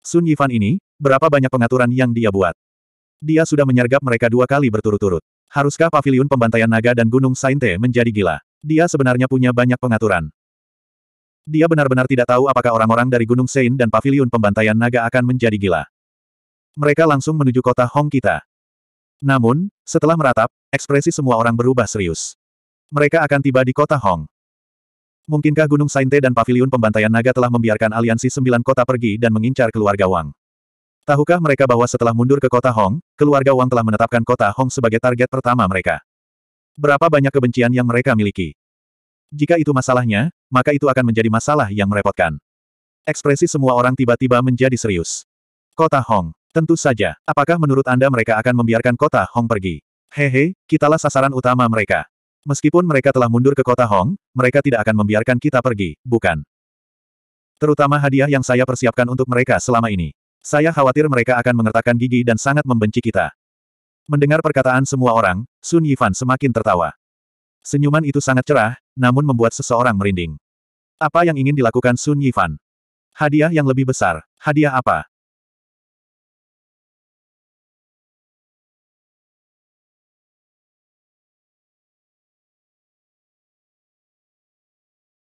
Sun Yifan ini, berapa banyak pengaturan yang dia buat. Dia sudah menyergap mereka dua kali berturut-turut. Haruskah pavilion pembantaian naga dan gunung Sainte menjadi gila? Dia sebenarnya punya banyak pengaturan. Dia benar-benar tidak tahu apakah orang-orang dari Gunung Sein dan pavilion pembantaian naga akan menjadi gila. Mereka langsung menuju kota Hong kita. Namun, setelah meratap, ekspresi semua orang berubah serius. Mereka akan tiba di kota Hong. Mungkinkah Gunung Sainte dan Paviliun Pembantaian Naga telah membiarkan aliansi sembilan kota pergi dan mengincar keluarga Wang? Tahukah mereka bahwa setelah mundur ke kota Hong, keluarga Wang telah menetapkan kota Hong sebagai target pertama mereka? Berapa banyak kebencian yang mereka miliki? Jika itu masalahnya, maka itu akan menjadi masalah yang merepotkan. Ekspresi semua orang tiba-tiba menjadi serius. Kota Hong. Tentu saja. Apakah menurut Anda mereka akan membiarkan kota Hong pergi? Hehe, kitalah sasaran utama mereka. Meskipun mereka telah mundur ke kota Hong, mereka tidak akan membiarkan kita pergi, bukan? Terutama hadiah yang saya persiapkan untuk mereka selama ini. Saya khawatir mereka akan mengertakkan gigi dan sangat membenci kita. Mendengar perkataan semua orang, Sun Yifan semakin tertawa. Senyuman itu sangat cerah, namun membuat seseorang merinding. Apa yang ingin dilakukan Sun Yifan? Hadiah yang lebih besar. Hadiah apa?